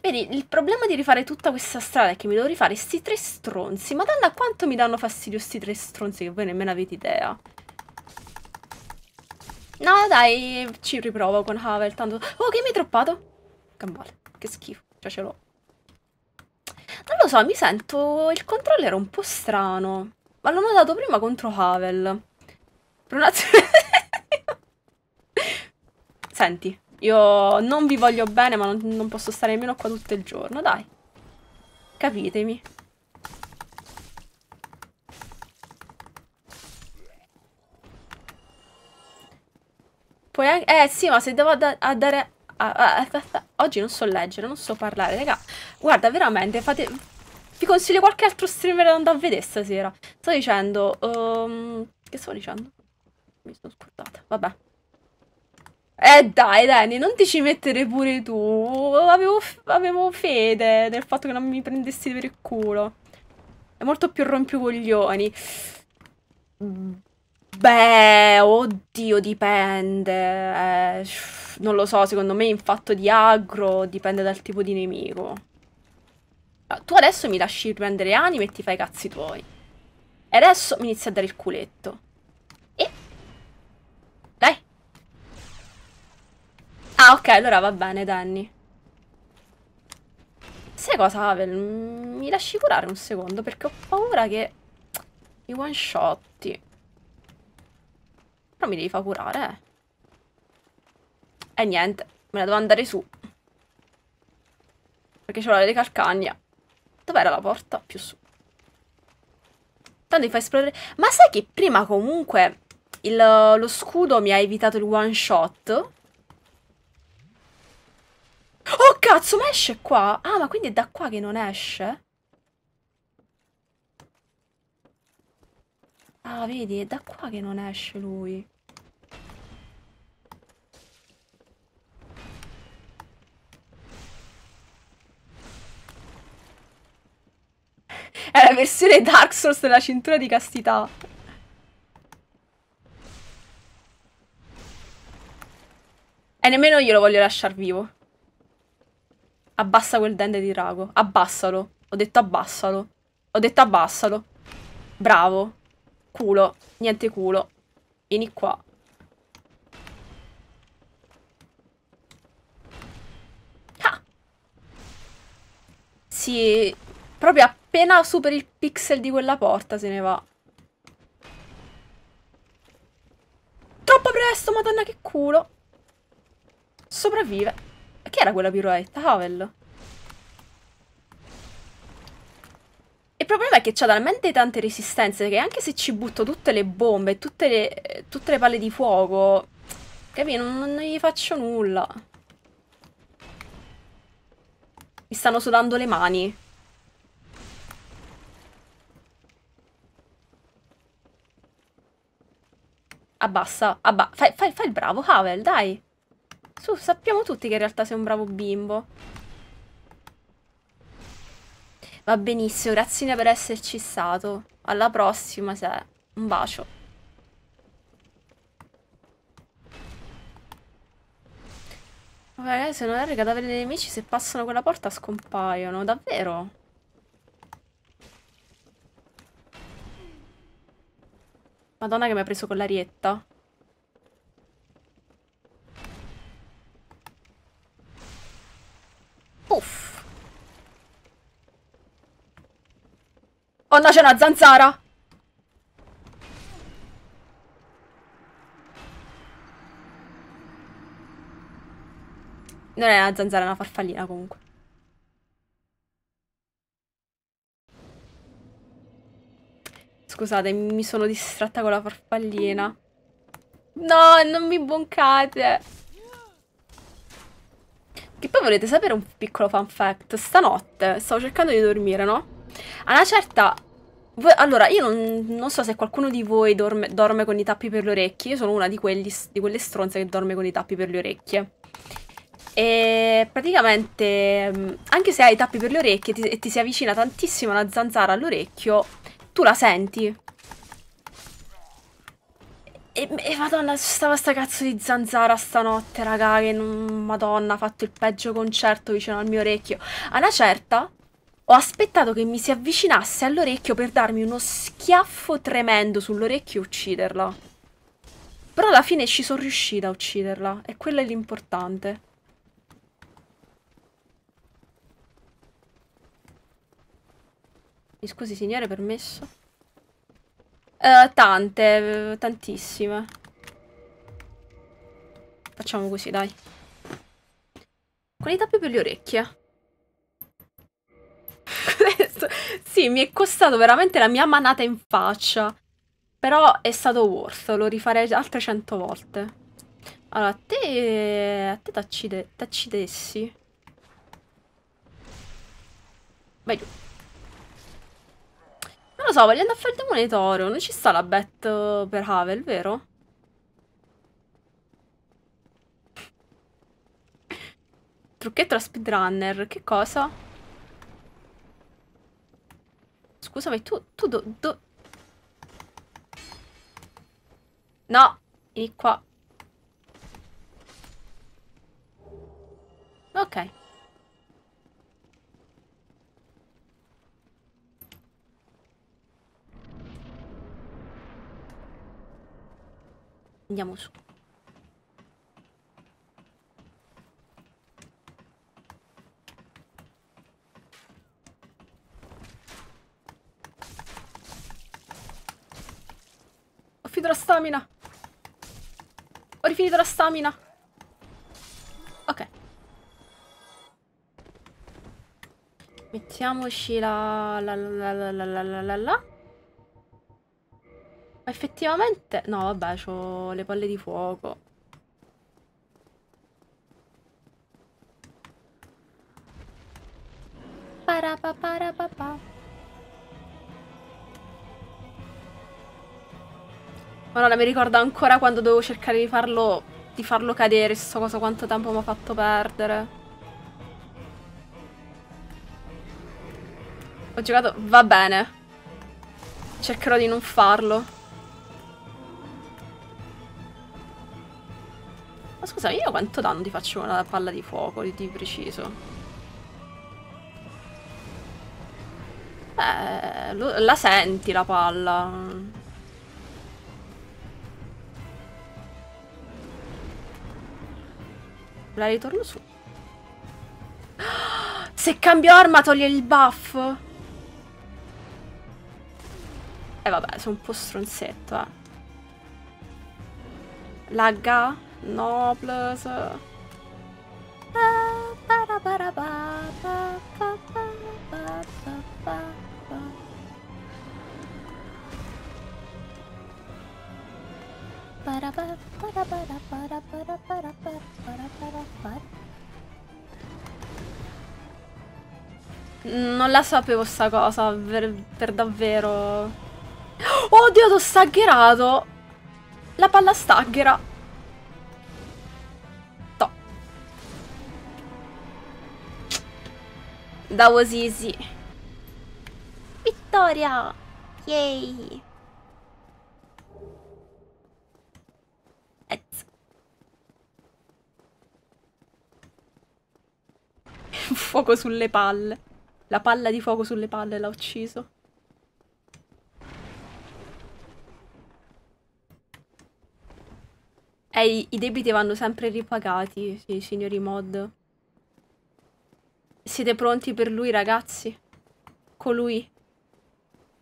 Vedi, il problema di rifare tutta questa strada è che mi devo rifare sti tre stronzi. Madonna, quanto mi danno fastidio sti tre stronzi che voi nemmeno avete idea. No, dai, ci riprovo con Havel, tanto... Oh, che mi hai troppato? Gambale, che schifo, già ce l'ho. Non lo so, mi sento... il controllo era un po' strano. Ma l'ho notato prima contro Havel. Pronazione... Senti, io non vi voglio bene, ma non, non posso stare nemmeno qua tutto il giorno, dai. Capitemi. Poi anche... Eh sì, ma se devo da a dare... A a a oggi non so leggere, non so parlare, raga. Guarda, veramente, fate... Vi consiglio qualche altro streamer da andare a vedere stasera. Sto dicendo... Um... Che sto dicendo? Mi sono scordata. Vabbè. Eh dai, Dani, non ti ci mettere pure tu. Avevo, avevo fede nel fatto che non mi prendessi per il culo. È molto più rompicoglioni. Beh, oddio, dipende. Eh, non lo so, secondo me in fatto di agro dipende dal tipo di nemico. Ah, tu adesso mi lasci prendere anime e ti fai i cazzi tuoi. E adesso mi inizi a dare il culetto. Ah, ok, allora va bene, Danny. Sai cosa, Avel? Mm, mi lasci curare un secondo perché ho paura che i one shotti. Però mi devi far curare, eh. E niente, me ne devo andare su. Perché c'è l'ora di calcagna. Dov'era la porta? Più su. Tanto mi fa esplorare... Ma sai che prima comunque il, lo scudo mi ha evitato il one shot? Oh cazzo, ma esce qua? Ah, ma quindi è da qua che non esce? Ah, vedi, è da qua che non esce lui. È la versione Dark Souls della cintura di castità. E nemmeno io lo voglio lasciar vivo. Abbassa quel dente di drago. Abbassalo. Ho detto abbassalo. Ho detto abbassalo. Bravo. Culo. Niente culo. Vieni qua. Ah! Sì. Proprio appena superi il pixel di quella porta se ne va. Troppo presto, madonna che culo. Sopravvive. E che era quella piroetta? Havel. Il problema è che c'ha talmente tante resistenze che anche se ci butto tutte le bombe, tutte le, tutte le palle di fuoco, capito? Non, non gli faccio nulla. Mi stanno sudando le mani. Abbassa, abbassa. Fai, fai, fai il bravo, Havel, dai. Su, sappiamo tutti che in realtà sei un bravo bimbo. Va benissimo, grazie per esserci stato. Alla prossima, se... Un bacio. Ragazzi, se non erro i cadaveri dei nemici se passano quella porta scompaiono, davvero? Madonna che mi ha preso con l'arietta. Puff. Oh no, c'è una zanzara! Non è una zanzara, è una farfallina comunque. Scusate, mi sono distratta con la farfallina. No, non mi boncate! Che poi volete sapere un piccolo fun fact? Stanotte stavo cercando di dormire, no? A una certa... Voi... Allora, io non, non, so se qualcuno di voi dorme, dorme, con i tappi per le orecchie. Io sono una di, quelli, di quelle stronze che dorme con i tappi per le orecchie. E praticamente, mm, anche se hai i tappi per le orecchie ti, e ti si avvicina tantissimo una zanzara all'orecchio, tu la senti. E, e madonna, stava sta cazzo di zanzara stanotte, raga, che non... Madonna, ha fatto il peggio concerto vicino al mio orecchio. A una certa, ho aspettato che mi si avvicinasse all'orecchio per darmi uno schiaffo tremendo sull'orecchio e ucciderla. Però alla fine ci sono riuscita a ucciderla, e quello è l'importante. Mi scusi signore, permesso? Uh, tante, tantissime. Facciamo così, dai. Qualità più per le orecchie. sì, mi è costato veramente la mia manata in faccia. Però è stato worth, lo rifarei altre cento volte. Allora, a te... a te t'accidessi. Vai giù. Non lo so, voglio andare a fare il demone toro. Non ci sta la bet eh, per Havel, vero? Trucchetto da speedrunner. Che cosa? Scusami, tu... Tu do... do... No! Vieni qua. Ok. Andiamo su. Ho finito la stamina. Ho rifinito la stamina. Ok. Mettiamoci la... la... la... la... la... la... la... la effettivamente... No, vabbè, ho le palle di fuoco. Parapaparapapà. Madonna, mi ricordo ancora quando dovevo cercare di farlo... di farlo cadere, sto cosa quanto tempo mi ha fatto perdere. Ho giocato... va bene. Cercherò di non farlo. Scusa, io quanto danno ti faccio una palla di fuoco di, preciso? Beh, lo, la senti la palla. La ritorno su. Se cambio arma toglie il buff. E eh, vabbè, sono un po' stronzetto, eh. Lagga? No, please. Non la sapevo sta cosa, per, per davvero. Oddio, t'ho staggerato! La palla stagghera! That was easy. Vittoria! Yay! fuoco sulle palle. La palla di fuoco sulle palle l'ha ucciso. Eh, i debiti vanno sempre ripagati, sì, signori mod. Siete pronti per lui, ragazzi? Colui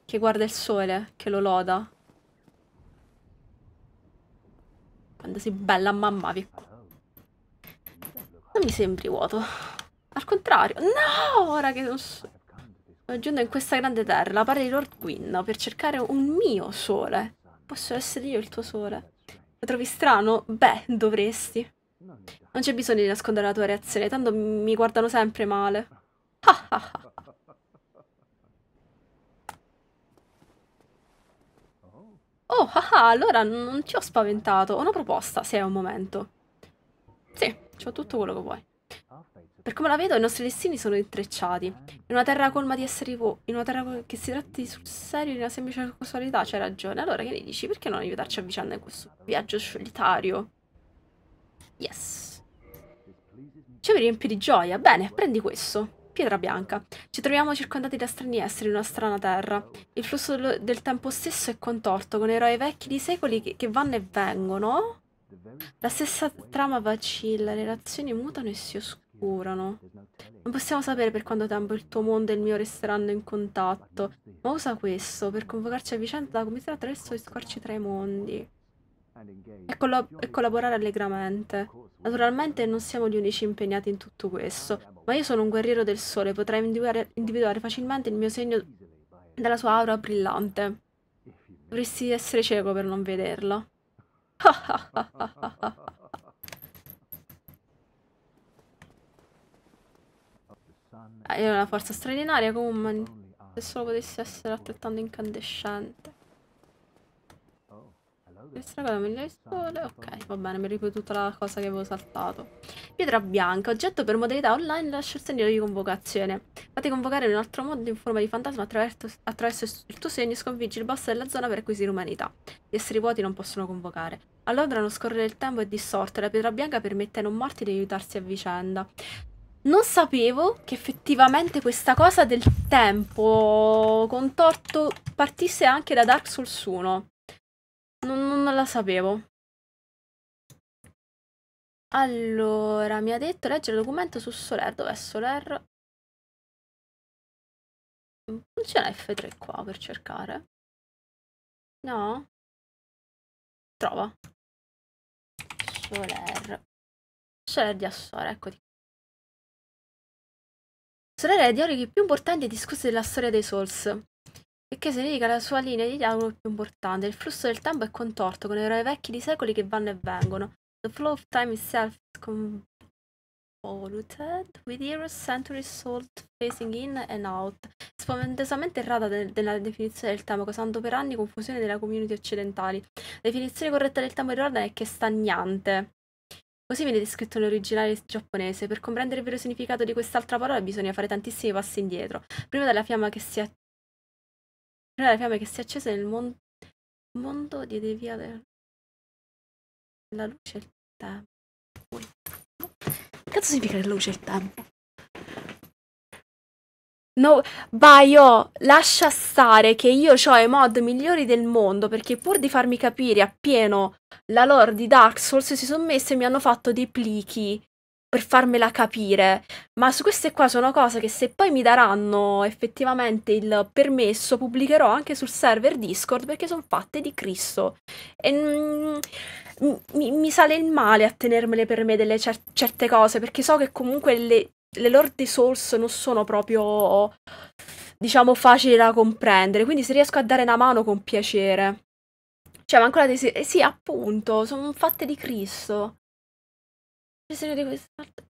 che guarda il sole, che lo loda. Quando sei bella mamma, vi... Non mi sembri vuoto. Al contrario. No, ora che non so... Sono giunto in questa grande terra, la pare di Lord Gwyn, per cercare un mio sole. Posso essere io il tuo sole? Lo trovi strano? Beh, dovresti. Non c'è bisogno di nascondere la tua reazione, tanto mi guardano sempre male. oh, haha, allora non ti ho spaventato. Ho una proposta, se hai un momento. Sì, ho tutto quello che vuoi. Per come la vedo, i nostri destini sono intrecciati. In una terra colma di esseri vuoti, in una terra che si tratti sul serio di una semplice casualità, c'hai ragione. Allora, che ne dici? Perché non aiutarci a vicenda in questo viaggio solitario? Yes. Ci mi riempie di gioia. Bene, prendi questo. Pietra bianca. Ci troviamo circondati da strani esseri in una strana terra. Il flusso del tempo stesso è contorto, con eroi vecchi di secoli che, che vanno e vengono. La stessa trama vacilla, le relazioni mutano e si oscurano. Non possiamo sapere per quanto tempo il tuo mondo e il mio resteranno in contatto, ma usa questo per convocarci a vicenda da cominciare attraverso gli scorci tra i mondi e, ecco, collaborare allegramente. Naturalmente non siamo gli unici impegnati in tutto questo, ma io sono un guerriero del sole, potrei individuare, individuare facilmente il mio segno dalla sua aura brillante. Dovresti essere cieco per non vederlo. Hai una forza straordinaria, comunque se solo potessi essere altrettanto incandescente. Destra con di sole. Ok, va bene, mi ripeto tutta la cosa che avevo saltato. Pietra bianca, oggetto per modalità online, lascia il segno di convocazione. Fate convocare in un altro modo in forma di fantasma attraverso, attraverso il tuo segno sconfiggi il boss della zona per acquisire umanità. Gli esseri vuoti non possono convocare. Allora lo scorrere del tempo è dissorto e la pietra bianca permette ai non morti di aiutarsi a vicenda. Non sapevo che effettivamente questa cosa del tempo contorto partisse anche da Dark Souls 1 non, non la sapevo. Allora, mi ha detto leggere il documento su Soler. Dov'è Soler? Funziona F3 qua per cercare. No? Trova. Soler. Soler di Assora, eccoti. Soler è il dialogo più importante e discusso della storia dei Souls. Perché si dedica la sua linea di dialogo più importante. Il flusso del tempo è contorto con eroi vecchi di secoli che vanno e vengono. The flow of time itself is convoluted with heroes centuries old facing in and out. Spaventosamente errata de della definizione del tempo, causando per anni confusione della community occidentali. La definizione corretta del tempo di Jordan è che è stagnante. Così viene descritto nell'originale giapponese. Per comprendere il vero significato di quest'altra parola bisogna fare tantissimi passi indietro, prima della fiamma che si è era la fiamma che si è accesa nel mon mondo diede via de la luce il tempo. Cazzo significa che la luce il tempo? No, vai, oh, lascia stare che io ho i mod migliori del mondo perché pur di farmi capire appieno la lore di Dark Souls si sono messe e mi hanno fatto dei plichi per farmela capire, ma su queste qua sono cose che se poi mi daranno effettivamente il permesso pubblicherò anche sul server Discord perché sono fatte di Cristo. E mm, mi, mi, sale il male a tenermele per me delle cer- certe cose perché so che comunque le, le Lord Souls non sono proprio, diciamo, facili da comprendere, quindi se riesco a dare una mano con piacere. Cioè, ma ancora desi- eh, sì, appunto, sono fatte di Cristo. Bisogna,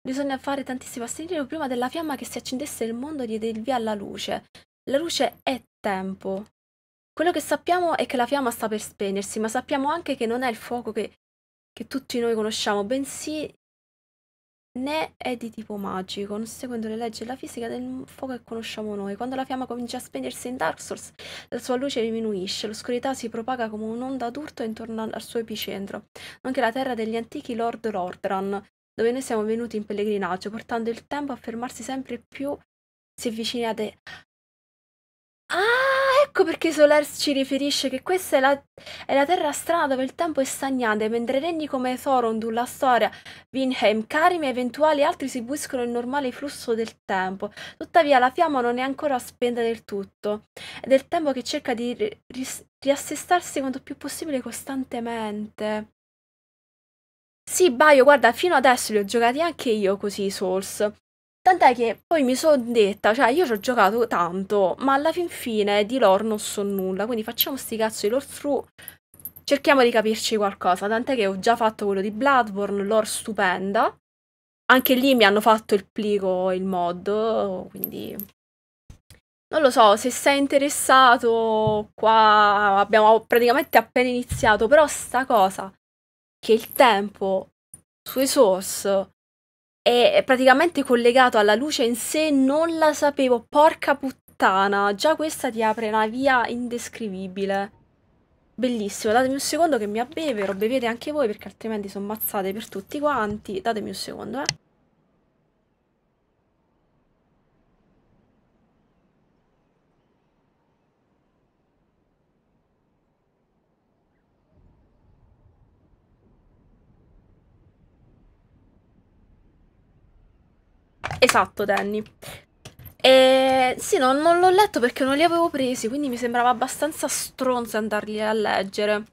bisogna fare tantissimi passi indietro prima della fiamma che si accendesse il mondo diede il via alla luce. La luce è tempo. Quello che sappiamo è che la fiamma sta per spegnersi, ma sappiamo anche che non è il fuoco che, che tutti noi conosciamo, bensì né è di tipo magico, non seguendo le leggi della fisica del fuoco che conosciamo noi. Quando la fiamma comincia a spegnersi in Dark Souls, la sua luce diminuisce, l'oscurità si propaga come un'onda d'urto intorno al suo epicentro, Anche la terra degli antichi Lord Lordran, dove noi siamo venuti in pellegrinaggio, portando il tempo a fermarsi sempre più si te. Ah, ecco perché Solers ci riferisce che questa è la, è la terra strana dove il tempo è stagnante, mentre regni come Thorondul, la storia, Vinheim, Karime e eventuali altri seguiscono il normale flusso del tempo. Tuttavia la fiamma non è ancora spenta del tutto, ed è il tempo che cerca di riassestarsi quanto più possibile costantemente. Sì, Baio, guarda, fino adesso li ho giocati anche io così i Souls. Tant'è che poi mi sono detta, cioè io ci ho giocato tanto, ma alla fin fine di lore non so nulla, quindi facciamo sti cazzo di lore through, cerchiamo di capirci qualcosa, tant'è che ho già fatto quello di Bloodborne, lore stupenda, anche lì mi hanno fatto il plico il mod, quindi non lo so, se sei interessato, qua abbiamo praticamente appena iniziato, però sta cosa che il tempo sui source è praticamente collegato alla luce in sé, non la sapevo, porca puttana, già questa ti apre una via indescrivibile. Bellissimo, datemi un secondo che mi abbevero, bevete anche voi perché altrimenti sono mazzate per tutti quanti. Datemi un secondo, eh. Esatto, Danny. E sì, no, non l'ho letto perché non li avevo presi, quindi mi sembrava abbastanza stronzo andarli a leggere.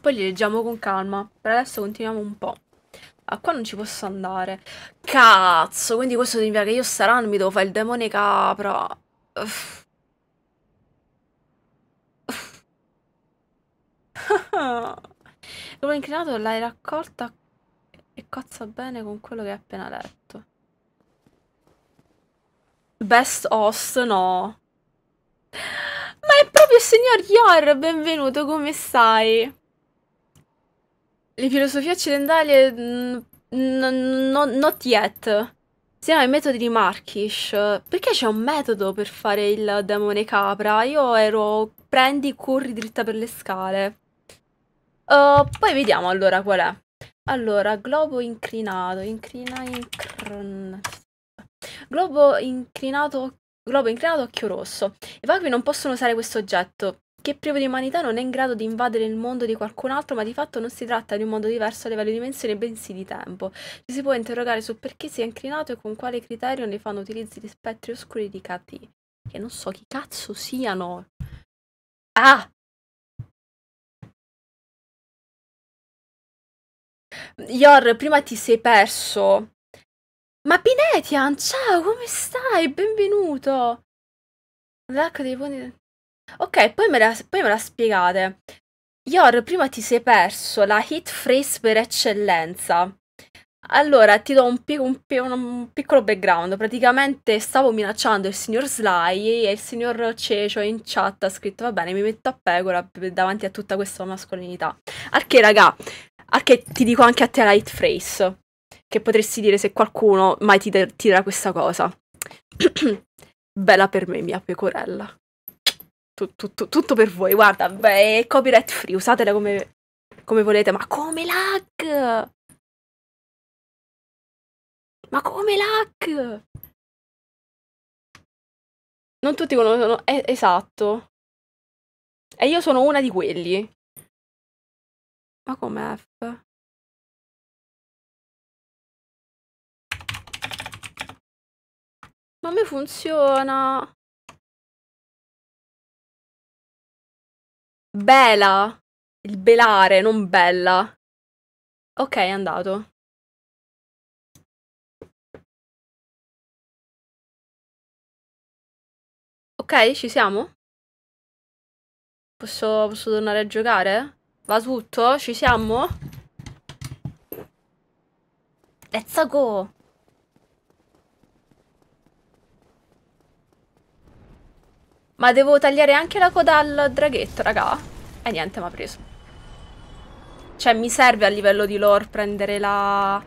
Poi li leggiamo con calma. Per adesso continuiamo un po'. Ah, qua non ci posso andare. Cazzo, quindi questo significa che io Saran mi devo fare il demone capra. Uff. L'uomo inclinato l'hai raccolta e cozza bene con quello che hai appena letto. Best host, no. Ma è proprio il signor Yor, benvenuto, come stai? Le filosofie occidentali... Mm, no, not yet. Siamo ai metodi di Markish. Perché c'è un metodo per fare il demone capra? Io ero... Prendi, corri dritta per le scale. Uh, poi vediamo allora qual è. Allora, globo inclinato, inclina, incron... Globo inclinato, globo inclinato occhio rosso. I vacui non possono usare questo oggetto, che privo di umanità non è in grado di invadere il mondo di qualcun altro, ma di fatto non si tratta di un mondo diverso a livello di dimensioni, bensì di tempo. Ci si può interrogare su perché sia inclinato e con quale criterio ne fanno utilizzi gli spettri oscuri di KT. Che non so chi cazzo siano. Ah! Yor, prima ti sei perso ma Pinetian, ciao, come stai? Benvenuto! L'arco dei ponti... Ok, poi me, la, poi me la spiegate. Yor, prima ti sei perso la hit phrase per eccellenza. Allora, ti do un, pic un, un, piccolo background. Praticamente stavo minacciando il signor Sly e il signor Cecio in chat ha scritto va bene, mi metto a pecora davanti a tutta questa mascolinità. Arché, raga, arché ti dico anche a te la hit phrase che potresti dire se qualcuno mai ti de- tira questa cosa. Bella per me, mia pecorella. Tut, tut, tutto per voi, guarda, beh, è copyright free, usatela come, come volete, ma come lag! Ma come lag! Non tutti conoscono, eh, esatto. E io sono una di quelli. Ma come F? Ma a me funziona. Bela. Il belare, non bella. Ok, è andato. Ok, ci siamo? Posso, posso tornare a giocare? Va tutto? Ci siamo? Let's go! Ma devo tagliare anche la coda al draghetto, raga. E eh, niente, ha preso. Cioè, mi serve a livello di lore prendere la...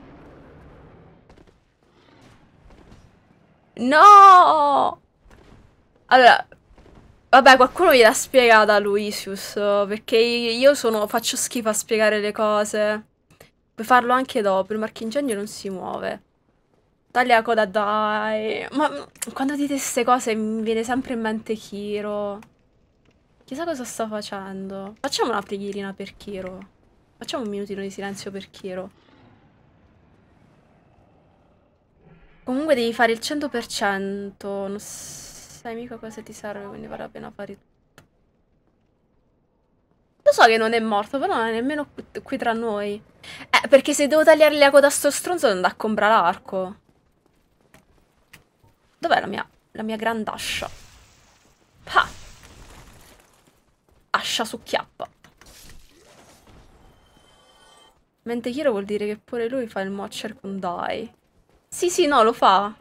No! Allora, Vabbè, qualcuno gliel'ha spiegata Luisius, perché io sono, faccio schifo a spiegare le cose. Puoi farlo anche dopo, il marchingegno non si muove. Taglia la coda, dai. Ma mm, quando dite queste cose mi viene sempre in mente Kiro. Chissà cosa sta facendo. Facciamo una preghierina per Kiro. Facciamo un minutino di silenzio per Kiro. Comunque devi fare il 100%. Non sai mica cosa ti serve, quindi vale la pena fare tutto. Lo so che non è morto, però non è nemmeno qui, tra noi. Eh, perché se devo tagliargli la coda a sto stronzo non da a comprare l'arco. Dov'è la mia, la mia grandascia? Ah! Ascia su chiappa. Mentechiro vuol dire che pure lui fa il Moccer con Dai. Sì, sì, no, lo fa.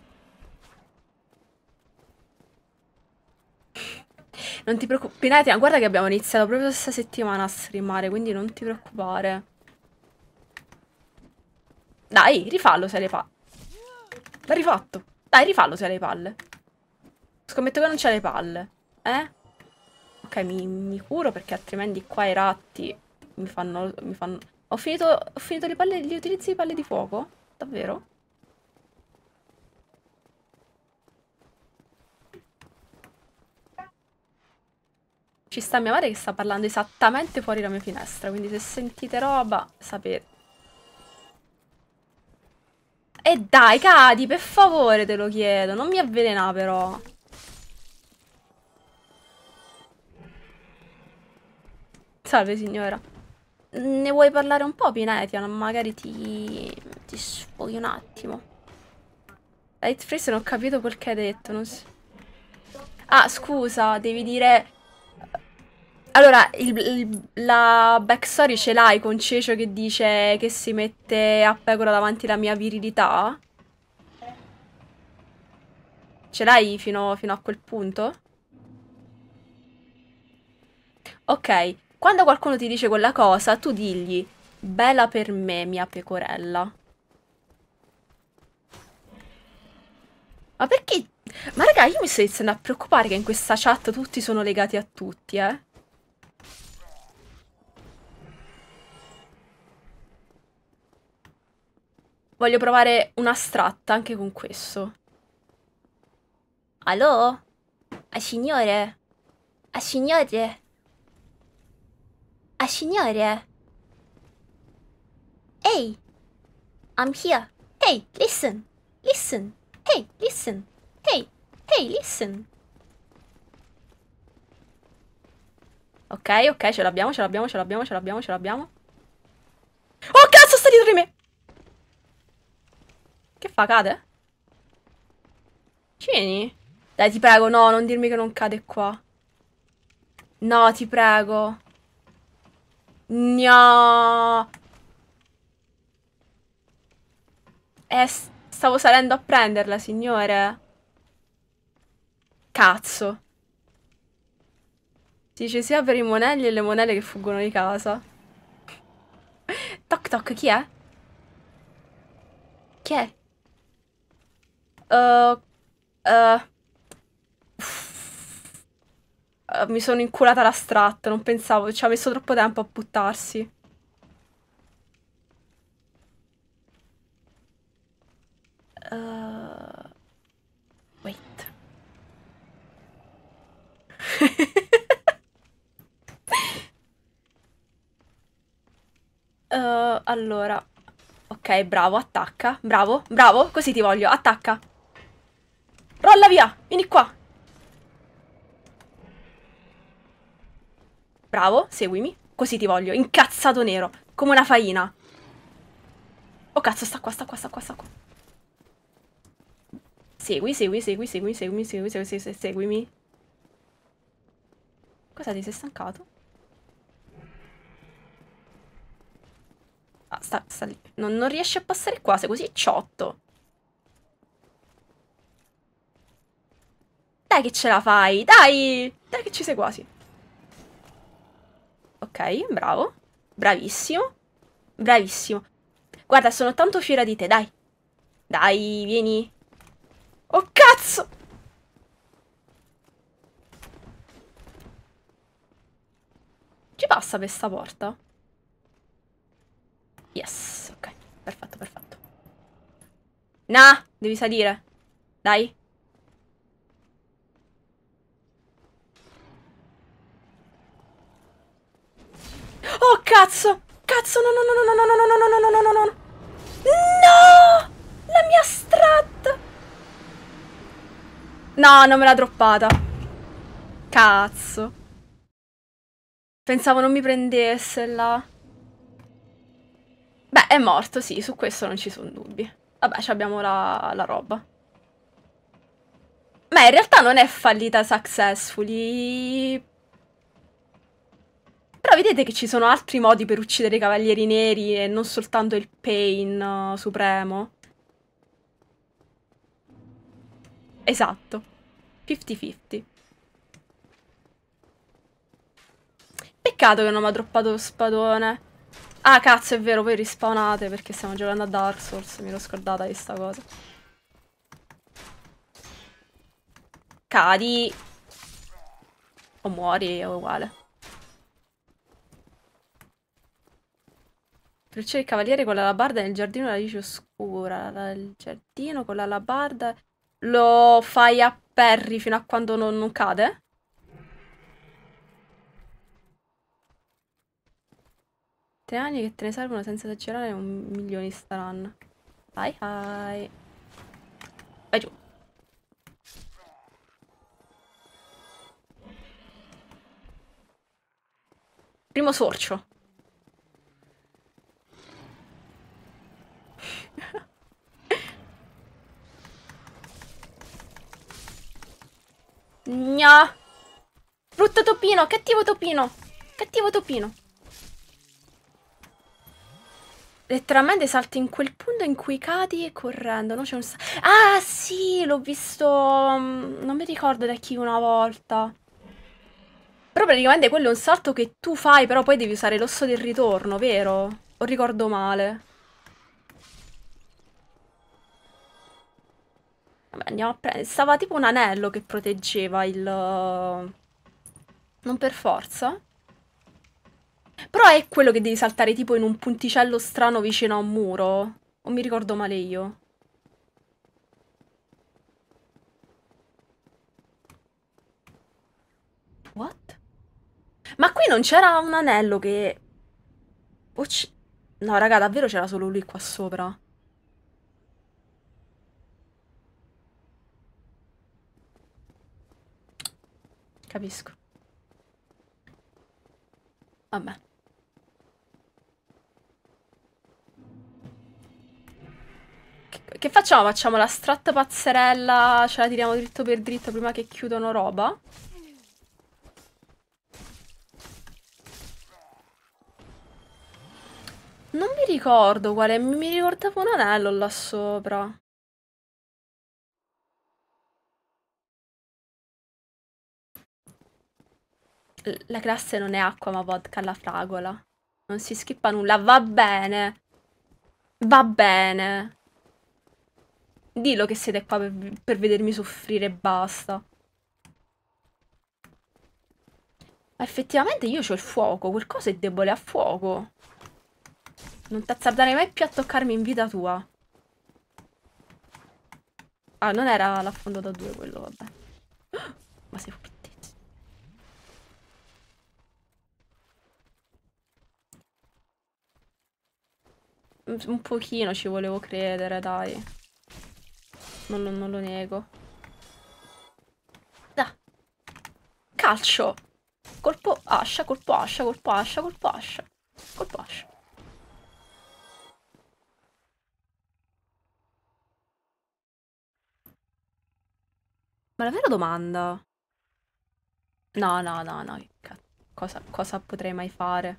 Non ti preoccupare. ma guarda che abbiamo iniziato proprio questa settimana a streamare, quindi non ti preoccupare. Dai, rifallo se l'hai fatto. L'ha rifatto. Dai, rifallo se hai le palle. Scommetto che non c'è le palle. Eh? Ok, mi, mi, curo perché altrimenti qua i ratti mi fanno... Mi fanno... Ho, finito, ho finito le palle... Gli utilizzi di palle di fuoco? Davvero? Ci sta mia madre che sta parlando esattamente fuori la mia finestra, quindi se sentite roba, sapete. E eh, dai, cadi, per favore te lo chiedo. Non mi avvelena però. Salve signora. Ne vuoi parlare un po', Pinetia? Magari ti... ti sfoghi un attimo. Light Freeze non ho capito quel che hai detto. So. Ah, scusa, devi dire... Allora, il, il, la backstory ce l'hai con Cecio che dice che si mette a pecora davanti alla mia virilità? Ce l'hai fino, fino, a quel punto? Ok, quando qualcuno ti dice quella cosa, tu digli Bella per me, mia pecorella. Ma perché... Ma raga, io mi sto iniziando a preoccupare che in questa chat tutti sono legati a tutti, eh? Voglio provare un'astratta anche con questo. Allo? A signore? A signore? A signore? Ehi! Hey, I'm here! Hey, listen! Listen! Hey, listen! Hey! Hey, listen! Ok, ok, ce l'abbiamo, ce l'abbiamo, ce l'abbiamo, ce l'abbiamo, ce l'abbiamo. Oh cazzo, sta dietro di me! Che fa? Cade? Cini? Dai, ti prego, no, non dirmi che non cade qua. No, ti prego. No. Eh, stavo salendo a prenderla, signore. Cazzo. Si dice sia per i monelli e le monelle che fuggono di casa. Toc toc, chi è? Chi è? Uh, mi sono inculata la strat, non pensavo, ci ha messo troppo tempo a buttarsi. wait. allora, ok, bravo, attacca, bravo, bravo, così ti voglio, attacca. Rolla via! Vieni qua! Bravo, seguimi. Così ti voglio, incazzato nero, come una faina. Oh cazzo, sta qua, sta qua, sta qua, sta qua. Segui, segui, segui, segui, segui, segui, segui, segui, seguimi. Cosa ti sei stancato? Ah, sta, sta lì. Non, non riesci a passare qua, sei così ciotto. Dai che ce la fai, dai! Dai che ci sei quasi. Ok, bravo. Bravissimo. Bravissimo. Guarda, sono tanto fiera di te, dai. Dai, vieni. Oh, cazzo! Ci passa per sta porta? Yes, ok. Perfetto, perfetto. Nah, devi salire. Dai. Oh cazzo! Cazzo, no, no, no, no, no, no, no, no, no, no, no, no, no, no. No! La mia strat! No, non me l'ha droppata. Cazzo. Pensavo non mi prendesse là. Beh, è morto, sì, su questo non ci sono dubbi. Vabbè, abbiamo la, la roba. Ma in realtà non è fallita successfully. Però vedete che ci sono altri modi per uccidere i cavalieri neri e non soltanto il pain uh, supremo. Esatto. 50-50. Peccato che non mi ha droppato lo spadone. Ah, cazzo, è vero, voi rispawnate perché stiamo giocando a Dark Souls. Mi ero scordata di sta cosa. Cadi. O muori, è uguale. Perciò il cavaliere con la labarda nel giardino la luce oscura. Il giardino con la labarda. Lo fai a perri fino a quando non, non cade? Tre anni che te ne servono senza esagerare un milione di staranno. Vai, vai. Vai giù. Primo sorcio. Gna. Brutto topino, cattivo topino. Cattivo topino. Letteralmente salti in quel punto in cui cadi correndo. No? Un... Ah sì, l'ho visto... Mm, non mi ricordo da chi una volta. Però praticamente quello è un salto che tu fai, però poi devi usare l'osso del ritorno, vero? O ricordo male. Vabbè, andiamo a prendere. Stava tipo un anello che proteggeva il... Non per forza. Però è quello che devi saltare tipo in un punticello strano vicino a un muro. O mi ricordo male io? What? Ma qui non c'era un anello che... No, raga, davvero c'era solo lui qua sopra. Capisco. Vabbè. Che, che facciamo? Facciamo la stratta pazzerella, ce la tiriamo dritto per dritto prima che chiudono roba? Non mi ricordo quale, mi ricordavo un anello là sopra. La classe non è acqua ma vodka alla fragola. Non si schippa nulla. Va bene. Va bene. Dillo che siete qua per, per vedermi soffrire e basta. Ma effettivamente io ho il fuoco. Qualcosa è debole a fuoco. Non t'azzardare mai più a toccarmi in vita tua. Ah, non era l'affondo da due quello, vabbè. Oh, ma sei furto. Mm, un pochino ci volevo credere, dai. Non, non, non lo nego. Da. Calcio. Colpo ascia, colpo ascia, colpo ascia, colpo ascia. Colpo ascia. Ma la vera domanda... No, no, no, no. Cosa, cosa potrei mai fare?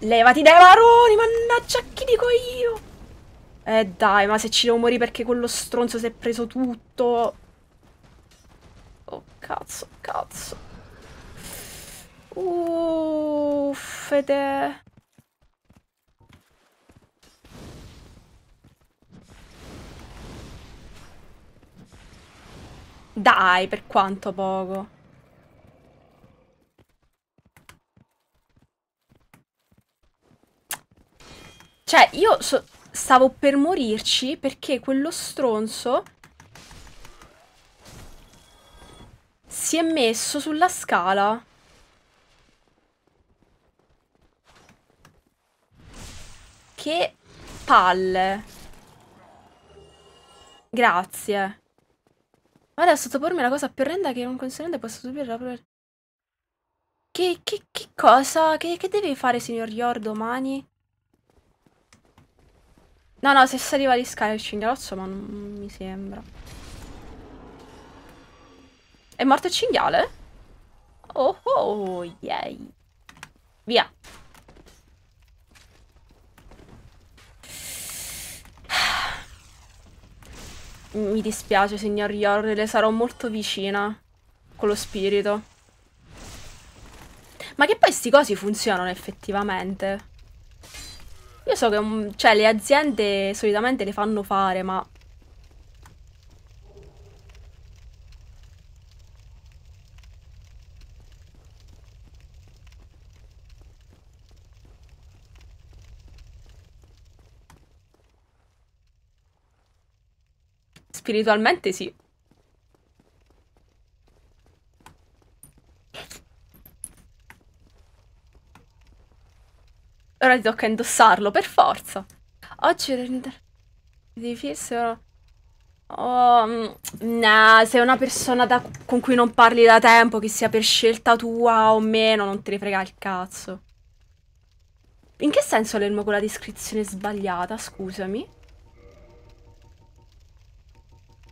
Levati dai maroni, mannaggia, chi dico io? Eh dai, ma se ci devo morire perché quello stronzo si è preso tutto... Oh, cazzo, cazzo. Uff, Dai, per quanto poco. Cioè, io so stavo per morirci perché quello stronzo si è messo sulla scala. Che palle. Grazie. Ma adesso sottopormi una cosa più orrenda che non considerando posso subire la prova. Che, che, che, cosa? Che, che deve fare signor Yor domani? No, no, se si arriva di scala il cinghialozzo, ma non mi sembra. È morto il cinghiale? Oh, oh, yay. Via. Mi dispiace, signor Yor, le sarò molto vicina. Con lo spirito. Ma che poi sti cosi funzionano effettivamente. Io so che un, cioè, le aziende solitamente le fanno fare, ma... Spiritualmente sì. Ora ti tocca indossarlo, per forza. Oggi rendere... Difficile. fisso... Oh, mm, nah, sei una persona da... con cui non parli da tempo, che sia per scelta tua o meno, non te ne frega il cazzo. In che senso l'elmo con la descrizione sbagliata, scusami?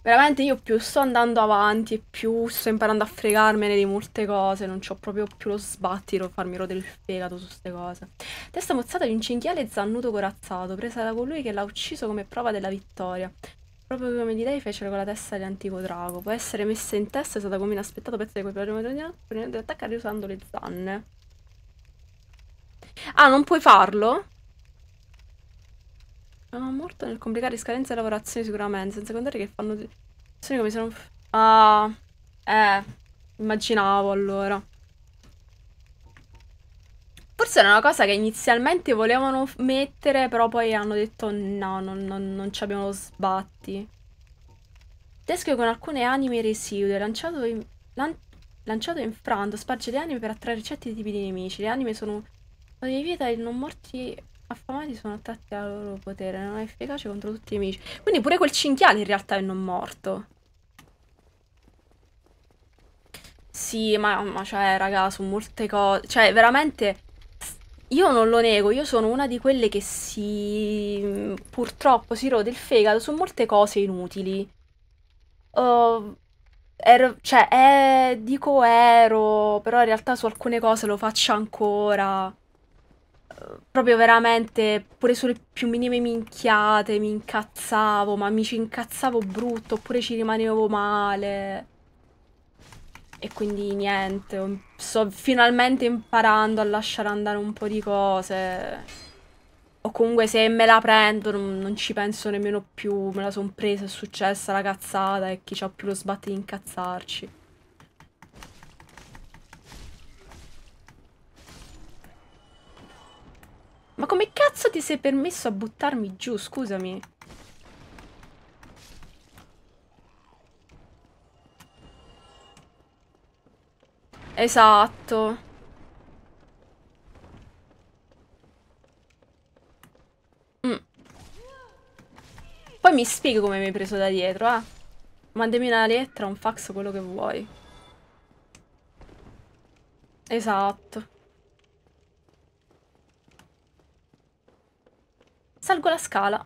Veramente io più sto andando avanti e più sto imparando a fregarmene di molte cose, non ho proprio più lo sbattito, farmi rodere il fegato su queste cose. Testa mozzata di un cinghiale zannuto corazzato, presa da colui che l'ha ucciso come prova della vittoria. Proprio come di lei fecero con la testa dell'antico drago. Può essere messa in testa è stata come inaspettato per essere quel prima di attaccare usando le zanne. Ah, non puoi farlo? Sono morto nel complicare scadenze e lavorazioni sicuramente, senza contare che fanno... Sono come se non... Ah... Eh... Immaginavo allora. Forse era una cosa che inizialmente volevano mettere, però poi hanno detto no, non, non, non ci abbiamo sbatti. Teschio con alcune anime residue, lanciato in, lan, lanciato in franto, sparge le anime per attrarre certi tipi di nemici. Le anime sono... Di vita e non morti affamati sono attratti al loro potere, non è efficace contro tutti i nemici. Quindi pure quel cinghiale in realtà è non morto. Sì, ma, ma cioè, raga, su molte cose... Cioè, veramente... Io non lo nego, io sono una di quelle che si... purtroppo si rode il fegato su molte cose inutili. Uh, ehm, ero, cioè, è, eh, dico ero, però in realtà su alcune cose lo faccio ancora proprio veramente pure sulle più minime minchiate mi incazzavo, ma mi ci incazzavo brutto oppure ci rimanevo male. E quindi niente, sto finalmente imparando a lasciare andare un po' di cose. O comunque se me la prendo non, non ci penso nemmeno più, me la son presa, è successa la cazzata e chi c'ha più lo sbatte di incazzarci. Ma come cazzo ti sei permesso a buttarmi giù, scusami? Esatto. Mm. Poi mi spiego come mi hai preso da dietro, eh. Mandami una lettera, un fax, quello che vuoi. Esatto. Salgo la scala.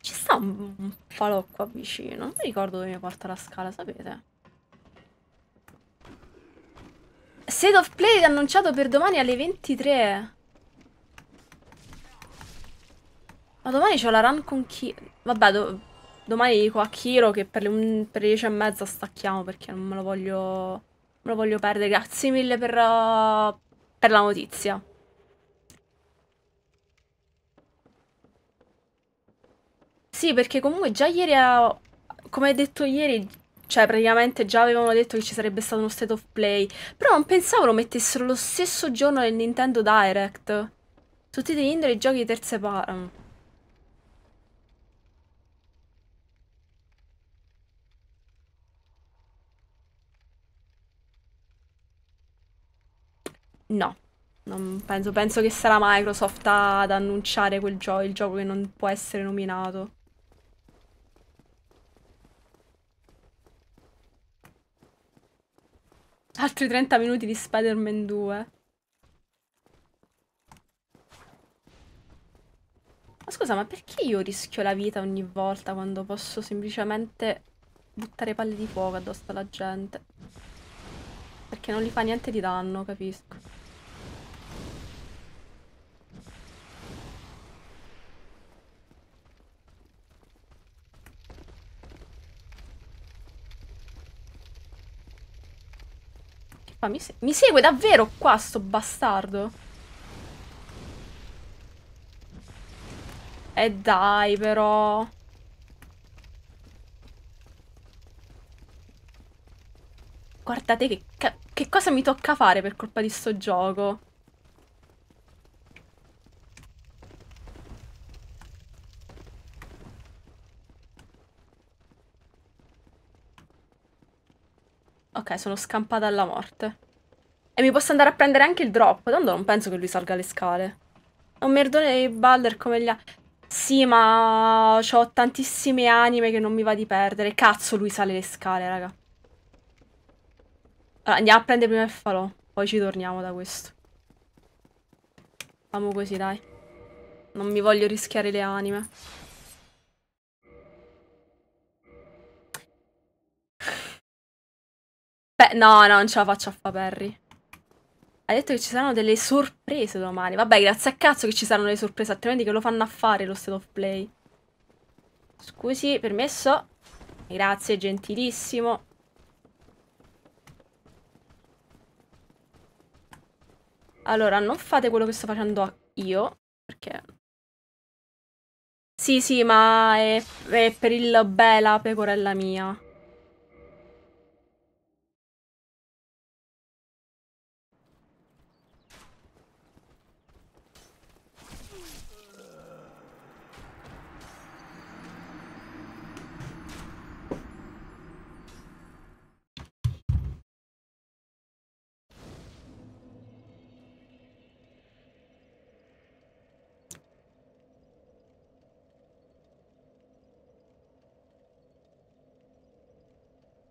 Ci sta un, un falò qua vicino. Non mi ricordo dove mi porta la scala, sapete? State of Play annunciato per domani alle 23. Ma domani c'è la run con chi... Vabbè, do... domani dico a Kiro che per le, un... per le 10 e mezza stacchiamo perché non me lo voglio... me lo voglio perdere. Grazie mille per, uh... per la notizia. Sì, perché comunque già ieri, a... come hai detto ieri, cioè praticamente già avevano detto che ci sarebbe stato uno state of play, però non pensavo lo mettessero lo stesso giorno nel Nintendo Direct. Tutti degli indole e giochi di terze parti. No, non penso, penso che sarà Microsoft ad annunciare quel gio il gioco che non può essere nominato. Altri 30 minuti di Spider-Man 2. Ma scusa, ma perché io rischio la vita ogni volta quando posso semplicemente buttare palle di fuoco addosso alla gente? Perché non gli fa niente di danno, capisco. Ma mi, se mi segue davvero qua sto bastardo? E eh dai però... Guardate che, che cosa mi tocca fare per colpa di sto gioco. Ok, sono scampata alla morte. E mi posso andare a prendere anche il drop. Tanto non penso che lui salga le scale. È un merdone di Balder come gli ha... Sì, ma ho tantissime anime che non mi va di perdere. Cazzo, lui sale le scale, raga. Allora, andiamo a prendere prima il falò. Poi ci torniamo da questo. Famo così, dai. Non mi voglio rischiare le anime. Beh, no, no, non ce la faccio a fa, Perry. Ha detto che ci saranno delle sorprese domani. Vabbè, grazie a cazzo che ci saranno le sorprese, altrimenti che lo fanno a fare lo state of play. Scusi, permesso? Grazie, gentilissimo. Allora, non fate quello che sto facendo io, perché... Sì, sì, ma è, è per il bella pecorella mia.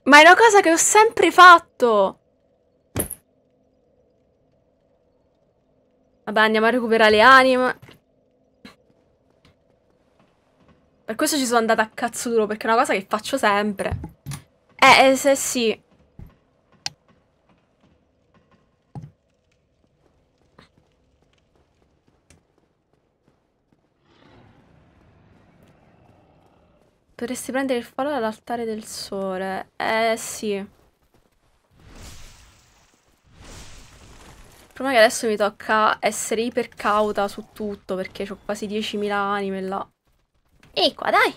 Ma è una cosa che ho sempre fatto! Vabbè, andiamo a recuperare le anime. Per questo ci sono andata a cazzo duro, perché è una cosa che faccio sempre. Eh, eh se sì. Potresti prendere il faro dall'altare del sole. Eh sì. Il che adesso mi tocca essere ipercauta su tutto perché ho quasi 10.000 anime là. E qua dai!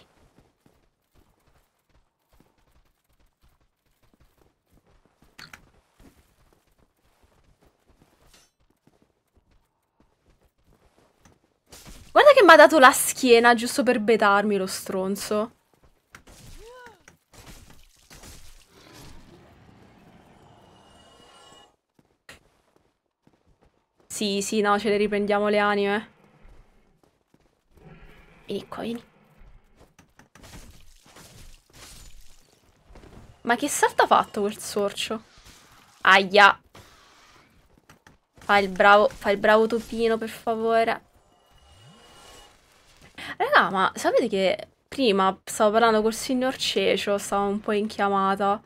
Guarda che mi ha dato la schiena giusto per betarmi lo stronzo. Sì, sì, no, ce le riprendiamo le anime. Vieni qua, vieni. Ma che salto ha fatto quel sorcio? Aia. Fai il bravo, fai il bravo topino, per favore. Raga, ma sapete che prima stavo parlando col signor Cecio, stavo un po' in chiamata.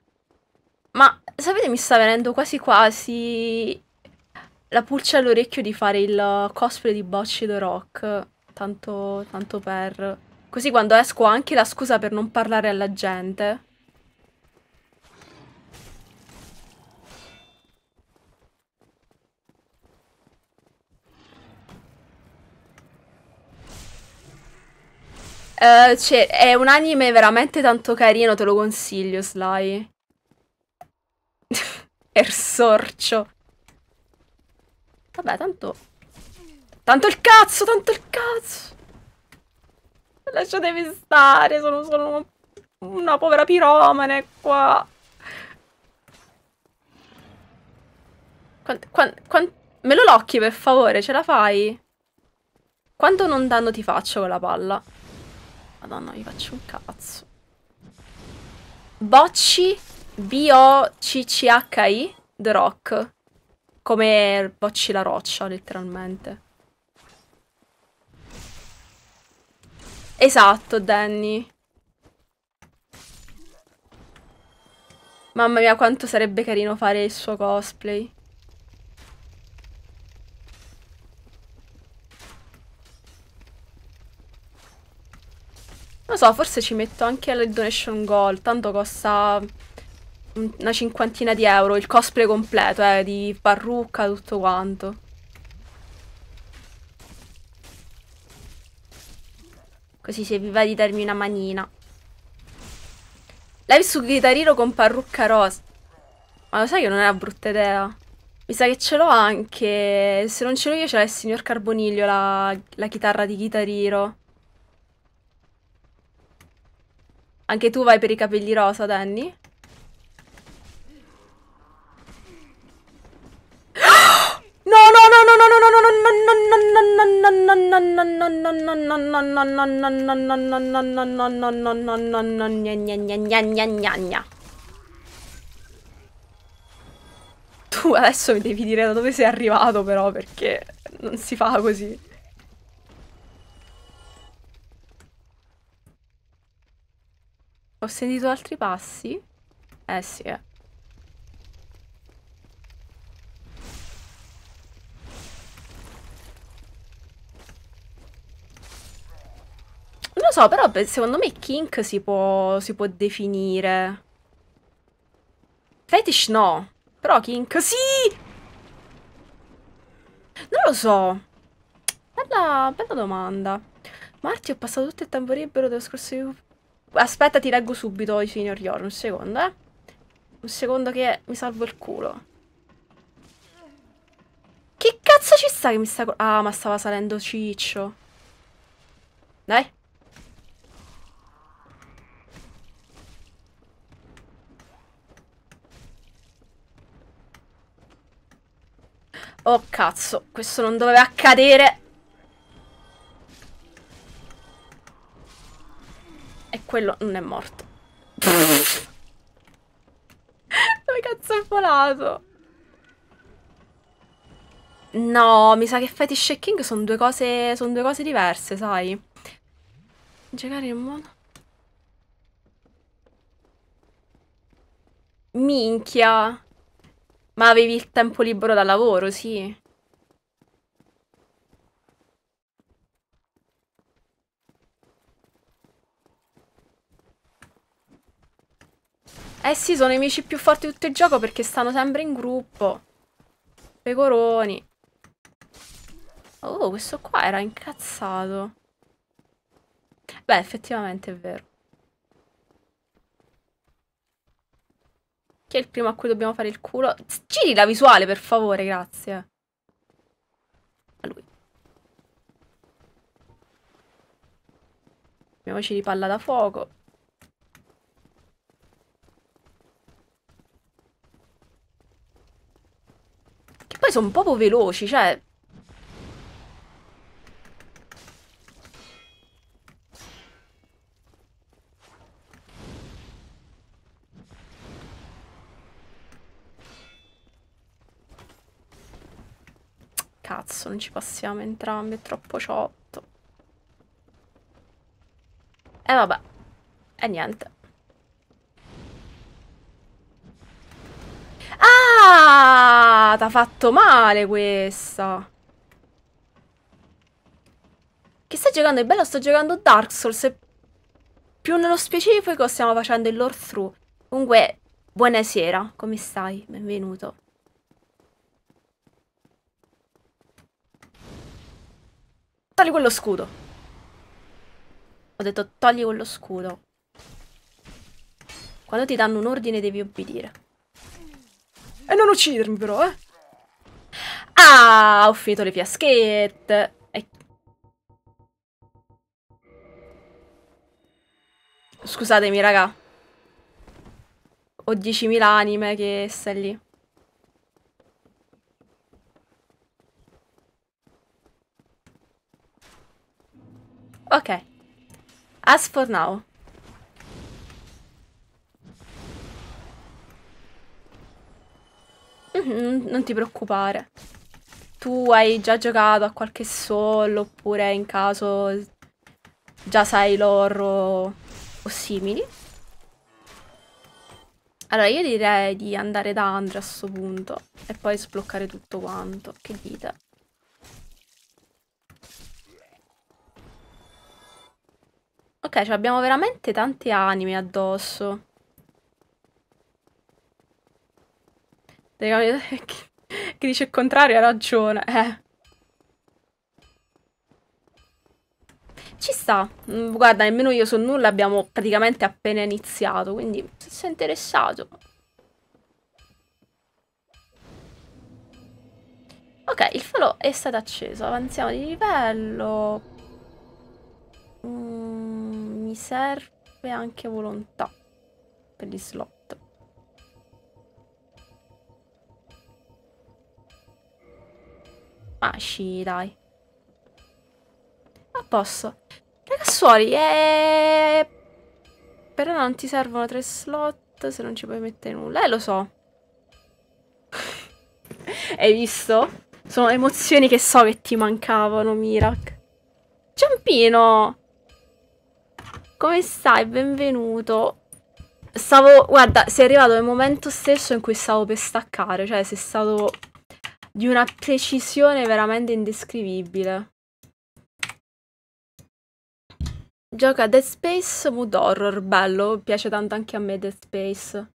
Ma sapete, mi sta venendo quasi quasi la pulce all'orecchio di fare il uh, cosplay di Boccido Rock, tanto, tanto per... Così quando esco ho anche la scusa per non parlare alla gente. Uh, cioè, è un anime veramente tanto carino, te lo consiglio, Sly. Ersorcio. Vabbè, tanto... Tanto il cazzo, tanto il cazzo! Lasciatevi stare, sono, sono una povera piromane qua. Quant, quant, quant... Me lo locchi, per favore, ce la fai? Quanto non danno ti faccio con la palla? Madonna, mi faccio un cazzo. Bocci B-O-C-C-H-I The Rock come bocci la roccia, letteralmente. Esatto, Danny. Mamma mia, quanto sarebbe carino fare il suo cosplay. Non so, forse ci metto anche la donation goal, tanto costa una cinquantina di euro, il cosplay completo, eh, di parrucca, tutto quanto. Così se vi va di darmi una manina. Live su Guitariro con parrucca rosa. Ma lo sai che non è una brutta idea? Mi sa che ce l'ho anche... Se non ce l'ho io ce l'ha il signor Carboniglio, la, la chitarra di Guitariro. Anche tu vai per i capelli rosa, Danny? Tu adesso mi devi dire da dove sei arrivato però perché non si fa così. Ho sentito altri passi? Eh sì, eh. lo so, però secondo me kink si può, si può definire. Fetish no, però kink sì! Non lo so. Bella, bella domanda. Marti, ho passato tutto il tempo libero dello scorso... Aspetta, ti leggo subito i signor Yor, un secondo, eh. Un secondo che mi salvo il culo. Che cazzo ci sta che mi sta... Ah, ma stava salendo Ciccio. Dai. Oh cazzo, questo non doveva accadere. E quello non è morto. Dove cazzo è volato? No, mi sa che fetish e king sono due cose, sono due cose diverse, sai? Giocare in modo... Minchia. Ma avevi il tempo libero da lavoro, sì. Eh sì, sono i nemici più forti di tutto il gioco perché stanno sempre in gruppo. Pecoroni. Oh, questo qua era incazzato. Beh, effettivamente è vero. Chi è il primo a cui dobbiamo fare il culo? Giri la visuale, per favore, grazie. A lui. Mettiamoci di palla da fuoco. Che poi sono un po' veloci, cioè... non ci passiamo entrambi, è troppo ciotto. E vabbè. E niente. Ah! T'ha fatto male questa! Che stai giocando? È bello, sto giocando Dark Souls e più nello specifico stiamo facendo il lore through. Comunque, buonasera, come stai? Benvenuto. Togli quello scudo. Ho detto togli quello scudo. Quando ti danno un ordine devi obbedire. E non uccidermi però, eh. Ah, ho finito le fiaschette. E... Scusatemi, raga. Ho 10.000 anime che stai lì. Ok. As for now. Mhm, non ti preoccupare. Tu hai già giocato a qualche solo oppure in caso già sai loro o simili. Allora io direi di andare da Andrea a questo punto e poi sbloccare tutto quanto. Che dite? Ok, cioè abbiamo veramente tante anime addosso. Chi dice il contrario ha ragione, eh. Ci sta. Mm, guarda, nemmeno io so nulla, abbiamo praticamente appena iniziato, quindi se sei interessato... Ok, il falò è stato acceso, avanziamo di livello... Mm, mi serve anche volontà per gli slot. Ma ah, sì, dai. A posto. Ragazzuoli, eh... Però non ti servono tre slot se non ci puoi mettere nulla. Eh, lo so. Hai visto? Sono emozioni che so che ti mancavano, Mirak. Ciampino! come stai? Benvenuto. Stavo, guarda, sei arrivato nel momento stesso in cui stavo per staccare, cioè sei stato di una precisione veramente indescrivibile. Gioca Dead Space Mood Horror, bello, piace tanto anche a me Dead Space.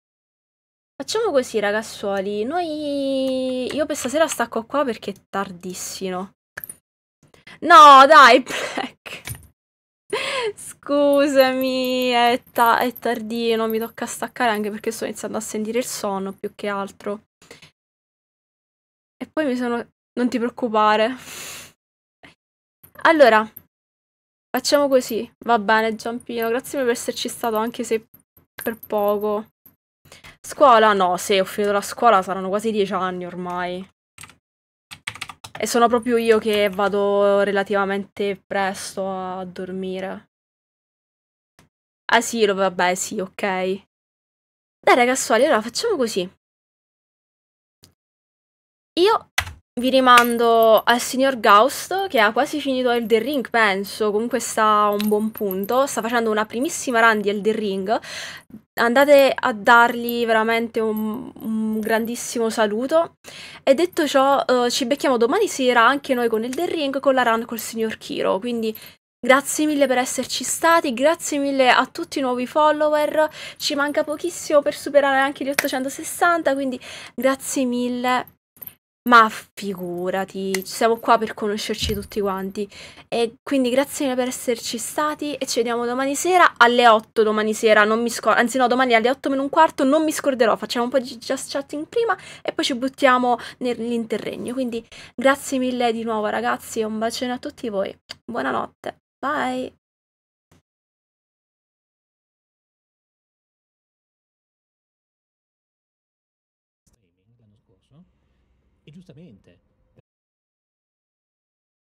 Facciamo così ragazzuoli, noi... Io per stasera stacco qua perché è tardissimo. No, dai, Black! Scusami, è, ta- è tardino, mi tocca staccare anche perché sto iniziando a sentire il sonno più che altro. E poi mi sono... non ti preoccupare. Allora, facciamo così. Va bene, Giampino, grazie per esserci stato anche se per poco. Scuola? No, se ho finito la scuola saranno quasi dieci anni ormai. E sono proprio io che vado relativamente presto a dormire. Asilo, ah, vabbè, sì, ok. Dai, ragazzuoli, allora facciamo così. Io vi rimando al signor Gaust che ha quasi finito Elder Ring, penso, comunque sta a un buon punto, sta facendo una primissima run di Elder Ring, andate a dargli veramente un, un grandissimo saluto. E detto ciò, eh, ci becchiamo domani sera anche noi con il The Ring, con la run col signor Kiro. Quindi Grazie mille per esserci stati, grazie mille a tutti i nuovi follower, ci manca pochissimo per superare anche gli 860, quindi grazie mille ma figurati, siamo qua per conoscerci tutti quanti. E quindi grazie mille per esserci stati e ci vediamo domani sera alle 8 domani sera, non mi scordo, anzi no, domani alle 8 meno un quarto, non mi scorderò, facciamo un po' di just chatting prima e poi ci buttiamo nell'interregno. Quindi grazie mille di nuovo ragazzi e un bacione a tutti voi. Buonanotte. Bye.